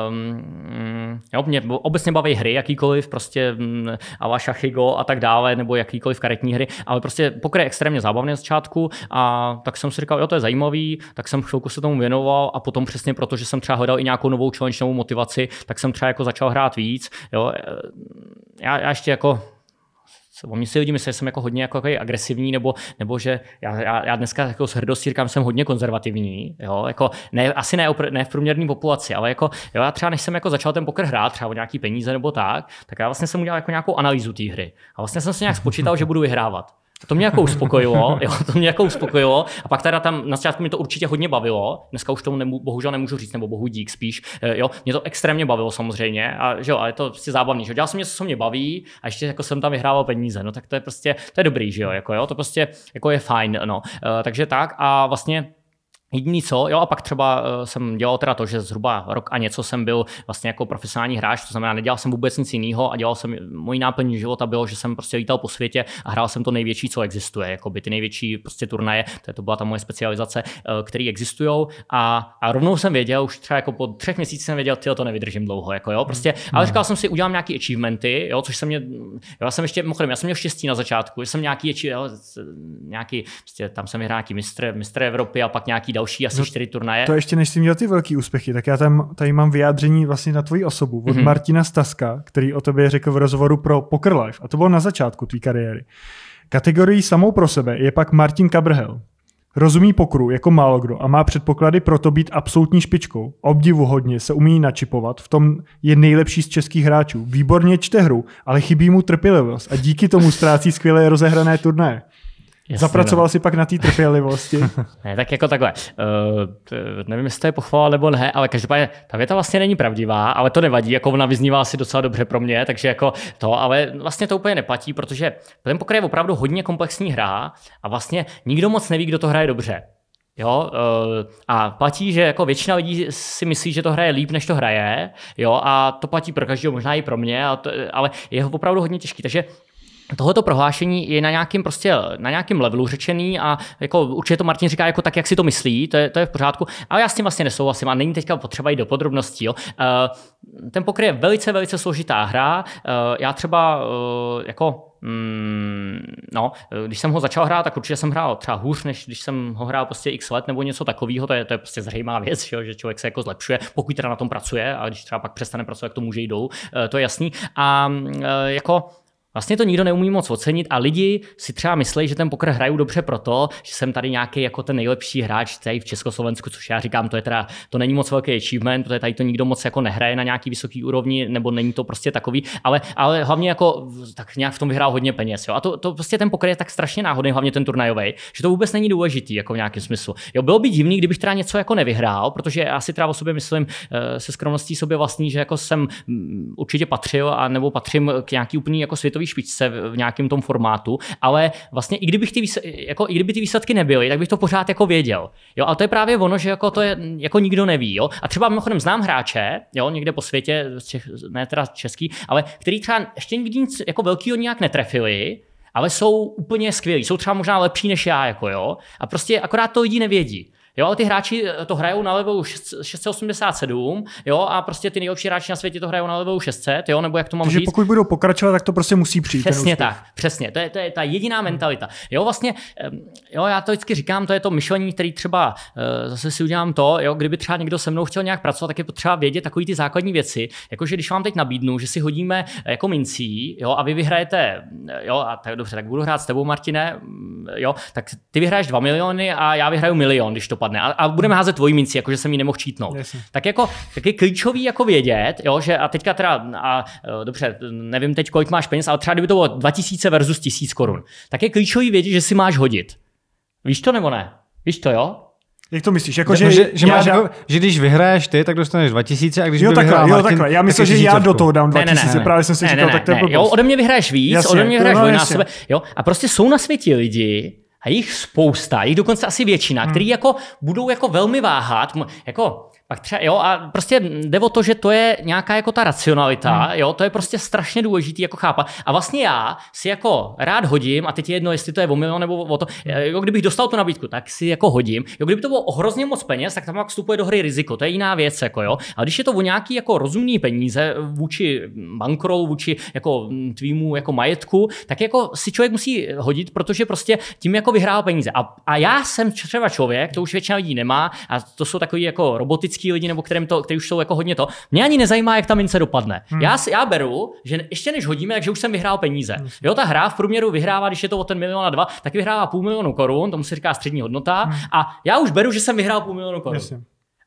um, jo, mě obecně baví hry jakýkoliv, prostě um, Ava Shachigo a tak dále, nebo jakýkoliv karetní hry, ale prostě poker je extrémně zábavný na začátku a tak jsem si říkal, jo, to je zajímavý, tak jsem chvilku se tomu věnoval a potom přesně proto, že jsem třeba hledal i nějakou novou člověčnou motivaci, tak jsem třeba jako začal hrát víc, jo. Já, já ještě jako O mě si lidi myslí, že jsem jako hodně jako, jako agresivní, nebo, nebo že já, já, já dneska jako s hrdostí říkám, že jsem hodně konzervativní. Jo? Jako ne, asi ne, ne v průměrné populaci, ale jako, jo, já třeba než jsem jako začal ten poker hrát, třeba o nějaký peníze nebo tak, tak já vlastně jsem udělal jako nějakou analýzu té hry. A vlastně jsem si nějak spočítal, že budu vyhrávat. To mě jako uspokojilo, jo, to mě jako uspokojilo. A pak teda tam na začátku mě to určitě hodně bavilo. Dneska už tomu nemů, bohužel nemůžu říct, nebo bohu dík spíš. Eh, jo, mě to extrémně bavilo samozřejmě. A, že jo, a je to prostě zábavný. Že jo. Dělal jsem něco, co mě baví a ještě jako jsem tam vyhrával peníze. No tak to je prostě, to je dobrý, že jo, jako jo, to prostě jako je fajn, no. Uh, takže tak a vlastně Jediný co, jo, a pak třeba eh, jsem dělal teda to, že zhruba rok a něco jsem byl vlastně jako profesionální hráč, to znamená, nedělal jsem vůbec nic jiného a dělal jsem, můj náplní života bylo, že jsem prostě lítal po světě a hrál jsem to největší, co existuje, jako by ty největší prostě turnaje, to, je, to byla ta moje specializace, eh, které existují a, a, rovnou jsem věděl, už třeba jako po třech měsících jsem věděl, tyjo, to nevydržím dlouho, jako jo, prostě, mm-hmm. ale říkal jsem si, udělám nějaké achievementy, jo, což jsem mě, já jsem ještě, mimochodem, já jsem měl štěstí na začátku, že jsem nějaký, jo, nějaký, prostě, tam jsem vyhrál nějaký mistr, mistr Evropy a pak nějaký další asi no, čtyři turnaje. To ještě než jsi měl ty velký úspěchy, tak já tam, tady mám vyjádření vlastně na tvoji osobu od mm-hmm. Martina Staska, který o tobě řekl v rozhovoru pro Poker Life, a to bylo na začátku tvé kariéry. Kategorií samou pro sebe je pak Martin Kabrhel. Rozumí pokru jako málo kdo a má předpoklady pro to být absolutní špičkou. Obdivu hodně se umí načipovat, v tom je nejlepší z českých hráčů. Výborně čte hru, ale chybí mu trpělivost a díky tomu ztrácí skvěle rozehrané turnaje. Jasně, Zapracoval no. si pak na té trpělivosti. ne, tak jako takhle. Uh, nevím, jestli to je pochvala nebo ne, ale každopádně ta věta vlastně není pravdivá, ale to nevadí, jako ona vyznívá si docela dobře pro mě, takže jako to, ale vlastně to úplně neplatí, protože ten pokry je opravdu hodně komplexní hra a vlastně nikdo moc neví, kdo to hraje dobře. Jo, eh, a platí, že jako většina lidí si myslí, že to hraje líp, než to hraje, jo, a to platí pro každého, možná i pro mě, ale je opravdu hodně těžký, takže tohoto prohlášení je na nějakém prostě, na nějakém levelu řečený a jako určitě to Martin říká jako tak, jak si to myslí, to je, to je v pořádku, ale já s tím vlastně nesouhlasím a není teďka potřeba jít do podrobností. Jo. Uh, ten pokry je velice, velice složitá hra. Uh, já třeba uh, jako mm, no, když jsem ho začal hrát, tak určitě jsem hrál třeba hůř, než když jsem ho hrál prostě x let nebo něco takového, to je, to je prostě zřejmá věc, že člověk se jako zlepšuje, pokud teda na tom pracuje a když třeba pak přestane pracovat, jak to může jít dolů, to je jasný. A mm, jako Vlastně to nikdo neumí moc ocenit a lidi si třeba myslí, že ten pokr hraju dobře proto, že jsem tady nějaký jako ten nejlepší hráč tady v Československu, což já říkám, to je teda, to není moc velký achievement, protože tady to nikdo moc jako nehraje na nějaký vysoký úrovni, nebo není to prostě takový, ale, ale hlavně jako tak nějak v tom vyhrál hodně peněz. Jo? A to, to prostě ten pokr je tak strašně náhodný, hlavně ten turnajový, že to vůbec není důležitý jako v nějakém smyslu. Jo, bylo by divný, kdybych teda něco jako nevyhrál, protože já si teda o sobě myslím eh, se skromností sobě vlastní, že jako jsem mm, určitě patřil a nebo patřím k nějaký úplný jako světový světové špičce v nějakém tom formátu, ale vlastně i, kdybych ty výsledky, jako, i kdyby ty výsledky nebyly, tak bych to pořád jako věděl. Jo, ale to je právě ono, že jako to je, jako nikdo neví. Jo? A třeba mimochodem znám hráče, jo, někde po světě, ne teda český, ale který třeba ještě nikdy nic jako velkýho nějak netrefili, ale jsou úplně skvělí. Jsou třeba možná lepší než já, jako jo. A prostě akorát to lidi nevědí. Jo, ale ty hráči eh, to hrajou na levelu 687, jo, a prostě ty nejlepší hráči na světě to hrajou na levelu 600, jo, nebo jak to mám Takže říct. pokud budou pokračovat, tak to prostě musí přijít. Přesně tak, přesně, to je, to je ta jediná mentalita. Jo, vlastně, jo, já to vždycky říkám, to je to myšlení, který třeba eh, zase si udělám to, jo, kdyby třeba někdo se mnou chtěl nějak pracovat, tak je potřeba vědět takové ty základní věci, jakože když vám teď nabídnu, že si hodíme eh, jako mincí, jo, a vy vyhrajete, mm, jo, a tak dobře, tak budu hrát s tebou, Martine, mm, jo, tak ty vyhraješ 2 miliony a já vyhraju milion, když to padne dopadne. A, a budeme házet tvojí minci, jakože jsem ji nemohl čítnout. Jasně. Tak jako tak je klíčový jako vědět, jo, že a teďka teda, a, dobře, nevím teď, kolik máš peněz, ale třeba kdyby to bylo 2000 versus 1000 korun, tak je klíčový vědět, že si máš hodit. Víš to nebo ne? Víš to, jo? Jak to myslíš? Jako, že, no, že, že, máš, dám... Jako, že když vyhraješ ty, tak dostaneš 2000 a když jo, takhle, Martin, jo, takhle. Já myslím, že já do toho dám 2000, ne, ne, ne, ne. právě jsem si ne, říkal, ne, ne, tak to je ne. Jo, ode mě vyhraješ víc, jasně, ode mě vyhraješ no, dvojnásobek. Jo, a prostě jsou na světě lidi, a jich spousta, jich dokonce asi většina, hmm. který jako budou jako velmi váhat, jako pak třeba, jo, a prostě jde o to, že to je nějaká jako ta racionalita, hmm. jo, to je prostě strašně důležitý jako chápat. A vlastně já si jako rád hodím, a teď je jedno, jestli to je o nebo o to, jo, kdybych dostal tu nabídku, tak si jako hodím. Jo, kdyby to bylo hrozně moc peněz, tak tam pak vstupuje do hry riziko, to je jiná věc, jako jo. A když je to o nějaký jako rozumný peníze vůči bankrolu vůči jako tvýmu jako majetku, tak jako si člověk musí hodit, protože prostě tím jako vyhrává peníze. A, a já jsem třeba člověk, to už většina lidí nemá, a to jsou takový jako robotický typický lidi, nebo kterým to, který už jsou jako hodně to. Mě ani nezajímá, jak ta mince dopadne. Hmm. Já, já beru, že ještě než hodíme, takže už jsem vyhrál peníze. Hmm. Jo, ta hra v průměru vyhrává, když je to o ten milion a dva, tak vyhrává půl milionu korun, tomu se říká střední hodnota. Hmm. A já už beru, že jsem vyhrál půl milionu korun. Jasně.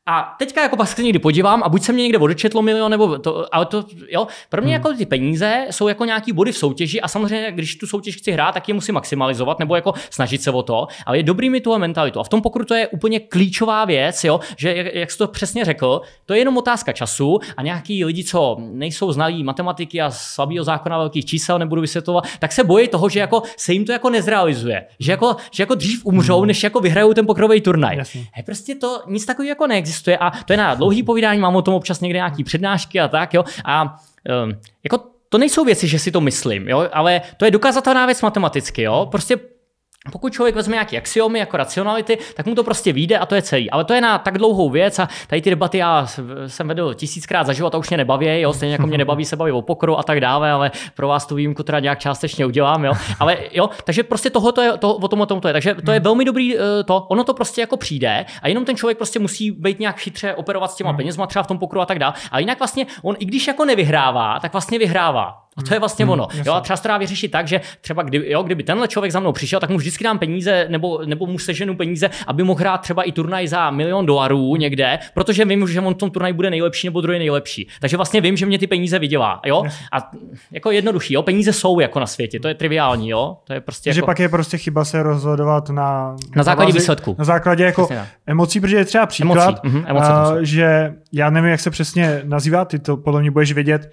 A teďka jako se někdy podívám a buď se mě někde odečetlo milion, nebo to, ale to, jo, pro mě hmm. jako ty peníze jsou jako nějaký body v soutěži a samozřejmě, když tu soutěž chci hrát, tak je musím maximalizovat nebo jako snažit se o to, ale je dobrý mi tu mentalitu. A v tom pokru to je úplně klíčová věc, jo, že jak, jak jsi to přesně řekl, to je jenom otázka času a nějaký lidi, co nejsou znalí matematiky a slabého zákona velkých čísel, nebudu vysvětlovat, tak se bojí toho, že jako se jim to jako nezrealizuje, že jako, že jako dřív umřou, hmm. než jako vyhrajou ten pokrový turnaj. Jasně. He, prostě to nic takového jako neexistuje existuje a to je na dlouhý povídání, mám o tom občas někde nějaký přednášky a tak, jo. A ehm, jako to nejsou věci, že si to myslím, jo, ale to je dokazatelná věc matematicky, jo. Prostě pokud člověk vezme nějaké axiomy jako racionality, tak mu to prostě vyjde a to je celý. Ale to je na tak dlouhou věc a tady ty debaty já jsem vedl tisíckrát za život a už mě nebaví, jo, stejně jako mě nebaví se baví o pokru a tak dále, ale pro vás tu výjimku teda nějak částečně udělám, jo. Ale jo, takže prostě to je, to, o tom o tom to je. Takže to je hmm. velmi dobrý eh, to, ono to prostě jako přijde a jenom ten člověk prostě musí být nějak chytře operovat s těma hmm. penězma třeba v tom pokru a tak dále. A jinak vlastně on i když jako nevyhrává, tak vlastně vyhrává. A to je vlastně hmm, ono. Jo, a třeba se dá vyřešit tak, že třeba kdy, jo, kdyby tenhle člověk za mnou přišel, tak mu vždycky dám peníze nebo, nebo mu seženu peníze, aby mohl hrát třeba i turnaj za milion dolarů někde, protože vím, že on v tom turnaji bude nejlepší nebo druhý nejlepší. Takže vlastně vím, že mě ty peníze vydělá. Jo? A jako jednoduchý, jo? peníze jsou jako na světě, to je triviální. Jo? To je prostě jako... pak je prostě chyba se rozhodovat na, na základě na výsledku. Na základě jako emocí, protože je třeba příklad, emocí. Uh, mm-hmm, emoce, uh, že já nevím, jak se přesně nazývá, ty to podle mě budeš vědět,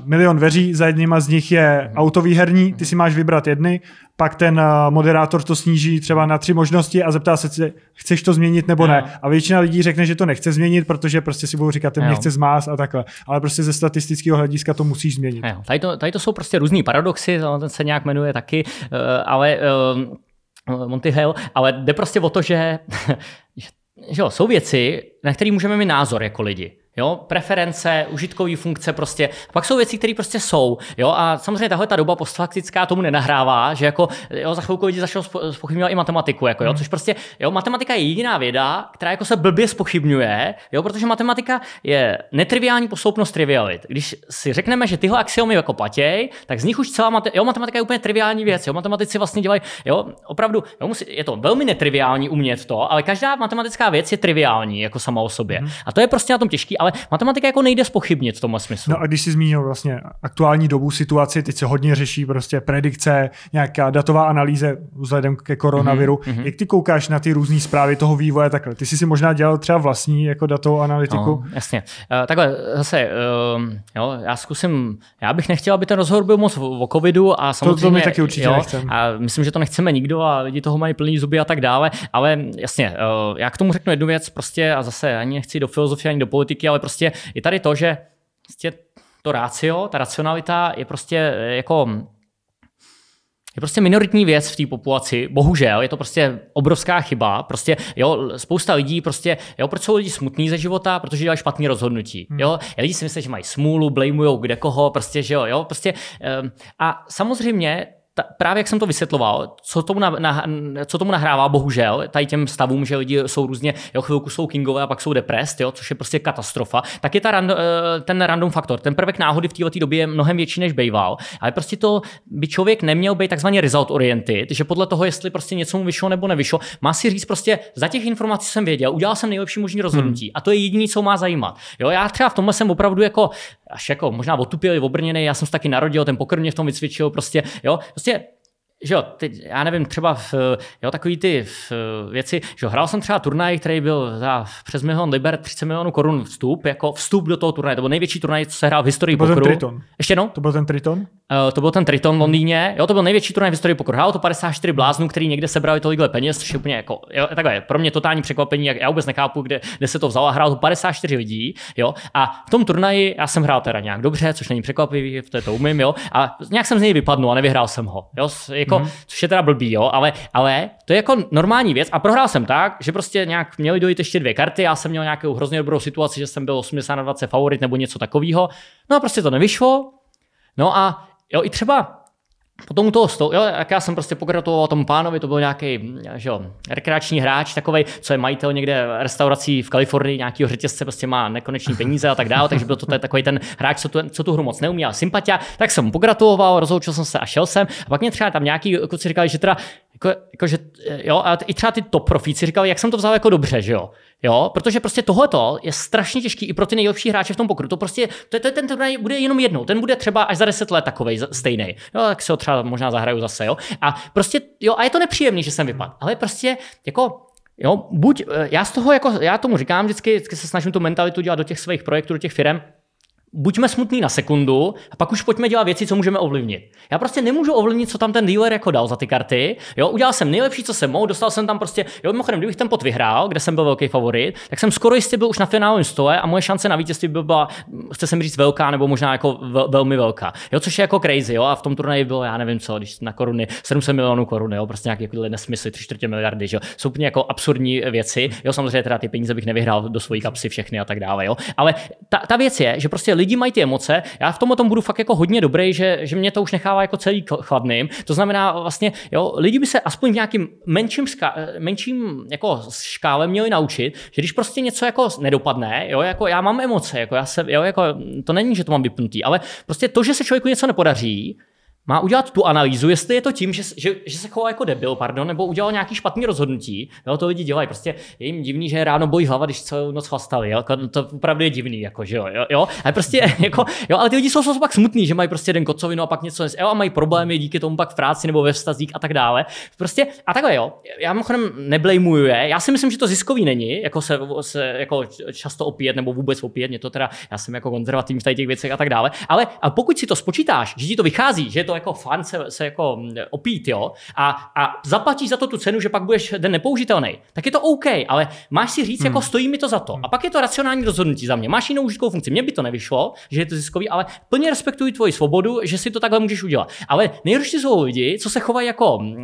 uh, milion dveří, za jednýma z nich je mm-hmm. autovýherní, ty mhm. si máš vybrat jedny, pak ten uh, moderátor to sníží třeba na tři možnosti a zeptá se, chceš to změnit nebo jo. ne. A většina lidí řekne, že to nechce změnit, protože prostě si budou říkat, ten mě chce zmás a takhle. Ale prostě ze statistického hlediska to musíš změnit. Jo. Tady, to, tady to jsou prostě různý paradoxy, ten se nějak jmenuje taky, eh, ale eh, Monty Hale, ale jde prostě o to, že, že že jo, jsou věci, na které můžeme mít názor jako lidi. Jo, preference, užitkové funkce prostě. A pak jsou věci, které prostě jsou. Jo, a samozřejmě tahle ta doba postfaktická tomu nenahrává, že jako jo, za chvilku lidi začnou spochybňovat i matematiku, jako, jo, hmm. což prostě, jo, matematika je jediná věda, která jako se blbě spochybňuje, jo, protože matematika je netriviální posloupnost trivialit. Když si řekneme, že tyhle axiomy jako platěj, tak z nich už celá mate- jo, matematika je úplně triviální věc. Jo, matematici vlastně dělají, jo, opravdu, jo, musí, je to velmi netriviální umět to, ale každá matematická věc je triviální jako sama o sobě. Hmm. A to je prostě na tom těžký, ale matematika jako nejde spochybnit v tomhle smyslu. No a když si zmínil vlastně aktuální dobu, situaci, teď se hodně řeší prostě predikce, nějaká datová analýze vzhledem ke koronaviru. Mm-hmm. Jak ty koukáš na ty různé zprávy toho vývoje takhle? Ty jsi si možná dělal třeba vlastní jako datovou analytiku? No, jasně. Uh, takhle zase, uh, jo, já zkusím, já bych nechtěl, aby ten rozhovor byl moc o covidu a samozřejmě... To, to mi taky určitě jo, A myslím, že to nechceme nikdo a lidi toho mají plný zuby a tak dále, ale jasně, uh, já k tomu řeknu jednu věc prostě a zase ani nechci do filozofie, ani do politiky, ale ale prostě je tady to, že prostě to rácio, ta racionalita je prostě eh, jako je prostě minoritní věc v té populaci, bohužel, je to prostě obrovská chyba, prostě, jo, spousta lidí prostě, jo, proč jsou lidi smutní ze života, protože dělají špatné rozhodnutí, hmm. jo, lidi si myslí, že mají smůlu, blameujou kde koho, prostě, že jo, jo, prostě, um, a samozřejmě ta, právě jak jsem to vysvětloval, co tomu, na, na, co tomu nahrává bohužel, tady těm stavům, že lidi jsou různě, jo, chvilku jsou kingové a pak jsou deprest, jo, což je prostě katastrofa, tak je ta rando, eh, ten random faktor, ten prvek náhody v této době je mnohem větší, než býval. ale prostě to by člověk neměl být takzvaně result oriented, že podle toho, jestli prostě něco mu vyšlo nebo nevyšlo, má si říct prostě, za těch informací jsem věděl, udělal jsem nejlepší možný rozhodnutí hmm. a to je jediné, co má zajímat. Jo, já třeba v tomhle jsem opravdu jako až jako možná otupělý, obrněný, já jsem se taky narodil, ten pokrv mě v tom vycvičil, prostě, jo, prostě že jo, teď, já nevím, třeba v, jo, takový ty v, věci, že jo, hrál jsem třeba turnaj, který byl za přes milion liber, 30 milionů korun vstup, jako vstup do toho turnaje, to byl největší turnaj, co se hrál v historii to byl pokru. Ten triton. Ještě jednou? To byl ten Triton? Uh, to byl ten Triton v Londýně, jo, to byl největší turnaj v historii pokru, Hrál to 54 bláznů, který někde sebrali tolikhle peněz, což je úplně jako, jo, takhle, pro mě totální překvapení, jak já vůbec nechápu, kde, kde se to vzalo a hrál to 54 lidí, jo, a v tom turnaji já jsem hrál teda nějak dobře, což není překvapivý, v té to umím, jo, a nějak jsem z něj vypadnul a nevyhrál jsem ho, jo, jako jako, mm-hmm. což je teda blbý, jo, ale, ale to je jako normální věc a prohrál jsem tak, že prostě nějak měli dojít ještě dvě karty, já jsem měl nějakou hrozně dobrou situaci, že jsem byl 80 na 20 favorit nebo něco takového, no a prostě to nevyšlo, no a jo, i třeba Potom u toho stolu, jo, jak já jsem prostě pokratuloval tomu pánovi, to byl nějaký že jo, rekreační hráč takovej, co je majitel někde restaurací v Kalifornii, nějakého řetězce, prostě má nekoneční peníze a tak dále, takže byl to tady takový ten hráč, co tu, co tu hru moc neumí, ale sympatia, tak jsem mu pokratuloval, rozloučil jsem se a šel jsem. A pak mě třeba tam nějaký kluci říkali, že teda jako, jako že, eh, jo, a i třeba ty top profíci říkali, jak jsem to vzal jako dobře, že jo. Jo, protože prostě tohleto je strašně těžký i pro ty nejlepší hráče v tom pokru. To prostě, to, to, ten turnaj bude jenom jednou, ten bude třeba až za deset let takový stejný. Jo, tak se ho třeba možná zahraju zase, jo. A prostě, jo, a je to nepříjemný, že jsem vypadl, ale prostě, jako, jo, buď, eh, já z toho, jako, já tomu říkám vždycky, vždycky se snažím tu mentalitu dělat do těch svých projektů, do těch firm, buďme smutný na sekundu a pak už pojďme dělat věci, co můžeme ovlivnit. Já prostě nemůžu ovlivnit, co tam ten dealer jako dal za ty karty. Jo, udělal jsem nejlepší, co jsem mohl, dostal jsem tam prostě, jo, mimochodem, kdybych ten pot vyhrál, kde jsem byl velký favorit, tak jsem skoro jistě byl už na finálovém stole a moje šance na vítězství by byla, chce jsem říct, velká nebo možná jako vel, velmi velká. Jo, což je jako crazy, jo, a v tom turnaji bylo, já nevím co, když na koruny 700 milionů korun, jo, prostě nějaký jako nesmysly, 3 čtvrtě miliardy, jo, jsou úplně jako absurdní věci, jo, samozřejmě teda ty peníze bych nevyhrál do své kapsy všechny a tak dále, jo, ale ta, ta věc je, že prostě lidi mají ty emoce. Já v tom tom budu fakt jako hodně dobrý, že, že mě to už nechává jako celý chladným. To znamená vlastně, jo, lidi by se aspoň v nějakým menším, ska, eh, menším jako škále měli naučit, že když prostě něco jako nedopadne, jo, jako já mám emoce, jako já se, jo, jako to není, že to mám vypnutý, ale prostě to, že se člověku něco nepodaří, má udělat tu analýzu, jestli je to tím, že, že, že se choval jako debil, pardon, nebo udělal nějaký špatný rozhodnutí. Jo, to lidi dělají. Prostě je jim divný, že ráno bojí hlava, když celou noc chlastali. Jo? Jako to opravdu je divný, jako, že jo, jo. Ale prostě, jako, jo, ale ty lidi jsou, jsou pak smutný, že mají prostě den kocovinu a pak něco jo, a mají problémy díky tomu pak v práci nebo ve vztazích a tak dále. Prostě, a takhle jo, já mimochodem neblejmuju je. Já si myslím, že to ziskový není, jako se, se jako často opět nebo vůbec opět, mě to teda, já jsem jako konzervativní v těch věcech a tak dále. Ale a pokud si to spočítáš, že ti to vychází, že to jako fan se, se jako mm, opít, jo, a, a zaplatíš za to tu cenu, že pak budeš den nepoužitelný, tak je to OK, ale máš si říct, jako hmm. jako stojí mi to za to. Hmm. A pak je to racionální rozhodnutí za mě. Máš jinou užitkovou funkci. Mně by to nevyšlo, že je to ziskový, ale plně respektuji tvoji svobodu, že si to takhle můžeš udělat. Ale nejhorší jsou lidi, co se chovají jako, um,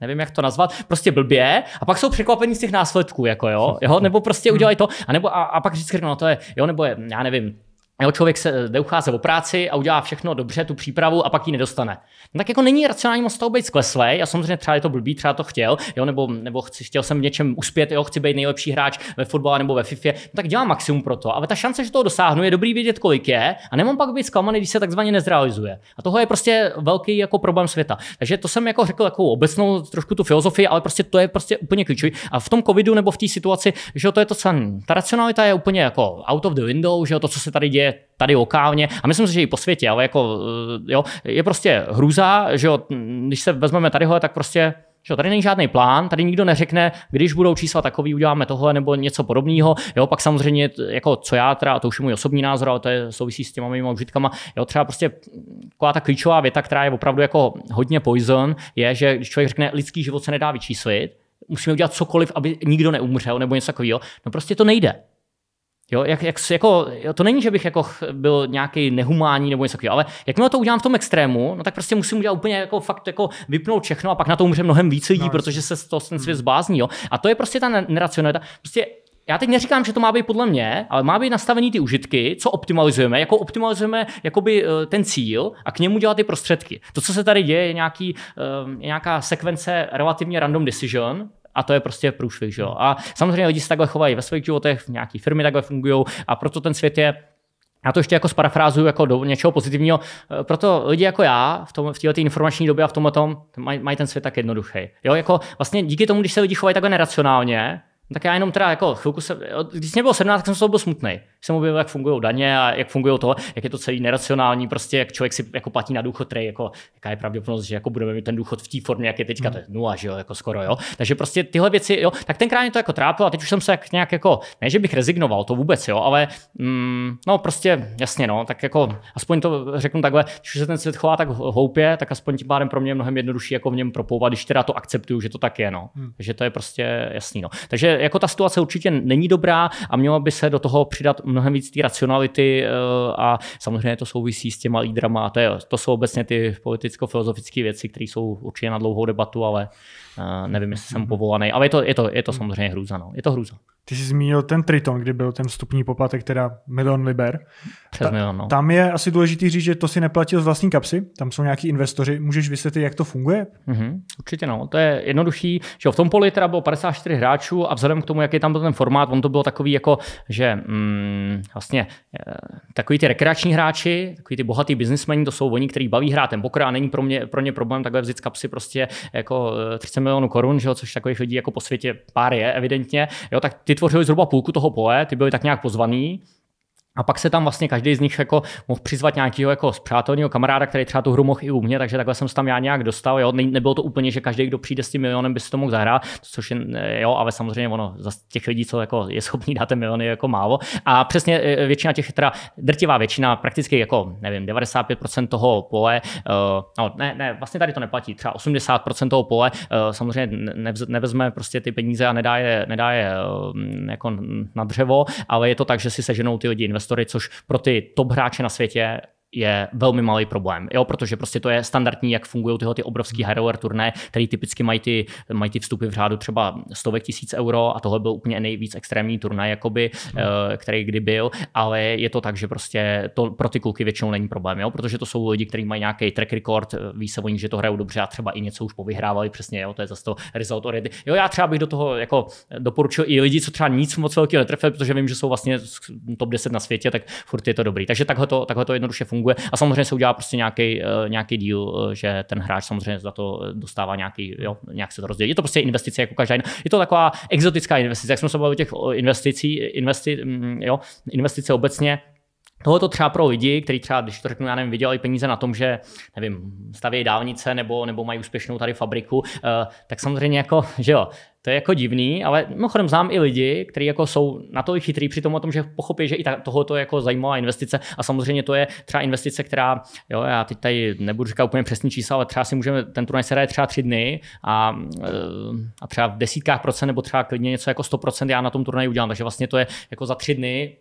nevím, jak to nazvat, prostě blbě, a pak jsou překvapení z těch následků, jako jo, jo? nebo prostě udělají to, a, nebo, a, a pak říct, no to je, jo, nebo je, já nevím, Jo, člověk se jde eh, ucházet o práci a udělá všechno dobře, tu přípravu a pak ji nedostane. No, tak jako není racionální moc toho být skleslej, já samozřejmě třeba je to blbý, třeba to chtěl, jo, nebo, nebo chci, chtěl jsem v něčem uspět, jo, chci být nejlepší hráč ve fotbale nebo ve FIFA, no, tak dělám maximum pro to. Ale ta šance, že toho dosáhnu, je dobrý vědět, kolik je a nemám pak být zklamaný, když se takzvaně nezrealizuje. A toho je prostě velký jako problém světa. Takže to jsem jako řekl jako obecnou trošku tu filozofii, ale prostě to je prostě úplně klíčový. A v tom covidu nebo v té situaci, že jo, to je to samé. Ta racionalita je úplně jako out of the window, že jo, to, co se tady děje, tady lokálně, a myslím si, že i po světě, ale jako, eh, jo, je prostě hrůza, že jo, když se vezmeme tadyhle, tak prostě že tady není žádný plán, tady nikdo neřekne, když budou čísla takový, uděláme tohle nebo něco podobného. Jo, pak samozřejmě, jako co já teda, to už je můj osobní názor, ale to je souvisí s těma mými užitkama. Jo, třeba prostě taková ta klíčová věta, která je opravdu jako hodně poison, je, že když člověk řekne, lidský život se nedá vyčíslit, musíme udělat cokoliv, aby nikdo neumřel nebo něco takového, no prostě to nejde. Jo, jak, jak, jako, to není, že bych jako byl nějaký nehumánní nebo něco takového, ale jakmile to udělám v tom extrému, no tak prostě musím udělat úplně jako fakt jako vypnout všechno a pak na to umře mnohem víc lidí, no, protože se to ten mhm. svět zbázní. Jo. A to je prostě ta neracionalita. Prostě já teď neříkám, že to má být podle mě, ale má být nastavený ty užitky, co optimalizujeme, jako optimalizujeme jakoby eh, ten cíl a k němu dělat ty prostředky. To, co se tady děje, je nějaký, eh, nějaká sekvence relativně random decision, a to je prostě průšvih, že jo. A samozřejmě lidi se takhle chovají ve svých životech, v nějaký firmy takhle fungují a proto ten svět je já to ještě jako sparafrázuju jako do něčeho pozitivního. Eh, proto lidi jako já v, tom, v této informační době a v tom tom mají, mají ten svět tak jednoduchý. Jo, jako vlastně díky tomu, když se lidi chovají takhle neracionálně, tak já jenom teda jako chvilku se, když mě bylo 17, tak jsem se byl smutný. Jsem objevil, jak fungují daně a jak fungují to, jak je to celý neracionální, prostě jak člověk si jako platí na důchod, který jako, jaká je pravděpodobnost, že jako budeme mít ten důchod v té formě, jak je teďka, to je nula, že jo, jako skoro, jo. Takže prostě tyhle věci, jo, tak tenkrát mě to jako trápilo a teď už jsem se jak nějak jako, ne, že bych rezignoval, to vůbec, jo, ale mm, no prostě jasně, no, tak jako aspoň to řeknu takhle, když se ten svět chová tak hloupě, tak aspoň tím pádem pro mě je mnohem jednodušší jako v něm propouvat, když teda to akceptuju, že to tak je, no. Mm. Takže to je prostě jasný, no. Takže jako ta situace určitě není dobrá a mělo by se do toho přidat mnohem víc té racionality eh, a samozřejmě to souvisí s těma lídrama. To, je, to jsou obecně ty politicko-filozofické věci, které jsou určitě na dlouhou debatu, ale eh, nevím, jestli jsem mhm. povolaný. Ale je to, je to, je to samozřejmě hrůza. No. Je to hrůza. Ty jsi zmínil ten Triton, kdy byl ten vstupní poplatek, teda milion liber. Přes Ta, milion, no. Tam je asi důležitý říct, že to si neplatil z vlastní kapsy, tam jsou nějaký investoři. Můžeš vysvětlit, jak to funguje? Mm-hmm, určitě no, to je jednodušší. Že v tom poli teda bylo 54 hráčů a vzhledem k tomu, jaký tam byl ten formát, on to bylo takový jako, že mm, vlastně eh, takový ty rekreační hráči, takový ty bohatý biznismeni, to jsou oni, kteří baví hrát ten pokr a není pro mě, pro ně problém takhle vzít z kapsy prostě jako 30 eh, milionů korun, že jo, což takových lidí jako po světě pár je evidentně. Jo, tak ty ty tvořili zhruba půlku toho pole, ty byli tak nějak pozvaný a pak se tam vlastně každý z nich jako mohl přizvat nějakého jako zpřátelného kamaráda, který třeba tu hru mohl i u mě, takže takhle jsem se tam já nějak dostal. Jo. Ne, nebylo to úplně, že každý, kdo přijde s tím milionem, by si to mohl zahrát, což je, jo, ale samozřejmě ono, za těch lidí, co jako je schopný dát ten milion, je jako málo. A přesně e, e, většina těch, teda drtivá většina, prakticky jako, nevím, 95% toho pole, uh, no ne, ne, vlastně tady to neplatí, třeba 80% toho pole, uh, samozřejmě nevz, nevezme prostě ty peníze a nedá je, nedá je uh, jako na dřevo, ale je to tak, že si seženou ty lidi investory, což pro ty top hráče na světě je velmi malý problém, jo, protože prostě to je standardní, jak fungují tyhle ty obrovské hmm. hardware turné, které typicky mají ty, mají ty vstupy v řádu třeba stovek tisíc euro a tohle byl úplně nejvíc extrémní turnaj, jakoby, hmm. eh, který kdy byl, ale je to tak, že prostě to pro ty kluky většinou není problém, jo, protože to jsou lidi, kteří mají nějaký track record, eh, ví se o že to hrajou dobře a třeba i něco už povyhrávali přesně, jo, to je zase to result already. Jo, já třeba bych do toho jako doporučil i lidi, co třeba nic moc velkého netrefili, protože vím, že jsou vlastně top 10 na světě, tak furt je to dobrý. Takže takhle to, takhle to jednoduše funguje funguje. A samozřejmě se udělá prostě eh, nějaký, nějaký díl, eh, že ten hráč samozřejmě za to eh, dostává nějaký, jo, nějak se to rozdělí. Je to prostě investice jako každá jiná. Je to taková exotická investice, jak jsme se bavili o těch investicích, investi, mm, jo, investice obecně, Tohle to třeba pro lidi, kteří třeba, když to řeknu, já nevím, vydělali peníze na tom, že nevím, stavějí dálnice nebo, nebo mají úspěšnou tady fabriku, uh, tak samozřejmě jako, že jo, to je jako divný, ale mimochodem znám i lidi, kteří jako jsou natolik chytrý při tom o tom, že pochopí, že i tohoto je jako zajímavá investice a samozřejmě to je třeba investice, která, jo, já teď tady nebudu říkat úplně přesný čísla, ale třeba si můžeme, ten turnaj se hraje třeba tři dny a, eh, a třeba v desítkách procent nebo třeba klidně něco jako 100% já na tom turnaji udělám, takže vlastně to je jako za tři dny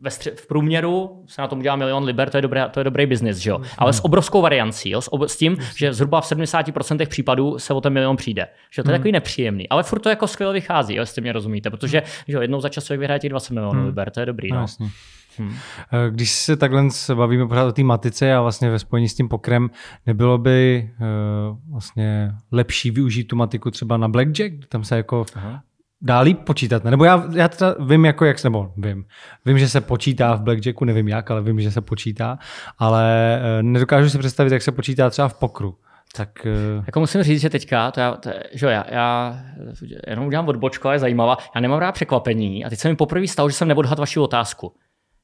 ve stři- v průměru se na tom udělá milion liber, to je, dobré, to je dobrý biznis, že jo? Ale s obrovskou variancí, jo? S, ob- s tím, že zhruba v 70% případů se o ten milion přijde. Že to je hmm. takový nepříjemný, ale furt to jako skvěle vychází, jo? jestli mě rozumíte, protože že jo, jednou za čas člověk vyhraje těch 20 milionů hmm. liber, to je dobrý. No, Jasně. Hmm. Když se takhle bavíme pořád o té matice a vlastně ve spojení s tím pokrem, nebylo by uh, vlastně lepší využít tu matiku třeba na blackjack? Tam se jako Aha dá líp počítat, nebo já, já teda vím, jako jak, nebo vím, vím, že se počítá v blackjacku, nevím jak, ale vím, že se počítá, ale eh, nedokážu si představit, jak se počítá třeba v pokru. Tak, uh... Jako musím říct, že teďka, to já, to, že já, já jenom udělám odbočku, ale je zajímavá, já nemám rád překvapení a teď se mi poprvé stalo, že jsem neodhadl vaši otázku.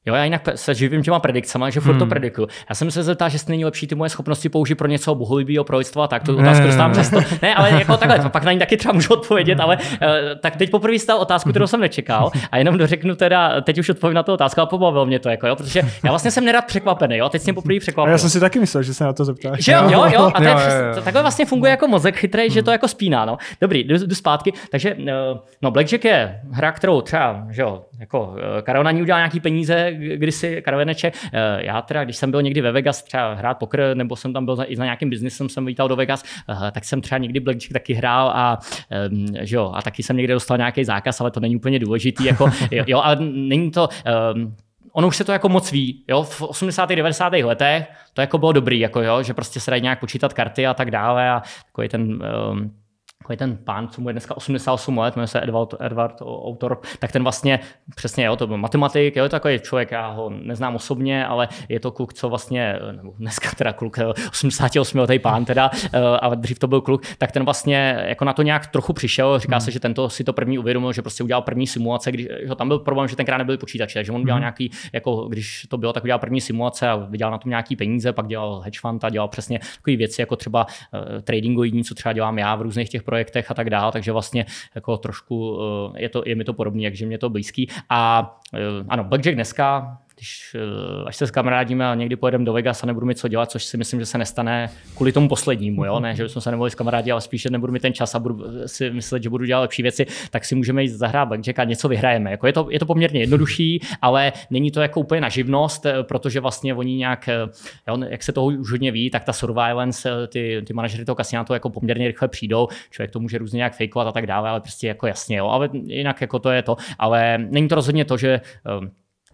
Jo, já jinak se živím těma predikcemi, že furt hmm. to predikuju. Já jsem se zeptal, že není lepší ty moje schopnosti použít pro něco bohulibýho lidstvo a tak. To otázku dostávám často. Ne, ale jako takhle, pak na ní taky třeba můžu odpovědět, ale eh, tak teď poprvé stál otázku, kterou jsem nečekal. A jenom dořeknu teda, teď už odpovím na tu otázku a pobavil mě to, jako, jo, protože já vlastně jsem nerad překvapený, jo, teď jsem poprvé překvapený. A já jsem si taky myslel, že se na to zeptáš. Že jo, jo, jo, a to je, jo, jo, jo. takhle vlastně funguje no. jako mozek chytrý, hmm. že to hmm. jako spíná, no. Dobrý, jdu, jdu zpátky. Takže, eh, no, Blackjack je hra, kterou třeba, že jo, jako eh, Karona ní udělá nějaký peníze, kdysi, Karveneče, eh, já teda, když jsem byl někdy ve Vegas třeba hrát pokr, nebo jsem tam byl i za nějakým biznesem, jsem vítal do Vegas, eh, tak jsem třeba někdy Blackjack taky hrál a, eh, že jo, a taky jsem někde dostal nějaký zákaz, ale to není úplně důležitý, jako, jo, ale není to, um, ono už se to jako moc ví, jo, v 80. 90. letech to jako bylo dobrý, jako jo, že prostě se dají nějak počítat karty a tak dále a takový ten um, takový ten pán, co mu je dneska 88 let, jmenuje se Edward, Edward Autor, tak ten vlastně, přesně jo, to byl matematik, jo, takový člověk, já ho neznám osobně, ale je to kluk, co vlastně, nebo dneska teda kluk, 88 eh, letý pán teda, eh, ale dřív to byl kluk, tak ten vlastně jako na to nějak trochu přišel, říká hmm. se, že tento si to první uvědomil, že prostě udělal první simulace, když že tam byl problém, že tenkrát nebyl počítač, že on udělal hmm. nějaký, jako když to bylo, tak udělal první simulace a vydělal na tom nějaký peníze, pak dělal hedge fund a dělal přesně takové věci, jako třeba uh, tradingový, co třeba dělám já v různých těch projektech a tak dále, takže vlastně jako trošku eh, je, to, je mi to podobné, jakže mě to blízký. A eh, ano, Blackjack dneska když, eh, až se kamarádíme a někdy pojedeme do Vegas a nebudu mít co dělat, což si myslím, že se nestane kvůli tomu poslednímu, jo? ne, že bychom se nemohli kamarádi, ale spíše nebudu mít ten čas a budu si myslet, že budu dělat lepší věci, tak si můžeme jít zahrát blackjack a něco vyhrajeme. Jako je, to, je to poměrně jednodušší, ale není to jako úplně na živnost, eh, protože vlastně oni nějak, eh, jo, jak se toho už hodně ví, tak ta surveillance, ty, ty manažery toho kasina to jako poměrně rychle přijdou, člověk to může různě nějak fejkovat a tak dále, ale prostě jako jasně, jo, ale jinak jako to je to, ale není to rozhodně to, že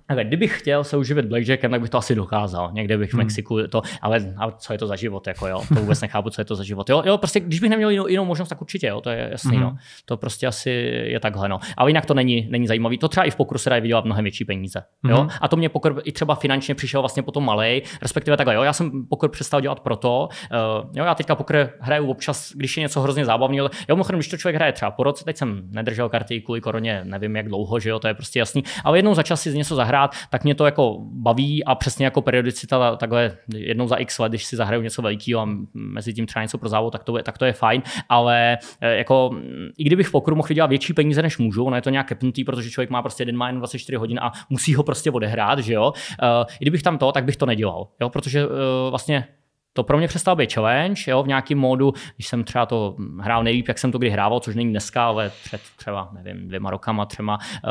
ale kdybych chtěl se uživit blackjackem, tak bych to asi dokázal. Někde bych v hmm. Mexiku to, ale co je to za život, jako jo, to vůbec nechápu, co je to za život. Jo, jo prostě když bych neměl jinou, jinou možnost, tak určitě, jo, to je jasný, mm-hmm. no. Hmm. To prostě asi je takhle, no. Ale jinak to není, není zajímavý. To třeba i v pokru se dá vydělat mnohem větší peníze, jo. Mm-hmm. A to mě pokr i třeba finančně přišel vlastně potom malej, respektive takhle, jo, já jsem pokr přestal dělat proto, uh, jo, já teďka pokr hraju občas, když je něco hrozně zábavného, jo, mimochodem, když to člověk hraje třeba po roce, teď jsem nedržel karty kvůli koroně, nevím jak dlouho, že jo, to je prostě jasný, ale jednou za čas si z něco zahraju zahrát, tak mě to jako baví a přesně jako periodicita takhle jednou za x let, když si zahraju něco velkého a mezi tím třeba něco pro závod, tak to je, tak to je fajn, ale e, jako i kdybych v pokru mohl vydělat větší peníze, než můžu, ono je to nějak kepnutý, protože člověk má prostě jeden má jen 24 hodin a musí ho prostě odehrát, že jo. E, I kdybych tam to, tak bych to nedělal, jo, protože e, vlastně to pro mě přestalo být challenge, jo, v nějakém módu, když jsem třeba to hrál nejlíp, jak jsem to kdy hrával, což není dneska, ale před třeba, nevím, dvěma rokama, třema, uh,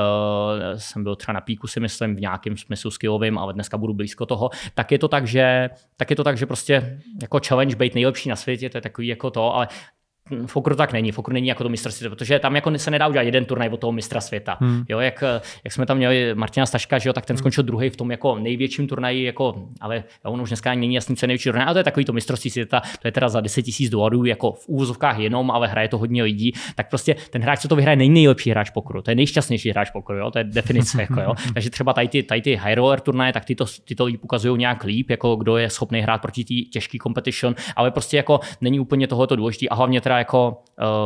eh, jsem byl třeba na píku, si myslím, v nějakém smyslu skillovým, ale dneska budu blízko toho, tak je to tak, že, tak je to tak, že prostě jako challenge být nejlepší na světě, to je takový jako to, ale Hm, Fokru tak není, Fokru není jako to mistr světa, protože tam jako se nedá udělat jeden turnaj od toho mistra světa. Hmm. Jo, jak, eh, jak, jsme tam měli Martina Staška, že jo, tak ten hmm. skončil druhý v tom jako největším turnaji, jako, ale on už dneska není jasný, co je největší turnaj, ale to je takový to mistrovství světa, to je teda za 10 000 dolarů, jako v úvozovkách jenom, ale hraje to hodně lidí, tak prostě ten hráč, co to vyhraje, není nejlepší hráč pokru, to je nejšťastnější hráč pokru, jo, to je definice. jako, jo. Takže třeba tady ty, tady ty high roller turnaje, tak ty to, ty to ukazují nějak líp, jako kdo je schopný hrát proti té těžké competition, ale prostě jako není úplně tohoto důležitý a hlavně teda teda jako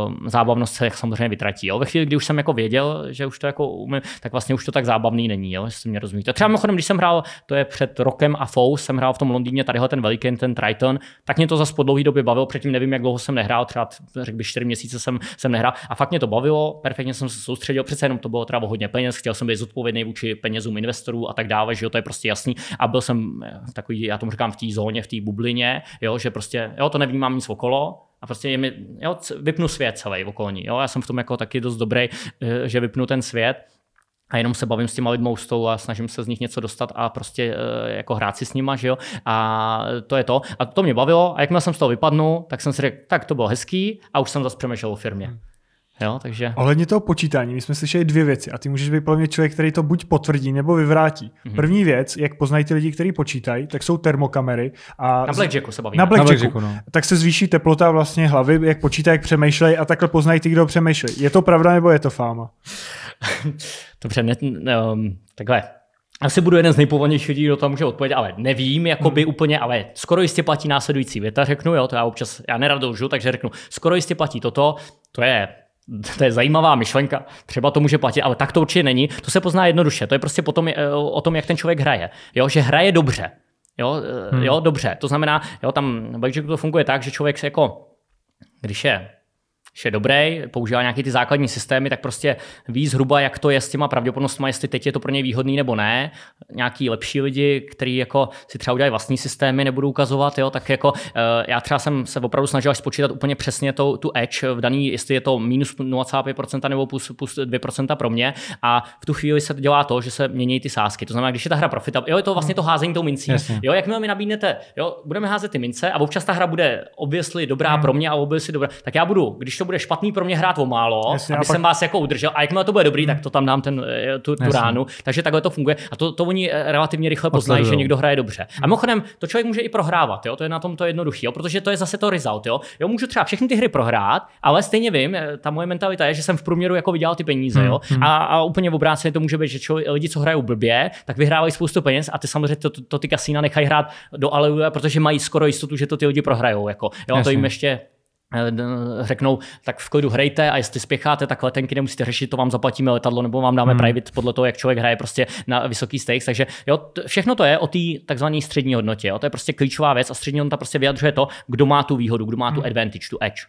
uh, zábavnost se samozřejmě vytratí. Jo. Ve chvíli, kdy už jsem jako věděl, že už to jako umím, tak vlastně už to tak zábavný není, jo, jestli mě rozumíte. Třeba mimochodem, když jsem hrál, to je před rokem a fou, jsem hrál v tom Londýně tadyhle ten veliký, ten Triton, tak mě to zase po dlouhé době bavilo, předtím nevím, jak dlouho jsem nehrál, třeba řekl bych 4 měsíce jsem, jsem nehrál a fakt mě to bavilo, perfektně jsem se soustředil, přece jenom to bylo třeba hodně peněz, chtěl jsem být zodpovědný vůči penězům investorů a tak dále, že jo, to je prostě jasný a byl jsem eh, takový, já tomu říkám, v té zóně, v té bublině, jo, že prostě, jo, to mám nic okolo, prostě je mi, jo, vypnu svět celý okolní. Jo? Já jsem v tom jako taky dost dobrý, eh, že vypnu ten svět a jenom se bavím s těma lidmi u stolu a snažím se z nich něco dostat a prostě eh, jako hrát si s nima, že jo. A to je to. A to mě bavilo a jakmile jsem z toho vypadnul, tak jsem si řekl, tak to bylo hezký a už jsem zase přemýšlel o firmě. Hmm. Jo, takže... Ohledně toho počítání, my jsme slyšeli dvě věci a ty můžeš být mě člověk, který to buď potvrdí nebo vyvrátí. Mm-hmm. První věc, jak poznají ty lidi, kteří počítají, tak jsou termokamery. A na Blackjacku se bavíme. Na Blackjacku. Na Blackjacku no. Tak se zvýší teplota vlastně hlavy, jak počítají, jak přemýšlejí a takhle poznají ty, kdo přemýšlejí. Je to pravda nebo je to fáma? Dobře, ne, um, takhle. Asi budu jeden z nejpovolnějších lidí, kdo to může odpovědět, ale nevím, by hmm. úplně, ale skoro jistě platí následující věta, řeknu, jo, to já občas, já nerad takže řeknu, skoro jistě platí toto, to je to je zajímavá myšlenka, třeba to může platit, ale tak to určitě není. To se pozná jednoduše, to je prostě potom eh, o tom, jak ten člověk hraje. Jo, že hraje dobře. Jo, eh, hmm. jo dobře. To znamená, jo, tam v to funguje tak, že člověk se jako, když je když je dobrý, používá nějaké ty základní systémy, tak prostě ví zhruba, jak to je s těma pravděpodobnostmi, jestli teď je to pro něj výhodný nebo ne. Nějaký lepší lidi, kteří jako si třeba udělají vlastní systémy, nebudou ukazovat, jo, tak jako eh, já třeba jsem se opravdu snažil spočítat úplně přesně to, tu edge v daný, jestli je to minus 0,5% nebo plus, plus 2% pro mě a v tu chvíli se dělá to, že se mění ty sázky. To znamená, když je ta hra profitabilní, jo, je to vlastně to hmm. házení tou mincí. Jasně. Jo, jak mi nabídnete, jo, budeme házet ty mince a občas ta hra bude obvěsli dobrá pro hmm. mě a obvěsli dobrá, tak já budu, když to bude špatný pro mě hrát o málo, Jasně, aby pak... jsem vás jako udržel. A jakmile to bude dobrý, tak to tam dám ten, eh, tu, tu ránu. Takže takhle to funguje. A to, to oni eh, relativně rychle poznají, že někdo hraje dobře. A mimochodem, to člověk může i prohrávat, jo? to je na tom to jednoduché, protože to je zase to result. Jo? jo, můžu třeba všechny ty hry prohrát, ale stejně vím, eh, ta moje mentalita je, že jsem v průměru jako vydělal ty peníze. Hmm, jo? Hmm. A, a úplně obráceně to může být, že člověk, lidi, co hrajou blbě, tak vyhrávají spoustu peněz a ty samozřejmě to, to, to ty kasína nechají hrát do aleluja, protože mají skoro jistotu, že to ty lidi prohrajou. Jako. Jo? To jim ještě Eh, řeknou, tak v klidu hrajte a jestli spěcháte, tak letenky nemusíte řešit, to vám zaplatíme letadlo nebo vám dáme hmm. private podle toho, jak člověk hraje prostě na vysoký stakes. Takže jo, všechno to je o té takzvané střední hodnotě. Jo. To je prostě klíčová věc a střední hodnota prostě vyjadřuje to, kdo má tu výhodu, kdo má tu hmm. advantage, tu edge.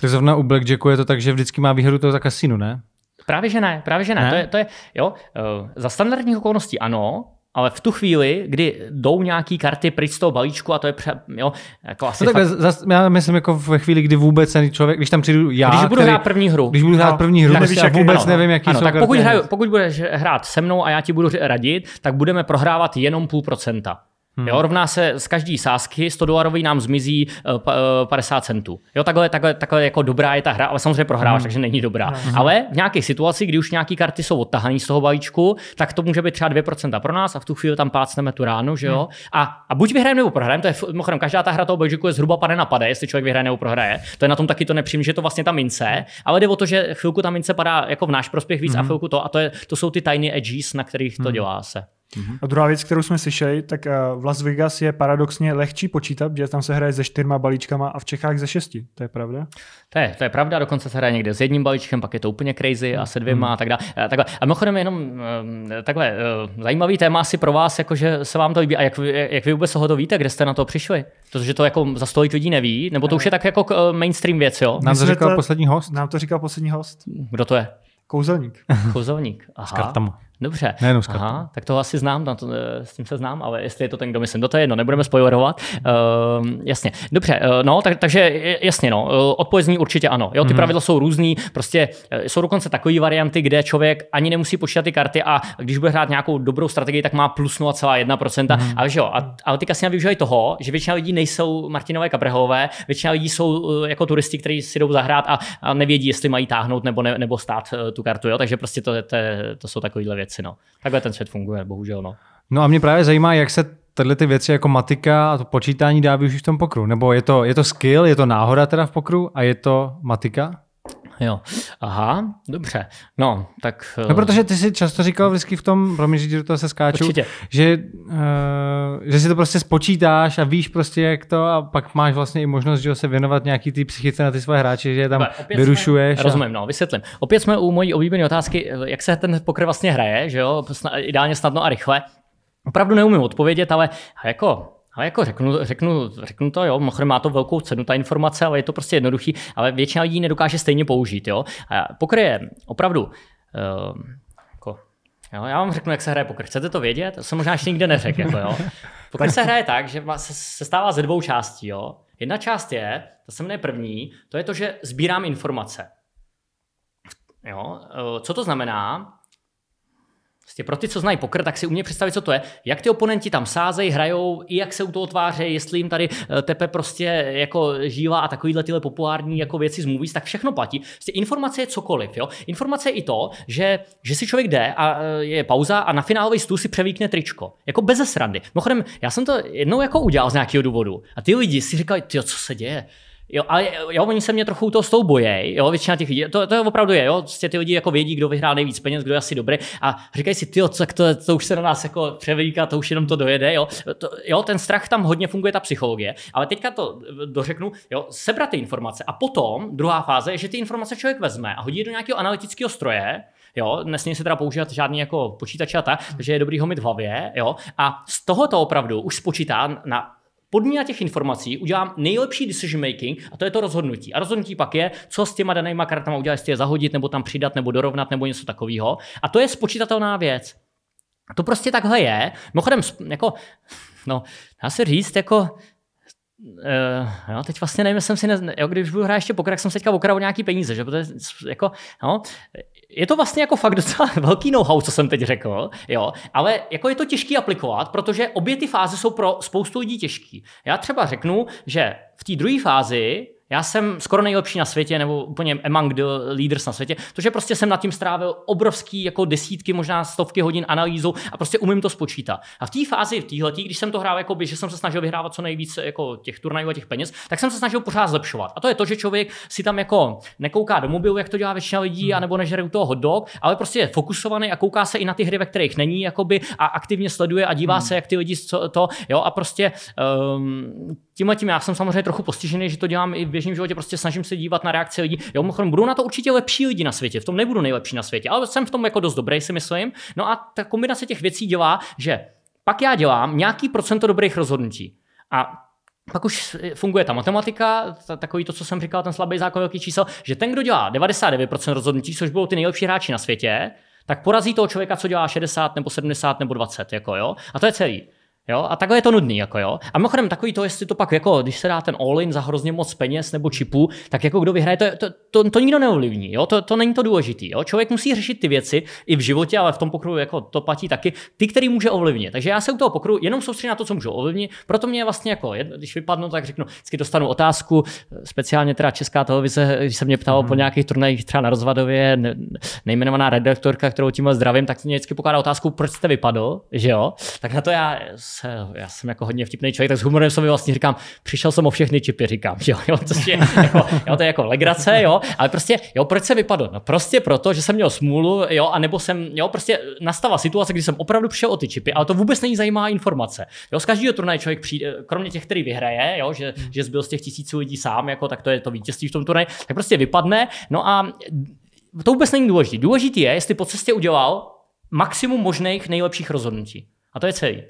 Tak zrovna u Blackjacku je to tak, že vždycky má výhodu toho za kasinu, ne? Právě že ne, právě že ne. ne? To, je, to je, jo, eh, za standardních okolností ano, ale v tu chvíli, kdy jdou nějaký karty pryč z toho balíčku a to je pře, jo, jako asi no, tak fakt... zas, já myslím jako ve chvíli, kdy vůbec ten člověk, když tam přijdu já, když budu který, hrát první hru, když budu hrát no, první hru, tak prostě nevíš, vůbec no. nevím, jaký ano, jsou tak pokud, hraju, pokud budeš hrát se mnou a já ti budu radit, tak budeme prohrávat jenom půl procenta. Hmm. Jo, rovná se z každý sázky, 100 dolarový nám zmizí uh, eh, 50 eh, centů. Jo, takhle, takhle, takhle jako dobrá je ta hra, ale samozřejmě prohráváš, hmm. takže není dobrá. Hmm. hmm. Ale v nějakých situacích, kdy už nějaké karty jsou odtahané z toho balíčku, tak to může být třeba 2% pro nás a v tu chvíli tam pácneme tu ránu, že jo. Hmm. A, a buď vyhrajeme nebo prohrajeme, to je mimochodem, každá ta hra toho balíčku je zhruba pade na pade, jestli člověk vyhraje nebo prohraje. To je na tom taky to nepřím, že to vlastně ta mince, ale jde o to, že chvilku ta mince padá jako v náš prospěch víc hmm. a chvilku to, a to, je, to jsou ty tajné edges, na kterých to hmm. dělá se. Mm-hmm. A druhá věc, kterou jsme slyšeli, tak eh, v Las Vegas je paradoxně lehčí počítat, že tam se hraje se čtyřma balíčkama a v Čechách ze šesti. To je pravda? To je, to je pravda, dokonce se hraje někde s jedním balíčkem, pak je to úplně crazy a se dvěma mm. a tak dále. Eh, takhle. A mimochodem jenom eh, takhle, zajímavý téma asi pro vás, jakože se vám to líbí a jak, jak vy vůbec toho to víte, kde jste na to přišli? Protože to jako za stolik lidí neví, nebo to už je tak jako mainstream věc, jo? Nám to říkal to, poslední host. Nám to říkal poslední host. Kdo to je? Kouzelník. Kouzelník, aha. Dobře. Nejenom z Aha, tak to asi znám, na to, eh, s tím se znám, ale jestli je to ten, kdo myslím, do té jedno, nebudeme spoilerovat. Uh, jasně, dobře, uh, no, tak, takže jasně, no, eh, odpověď zní určitě ano. Jo, ty mm-hmm. pravidla jsou různý, prostě jsou dokonce takové varianty, kde člověk ani nemusí počítat ty karty a když bude hrát nějakou dobrou strategii, tak má plus 0,1%. Mm-hmm. A, že jo, a, ale ty kasina využívají toho, že většina lidí nejsou Martinové Kabrhové, většina lidí jsou jako turisti, kteří si jdou zahrát a, a nevědí, jestli mají táhnout nebo, ne, nebo stát tu kartu. Jo? Takže prostě to, to, to jsou takovéhle věci věci. No. Takhle ten svět funguje, bohužel. No. no a mě právě zajímá, jak se tyhle ty věci jako matika a to počítání dá využít v tom pokru. Nebo je to, je to skill, je to náhoda teda v pokru a je to matika? jo. Aha, dobře. No, tak... Eh, no, protože ty si často říkal vždycky v tom, promiň, že do toho se skáču, Určitě. že, uh, že si to prostě spočítáš a víš prostě, jak to a pak máš vlastně i možnost, že se věnovat nějaký ty psychice na ty své hráče, že je tam opět vyrušuješ. Jsme, a... Rozumím, no, vysvětlím. Opět jsme u mojí oblíbené otázky, jak se ten pokr vlastně hraje, že jo, ideálně snadno a rychle. Opravdu neumím odpovědět, ale jako ale jako řeknu, řeknu, řeknu to, jo, mimochodem má to velkou cenu ta informace, ale je to prostě jednoduchý, ale většina lidí nedokáže stejně použít, jo. A pokr je opravdu, uh, jako, jo, já vám řeknu, jak se hraje pokr. Chcete to vědět? To jsem možná ještě nikde neřekl, jako, jo. Pokr se hraje tak, že se, stává ze dvou částí, jo. Jedna část je, to se mne první, to je to, že sbírám informace. Jo, eh, co to znamená? Prostě pro ty, co znají pokr, tak si umě představit, co to je, jak ty oponenti tam sázejí, hrajou, i jak se u toho tváří, jestli jim tady eh, tepe prostě jako žívá a takovýhle tyhle populární jako věci z movies, tak všechno platí. Prostě informace je cokoliv. Jo? Informace je i to, že, že si člověk jde a eh, je pauza a na finálový stůl si převíkne tričko. Jako bez srandy. Mimochodem, já jsem to jednou jako udělal z nějakého důvodu. A ty lidi si říkají, co se děje? Jo, ale jo, oni se mě trochu toho s jo, většina těch lidí, to, to je opravdu je, jo, prostě ty lidi jako vědí, kdo vyhrá nejvíc peněz, kdo je asi dobrý a říkají si, ty, tak to, to, už se na nás jako převlíká, to už jenom to dojede, jo. To, jo, ten strach tam hodně funguje, ta psychologie, ale teďka to eh, dořeknu, jo, sebrat ty informace a potom druhá fáze je, že ty informace člověk vezme a hodí je do nějakého analytického stroje, Jo, nesmí se teda používat žádný jako počítač, a tak, takže je dobrý ho mít v hlavě, jo. A z tohoto opravdu už spočítá na podmína těch informací udělám nejlepší decision making a to je to rozhodnutí. A rozhodnutí pak je, co s těma danýma kartama udělat, jestli je zahodit, nebo tam přidat, nebo dorovnat, nebo něco takového. A to je spočítatelná věc. A to prostě takhle je. Mimochodem, jako, no, dá se říct, jako, Uh, no, teď vlastně nevím, jsem si, ne, jo, když budu hrát ještě poker, tak jsem se teďka okradl nějaký peníze, že? Protože, jako, no, je to vlastně jako fakt docela velký know-how, co jsem teď řekl, jo, ale jako je to těžký aplikovat, protože obě ty fáze jsou pro spoustu lidí těžký. Já třeba řeknu, že v té druhé fázi já jsem skoro nejlepší na světě, nebo úplně among the leaders na světě, protože prostě jsem nad tím strávil obrovský jako desítky, možná stovky hodin analýzu a prostě umím to spočítat. A v té fázi, v téhle, když jsem to hrál, jako by, že jsem se snažil vyhrávat co nejvíce jako těch turnajů a těch peněz, tak jsem se snažil pořád zlepšovat. A to je to, že člověk si tam jako nekouká do mobilu, jak to dělá většina lidí, hmm. anebo nežere u toho hot dog, ale prostě je fokusovaný a kouká se i na ty hry, ve kterých není, jakoby, a aktivně sleduje a dívá hmm. se, jak ty lidi to, jo, a prostě um, a tím já jsem samozřejmě trochu postižený, že to dělám i v běžném životě, prostě snažím se dívat na reakce lidí. Jo, mimochodem, budou na to určitě lepší lidi na světě, v tom nebudu nejlepší na světě, ale jsem v tom jako dost dobrý, si myslím. No a ta kombinace těch věcí dělá, že pak já dělám nějaký procento dobrých rozhodnutí. A pak už funguje ta matematika, ta, takový to, co jsem říkal, ten slabý zákon velkých čísel, že ten, kdo dělá 99% rozhodnutí, což budou ty nejlepší hráči na světě, tak porazí toho člověka, co dělá 60 nebo 70 nebo 20, jako jo. A to je celý. Jo, a takhle je to nudný, jako jo. A mimochodem takový to, jestli to pak jako, když se dá ten all-in za hrozně moc peněz nebo čipů, tak jako kdo vyhraje, to, to, to, to nikdo neovlivní, jo, to, to není to důležitý, jo. Člověk musí řešit ty věci i v životě, ale v tom pokruhu jako to platí taky, ty, který může ovlivnit. Takže já se u toho pokruhu jenom soustředím na to, co můžu ovlivnit, proto mě vlastně jako, když vypadnu, tak řeknu, vždycky dostanu otázku, speciálně teda Česká televize, když se mě ptalo hmm. po nějakých turnajích třeba na rozvadově, nejmenovaná redaktorka, kterou tím zdravím, tak mě vždycky pokládá otázku, proč jste vypadl, že jo. Tak na to já se, já jsem jako hodně vtipný člověk, tak s humorem sobě vlastně říkám, přišel jsem o všechny čipy, říkám, jo, jo, to, je, jako, jo, to je jako legrace, jo, ale prostě, jo, proč se vypadl? No prostě proto, že jsem měl smůlu, jo, a nebo jsem, jo, prostě nastala situace, kdy jsem opravdu přišel o ty čipy, ale to vůbec není zajímavá informace. Jo, z každého turnaje člověk přijde, kromě těch, který vyhraje, jo, že, že zbyl z těch tisíců lidí sám, jako, tak to je to vítězství v tom turnaji, tak prostě vypadne, no a to vůbec není důležité. Důležité je, jestli po cestě udělal maximum možných nejlepších rozhodnutí. A to je celý.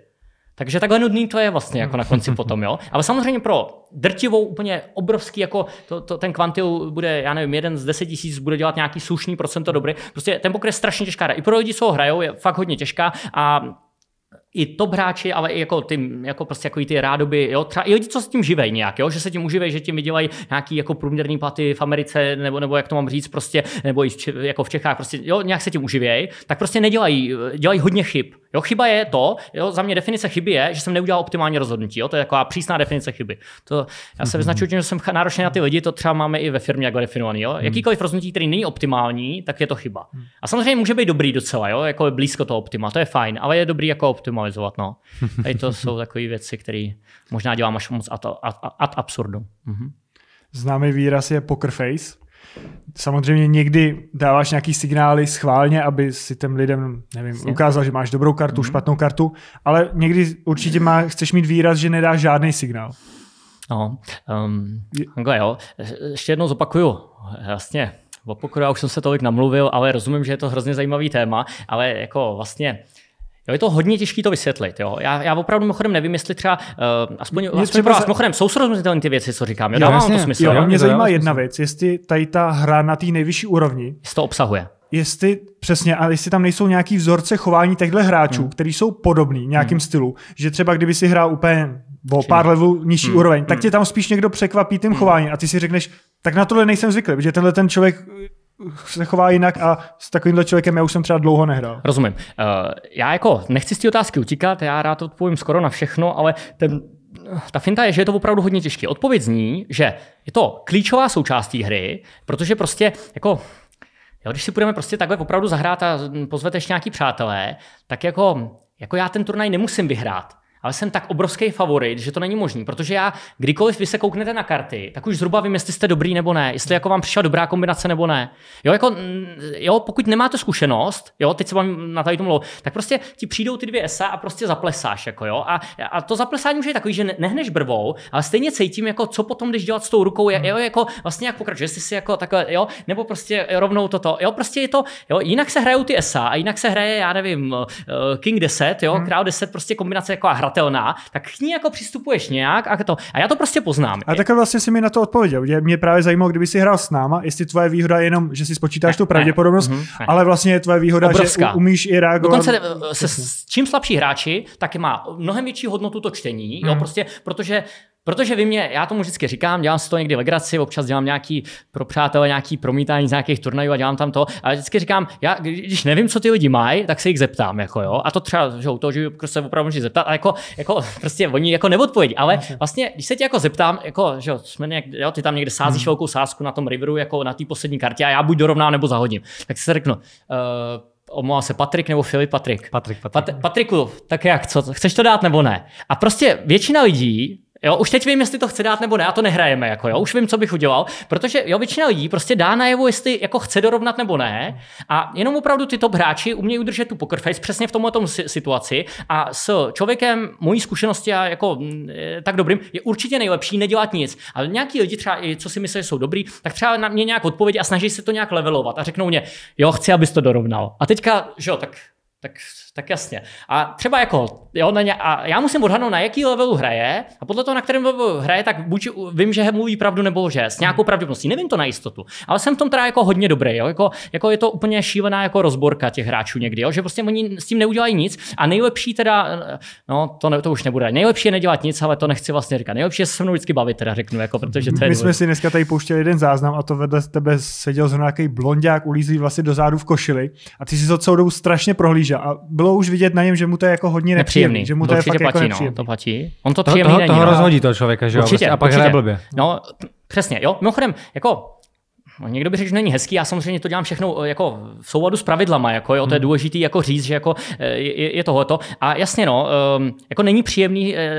Takže takhle nudný to je vlastně jako na konci potom, jo. Ale samozřejmě pro drtivou úplně obrovský, jako to, to, ten kvantil bude, já nevím, jeden z deset tisíc bude dělat nějaký slušný procento dobrý. Prostě ten poker je strašně těžká hra. I pro lidi, co ho hrajou, je fakt hodně těžká a i top hráči, ale i jako ty, jako prostě jako i ty rádoby, jo, třeba i lidi, co s tím živej nějak, jo, že se tím uživej, že tím vydělají nějaký jako průměrný platy v Americe, nebo, nebo jak to mám říct, prostě, nebo i v, jako v Čechách, prostě, jo, nějak se tím uživej, tak prostě nedělají, dělají hodně chyb. Jo, chyba je to, jo, za mě definice chyby je, že jsem neudělal optimální rozhodnutí. Jo, to je taková přísná definice chyby. To, já se mhm. vyznačuju tím, že jsem náročný na ty lidi, to třeba máme i ve firmě jako definovaný. Jo. Mhm. Jakýkoliv rozhodnutí, který není optimální, tak je to chyba. Mhm. A samozřejmě může být dobrý docela, jo, jako je blízko toho optima, to je fajn, ale je dobrý jako optimalizovat. No. Tady to jsou takové věci, které možná dělám až moc ad, ad, ad absurdum. Známý výraz je poker face. Samozřejmě někdy dáváš nějaký signály schválně, aby si těm lidem nevím, ukázal, že máš dobrou kartu, mm. špatnou kartu, ale někdy určitě má, chceš mít výraz, že nedáš žádný signál. No, um, takhle jo. Ještě jednou zopakuju. Jasně, o já už jsem se tolik namluvil, ale rozumím, že je to hrozně zajímavý téma, ale jako vlastně uh, Jo, je to hodně těžké to vysvětlit. Jo. Já, já opravdu mimochodem nevím, jestli třeba, uh, aspoň, mě aspoň pro vás, mimochodem, jsou srozumitelné ty věci, co říkám. Jo, jo, jasně, to smysl. Jo, jo, mě jako zajímá jedna věc, jestli tady ta hra na té nejvyšší úrovni. Jestli to obsahuje jestli přesně, ale jestli tam nejsou nějaký vzorce chování těchto hráčů, hmm. který jsou podobný nějakým hmm. stylu, že třeba kdyby si hrál úplně o pár levelů nižší hmm. úroveň, tak hmm. tě tam spíš někdo překvapí tím hmm. chováním a ty si řekneš, tak na tohle nejsem zvyklý, protože tenhle ten člověk se chová jinak a s takovýmhle člověkem já už jsem třeba dlouho nehrál. Rozumím. Uh, já jako nechci z té otázky utíkat, já rád odpovím skoro na všechno, ale ten, eh, ta finta je, že je to opravdu hodně těžké. Odpověď zní, že je to klíčová součást hry, protože prostě jako Jo, když si budeme prostě takhle opravdu zahrát a pozvete ještě nějaký přátelé, tak jako, jako já ten turnaj nemusím vyhrát ale jsem tak obrovský favorit, že to není možný, protože já kdykoliv vy se kouknete na karty, tak už zhruba vím, jestli jste dobrý nebo ne, jestli jako vám přišla dobrá kombinace nebo ne. Jo, jako, mm, jo, pokud nemáte zkušenost, jo, teď se vám na tady tomu tak prostě ti přijdou ty dvě esa a prostě zaplesáš, jako jo. A, a to zaplesání už je takový, že nehneš brvou, ale stejně cítím, jako co potom, jdeš dělat s tou rukou, je, hmm. jo, jako vlastně jak pokračuje, jestli si jako takhle, jo, nebo prostě rovnou toto, jo, prostě je to, jo, jinak se hrajou ty esa a jinak se hraje, já nevím, eh, King 10, jo, hmm. král 10, prostě kombinace jako a hra hratelná, tak k ní jako přistupuješ nějak a to. A já to prostě poznám. A takhle vlastně si mi na to odpověděl. Mě, mě právě zajímalo, kdyby si hrál s náma, jestli tvoje výhoda je jenom, že si spočítáš ne, tu pravděpodobnost, ne, mhm, ne, ale vlastně je tvoje výhoda, obrovská. že umíš i reagovat. Dokonce eh, se, mhm. s čím slabší hráči, tak má mnohem větší hodnotu to čtení, hmm. jo, mhm. prostě, protože Protože vy mě, já tomu vždycky říkám, dělám si to někdy legraci, občas dělám nějaký pro přátelé, nějaký promítání z nějakých turnajů a dělám tam to, ale vždycky říkám, já, když nevím, co ty lidi mají, tak se jich zeptám, jako jo. A to třeba, že u toho, že se opravdu můžu zeptat, a jako, jako, prostě oni jako neodpovědí, ale mhm. vlastně, když se tě jako zeptám, jako, že jsme nějak, jo, ty tam někde sázíš hmm. velkou sázku na tom riveru, jako na té poslední kartě a já buď dorovnám nebo zahodím, tak se řeknu, uh, eh, omlouvá se Patrik nebo Filip Patrik. Patrik, Patrik. Pat, Patriku, tak jak, co, chceš to dát nebo ne? A prostě většina lidí Jo, už teď vím, jestli to chce dát nebo ne, a to nehrajeme, jako jo, už vím, co bych udělal, protože jo, většina lidí prostě dá najevo, jestli jako chce dorovnat nebo ne, a jenom opravdu ty hráči umějí udržet tu poker face přesně v tomhle situaci a s člověkem mojí zkušenosti a jako mm, eh, tak dobrým je určitě nejlepší nedělat nic. Ale nějaký lidi třeba, co si myslí, že jsou dobrý, tak třeba na mě nějak odpovědi a snaží se to nějak levelovat a řeknou mě, jo, chci, abys to dorovnal. A teďka, jo, tak tak tak jasně. A třeba jako, jo, na ně, a já musím odhadnout, na jaký levelu hraje a podle toho, na kterém levelu hraje, tak buď vím, že mluví pravdu nebo že s nějakou pravděpodobností. Nevím to na jistotu, ale jsem v tom teda jako hodně dobrý, jo, jako, jako je to úplně šílená jako rozborka těch hráčů někdy, jo, že prostě oni s tím neudělají nic a nejlepší teda, no to, ne, to už nebude, nejlepší je nedělat nic, ale to nechci vlastně říkat. Nejlepší je se mnou vždycky bavit, teda řeknu, jako, protože to je My důležit. jsme si dneska tady pouštěli jeden záznam a to vedle tebe seděl zrovna nějaký blondák, ulízí vlastně do zádu v košili a ty si to celou dobu strašně prohlížel a bylo už vidět na něm, že mu to je jako hodně nepříjemný. nepříjemný. Že mu to, to je fakt jako platí, jako nepříjemný. No, to platí. On to, to příjemný to, to, není. Toho no. rozhodí toho člověka, že určitě, jo? Prostě a pak hraje blbě. No, přesně, jo. Mimochodem, jako No, někdo by řekl, že není hezký, já samozřejmě to dělám všechno eh, jako v souladu s pravidlama, jako jo, to je hmm. důležité jako říct, že jako eh, je, je to. A jasně no, ehm, jako není příjemný, eh,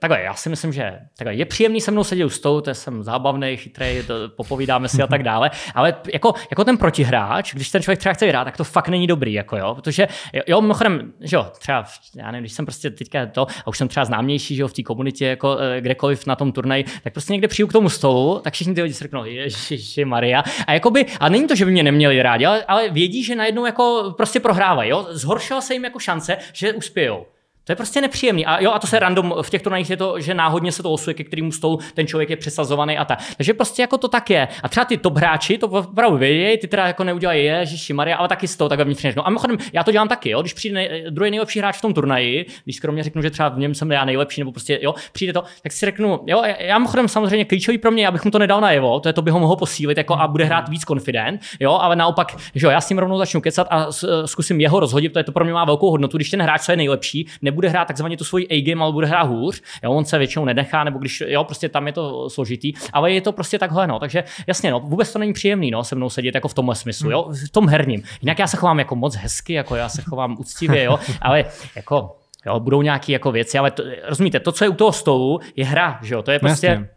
takhle, já si myslím, že takhle, je příjemný se mnou sedět u stolu, to jsem zábavný, chytrý, to popovídáme si a tak dále, ale jako, jako ten protihráč, když ten člověk třeba chce hrát, tak to fakt není dobrý, jako jo, protože jo, mimochodem, že jo, třeba, já nevím, když jsem prostě teďka to, a už jsem třeba známější, že jo, v té komunitě, jako kdekoliv na tom turnaji, tak prostě někde přijdu k tomu stolu, tak všichni ty lidi se řeknou, ježiši, Maria, hrají a, a jakoby, a není to, že by mě neměli rádi, ale, ale vědí, že najednou jako prostě prohrávají, zhoršila se jim jako šance, že uspějou. To je prostě nepříjemný. A jo, a to se random, v těch turnajích je to, že náhodně se to osuje, ke kterému stolu ten člověk je přesazovaný a tak. Takže prostě jako to tak je. A třeba ty top hráči to opravdu vědějí, ty teda jako neudělají, že Maria, ale taky z toho takhle vnitřně. No a mimochodem, já to dělám taky, jo, když přijde nej, druhý nejlepší hráč v tom turnaji, když skromně řeknu, že třeba v něm jsem já nejlepší, nebo prostě jo, přijde to, tak si řeknu, jo, já mimochodem samozřejmě klíčový pro mě, abych mu to nedal najevo, to je to by ho mohl posílit jako a bude hrát víc confident, jo, ale naopak, že jo, já s ním rovnou začnu kecat a eh, zkusím jeho rozhodit, to je to pro mě má velkou hodnotu, když ten hráč, co je nejlepší, nebude nebude hrát takzvaně tu svoji A-game, ale bude hrát hůř. Jo, on se většinou nedechá, nebo když, jo, prostě tam je to složitý, ale je to prostě takhle, no. Takže jasně, no, vůbec to není příjemný, no, se mnou sedět jako v tomhle smyslu, jo, v tom herním. Jinak já se chovám jako moc hezky, jako já se chovám úctivě, jo, ale jako Jo, budou nějaké jako věci, ale to, rozumíte, to, co je u toho stolu, je hra, že jo? To je no, prostě, Jasně.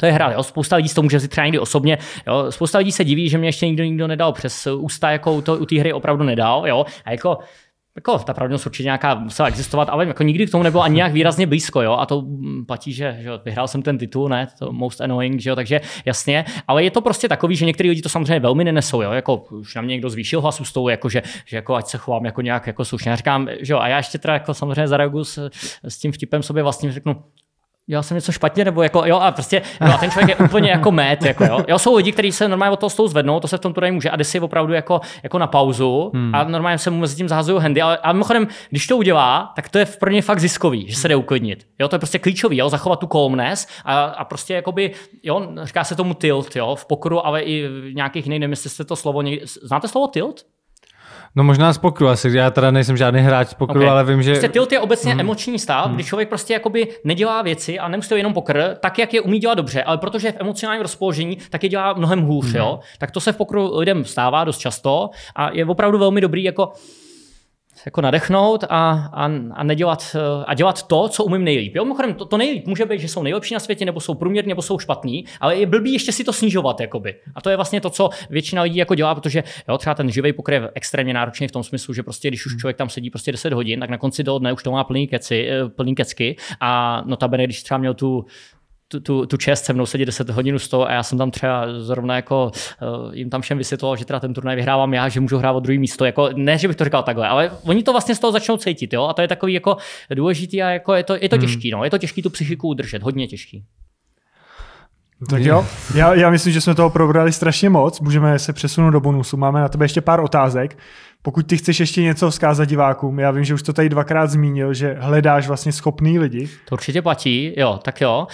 To je hra, jo. spousta lidí to může si třeba někdy osobně, jo. spousta lidí se diví, že mě ještě nikdo nikdo nedal přes ústa, jako to, u té hry opravdu nedal, jo. a jako jako ta pravděpodobnost určitě nějaká musela existovat, ale jako nikdy k tomu nebylo ani nějak výrazně blízko, jo, a to mm, platí, že, že vyhrál jsem ten titul, ne, to most annoying, že jo, takže jasně, ale je to prostě takový, že některý lidi to samozřejmě velmi nenesou, jo, jako už na mě někdo zvýšil hlasu s tou, jako že, že jako ať se chovám jako nějak jako slušně, já říkám, že jo, a já ještě teda jako samozřejmě zareaguju s, s tím vtipem sobě vlastně řeknu, já jsem něco špatně, nebo jako, jo, a prostě, no a ten člověk je úplně jako mét, jako jo. Jo, jsou lidi, kteří se normálně od toho stou zvednou, to se v tom turnaji může, a jde si opravdu jako, jako na pauzu hmm. a normálně se mu mezi tím zahazují handy, ale a mimochodem, když to udělá, tak to je v první fakt ziskový, že se jde uklidnit. Jo, to je prostě klíčový, jo, zachovat tu calmness a, a prostě jakoby, jo, říká se tomu tilt, jo, v pokru, ale i v nějakých jiných, nevím, jestli jste to slovo někdy, znáte slovo tilt? No možná z pokru asi, já teda nejsem žádný hráč z pokru, okay. ale vím, že... Prostě tilt je obecně mm. emoční stav, mm. kdy člověk prostě jakoby nedělá věci a nemusí to jenom pokr, tak jak je umí dělat dobře, ale protože je v emocionálním rozpoložení, tak je dělá mnohem hůř, mm. jo? Tak to se v pokru lidem stává dost často a je opravdu velmi dobrý jako jako nadechnout a, a, a, nedělat, eh, a dělat to, co umím nejlíp. Jo, mimochodem, to, to nejlíp může být, že jsou nejlepší na světě, nebo jsou průměrně, nebo jsou špatní, ale je blbý ještě si to snižovat. Jakoby. A to je vlastně to, co většina lidí jako dělá, protože jo, třeba ten živý pokrev je extrémně náročný v tom smyslu, že prostě když už hmm. člověk tam sedí prostě 10 hodin, tak na konci toho dne už to má plný, keci, eh, plný kecky. A notabene, když třeba měl tu tu, tu, tu čest se mnou sedět 10 hodin z toho a já jsem tam třeba zrovna jako eh, jim tam všem vysvětloval, že teda ten turnaj vyhrávám já, že můžu hrát o druhý místo. Jako, ne, že bych to říkal takhle, ale oni to vlastně z toho začnou cítit, jo? A to je takový jako důležitý a jako je to, je to hmm. těžký, no. Je to těžký tu psychiku udržet, hodně těžký. Tak jo, já, já myslím, že jsme toho probrali strašně moc. Můžeme se přesunout do bonusu. Máme na tebe ještě pár otázek. Pokud ty chceš ještě něco vzkázat divákům, já vím, že už to tady dvakrát zmínil, že hledáš vlastně schopný lidi. To určitě platí, jo, tak jo.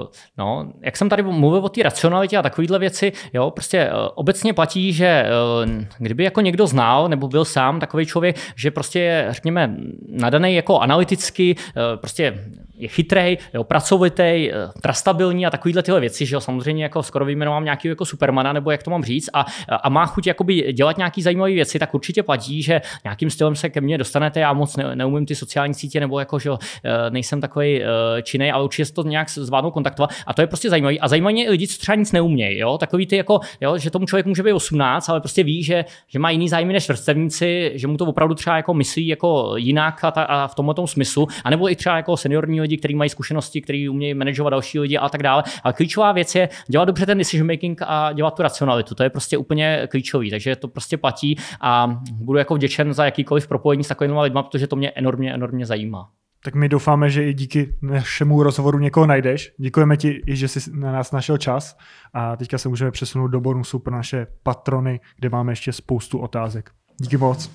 Uh, no, jak jsem tady mluvil o té racionalitě a takovéhle věci, jo, prostě uh, obecně platí, že uh, kdyby jako někdo znal nebo byl sám takový člověk, že prostě je, řekněme, nadaný jako analyticky, uh, prostě je chytrej, jo, pracovitý, eh, trastabilní a takovýhle tyhle věci, že jo, samozřejmě jako skoro vyjmenovám nějakého jako supermana, nebo jak to mám říct, a, a má chuť jakoby dělat nějaký zajímavé věci, tak určitě platí, že nějakým stylem se ke mně dostanete, já moc ne, neumím ty sociální sítě, nebo jako, že jo, eh, nejsem takový eh, činej, ale určitě to nějak zvládnou kontaktovat a to je prostě zajímavé. A zajímavé je lidi, co třeba nic neumějí, jo, takový ty jako, jo, že tomu člověk může být 18, ale prostě ví, že, že má jiný zájmy než vrstevníci, že mu to opravdu třeba jako myslí jako jinak a, ta, a v tomhle tom smyslu, anebo i třeba jako seniorní lidi, kteří mají zkušenosti, kteří umějí manažovat další lidi a tak dále. A klíčová věc je dělat dobře ten decision making a dělat tu racionalitu. To je prostě úplně klíčový, takže to prostě platí a budu jako vděčen za jakýkoliv propojení s takovými lidmi, protože to mě enormně, enormně zajímá. Tak my doufáme, že i díky našemu rozhovoru někoho najdeš. Děkujeme ti, že jsi na nás našel čas a teďka se můžeme přesunout do bonusu pro naše patrony, kde máme ještě spoustu otázek. Díky moc.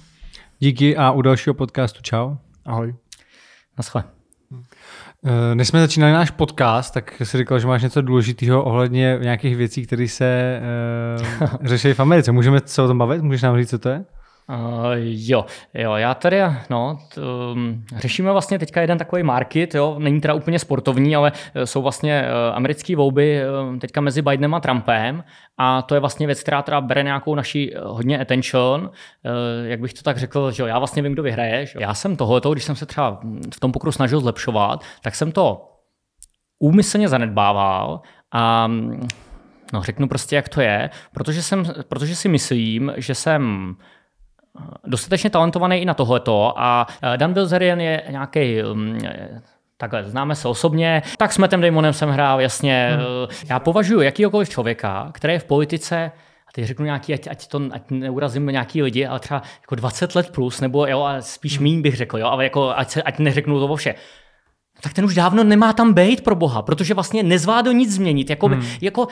Díky a u dalšího podcastu čau. Ahoj. Naschle. Eh, než jsme začínali náš podcast, tak jsi říkal, že máš něco důležitého ohledně nějakých věcí, které se uh, řeší v Americe. Můžeme se o tom bavit? Můžeš nám říct, co to je? Uh, jo, jo, já tady, no, t, um, řešíme vlastně teďka jeden takový market, jo, není teda úplně sportovní, ale eh, jsou vlastně uh, eh, americké volby uh, teďka mezi Bidenem a Trumpem a to je vlastně věc, která teda bere nějakou uh, hodně attention, uh, jak bych to tak řekl, že jo, já vlastně vím, kdo vyhraje, že jo. Já jsem toho, když jsem se třeba v tom pokru snažil zlepšovat, tak jsem to úmyslně zanedbával a mm, no, řeknu prostě, jak to je, protože, jsem, protože si myslím, že jsem dostatečně talentovaný i na tohleto a eh, Dan Bilzerian je nějaký mm, eh, takhle, známe se osobně, tak s Metem Damonem jsem hrál, jasně. Hmm. Eh, já považuji jakýkoliv člověka, který je v politice, a teď řeknu nějaký, ať, ať, to, ať neurazím nějaký lidi, ale třeba jako 20 let plus, nebo jo, a spíš hmm. mín bych řekl, jo, ale jako ať, se, ať neřeknu to vše no tak ten už dávno nemá tam být pro boha, protože vlastně nezvládl nic změnit. Jako, hmm. jako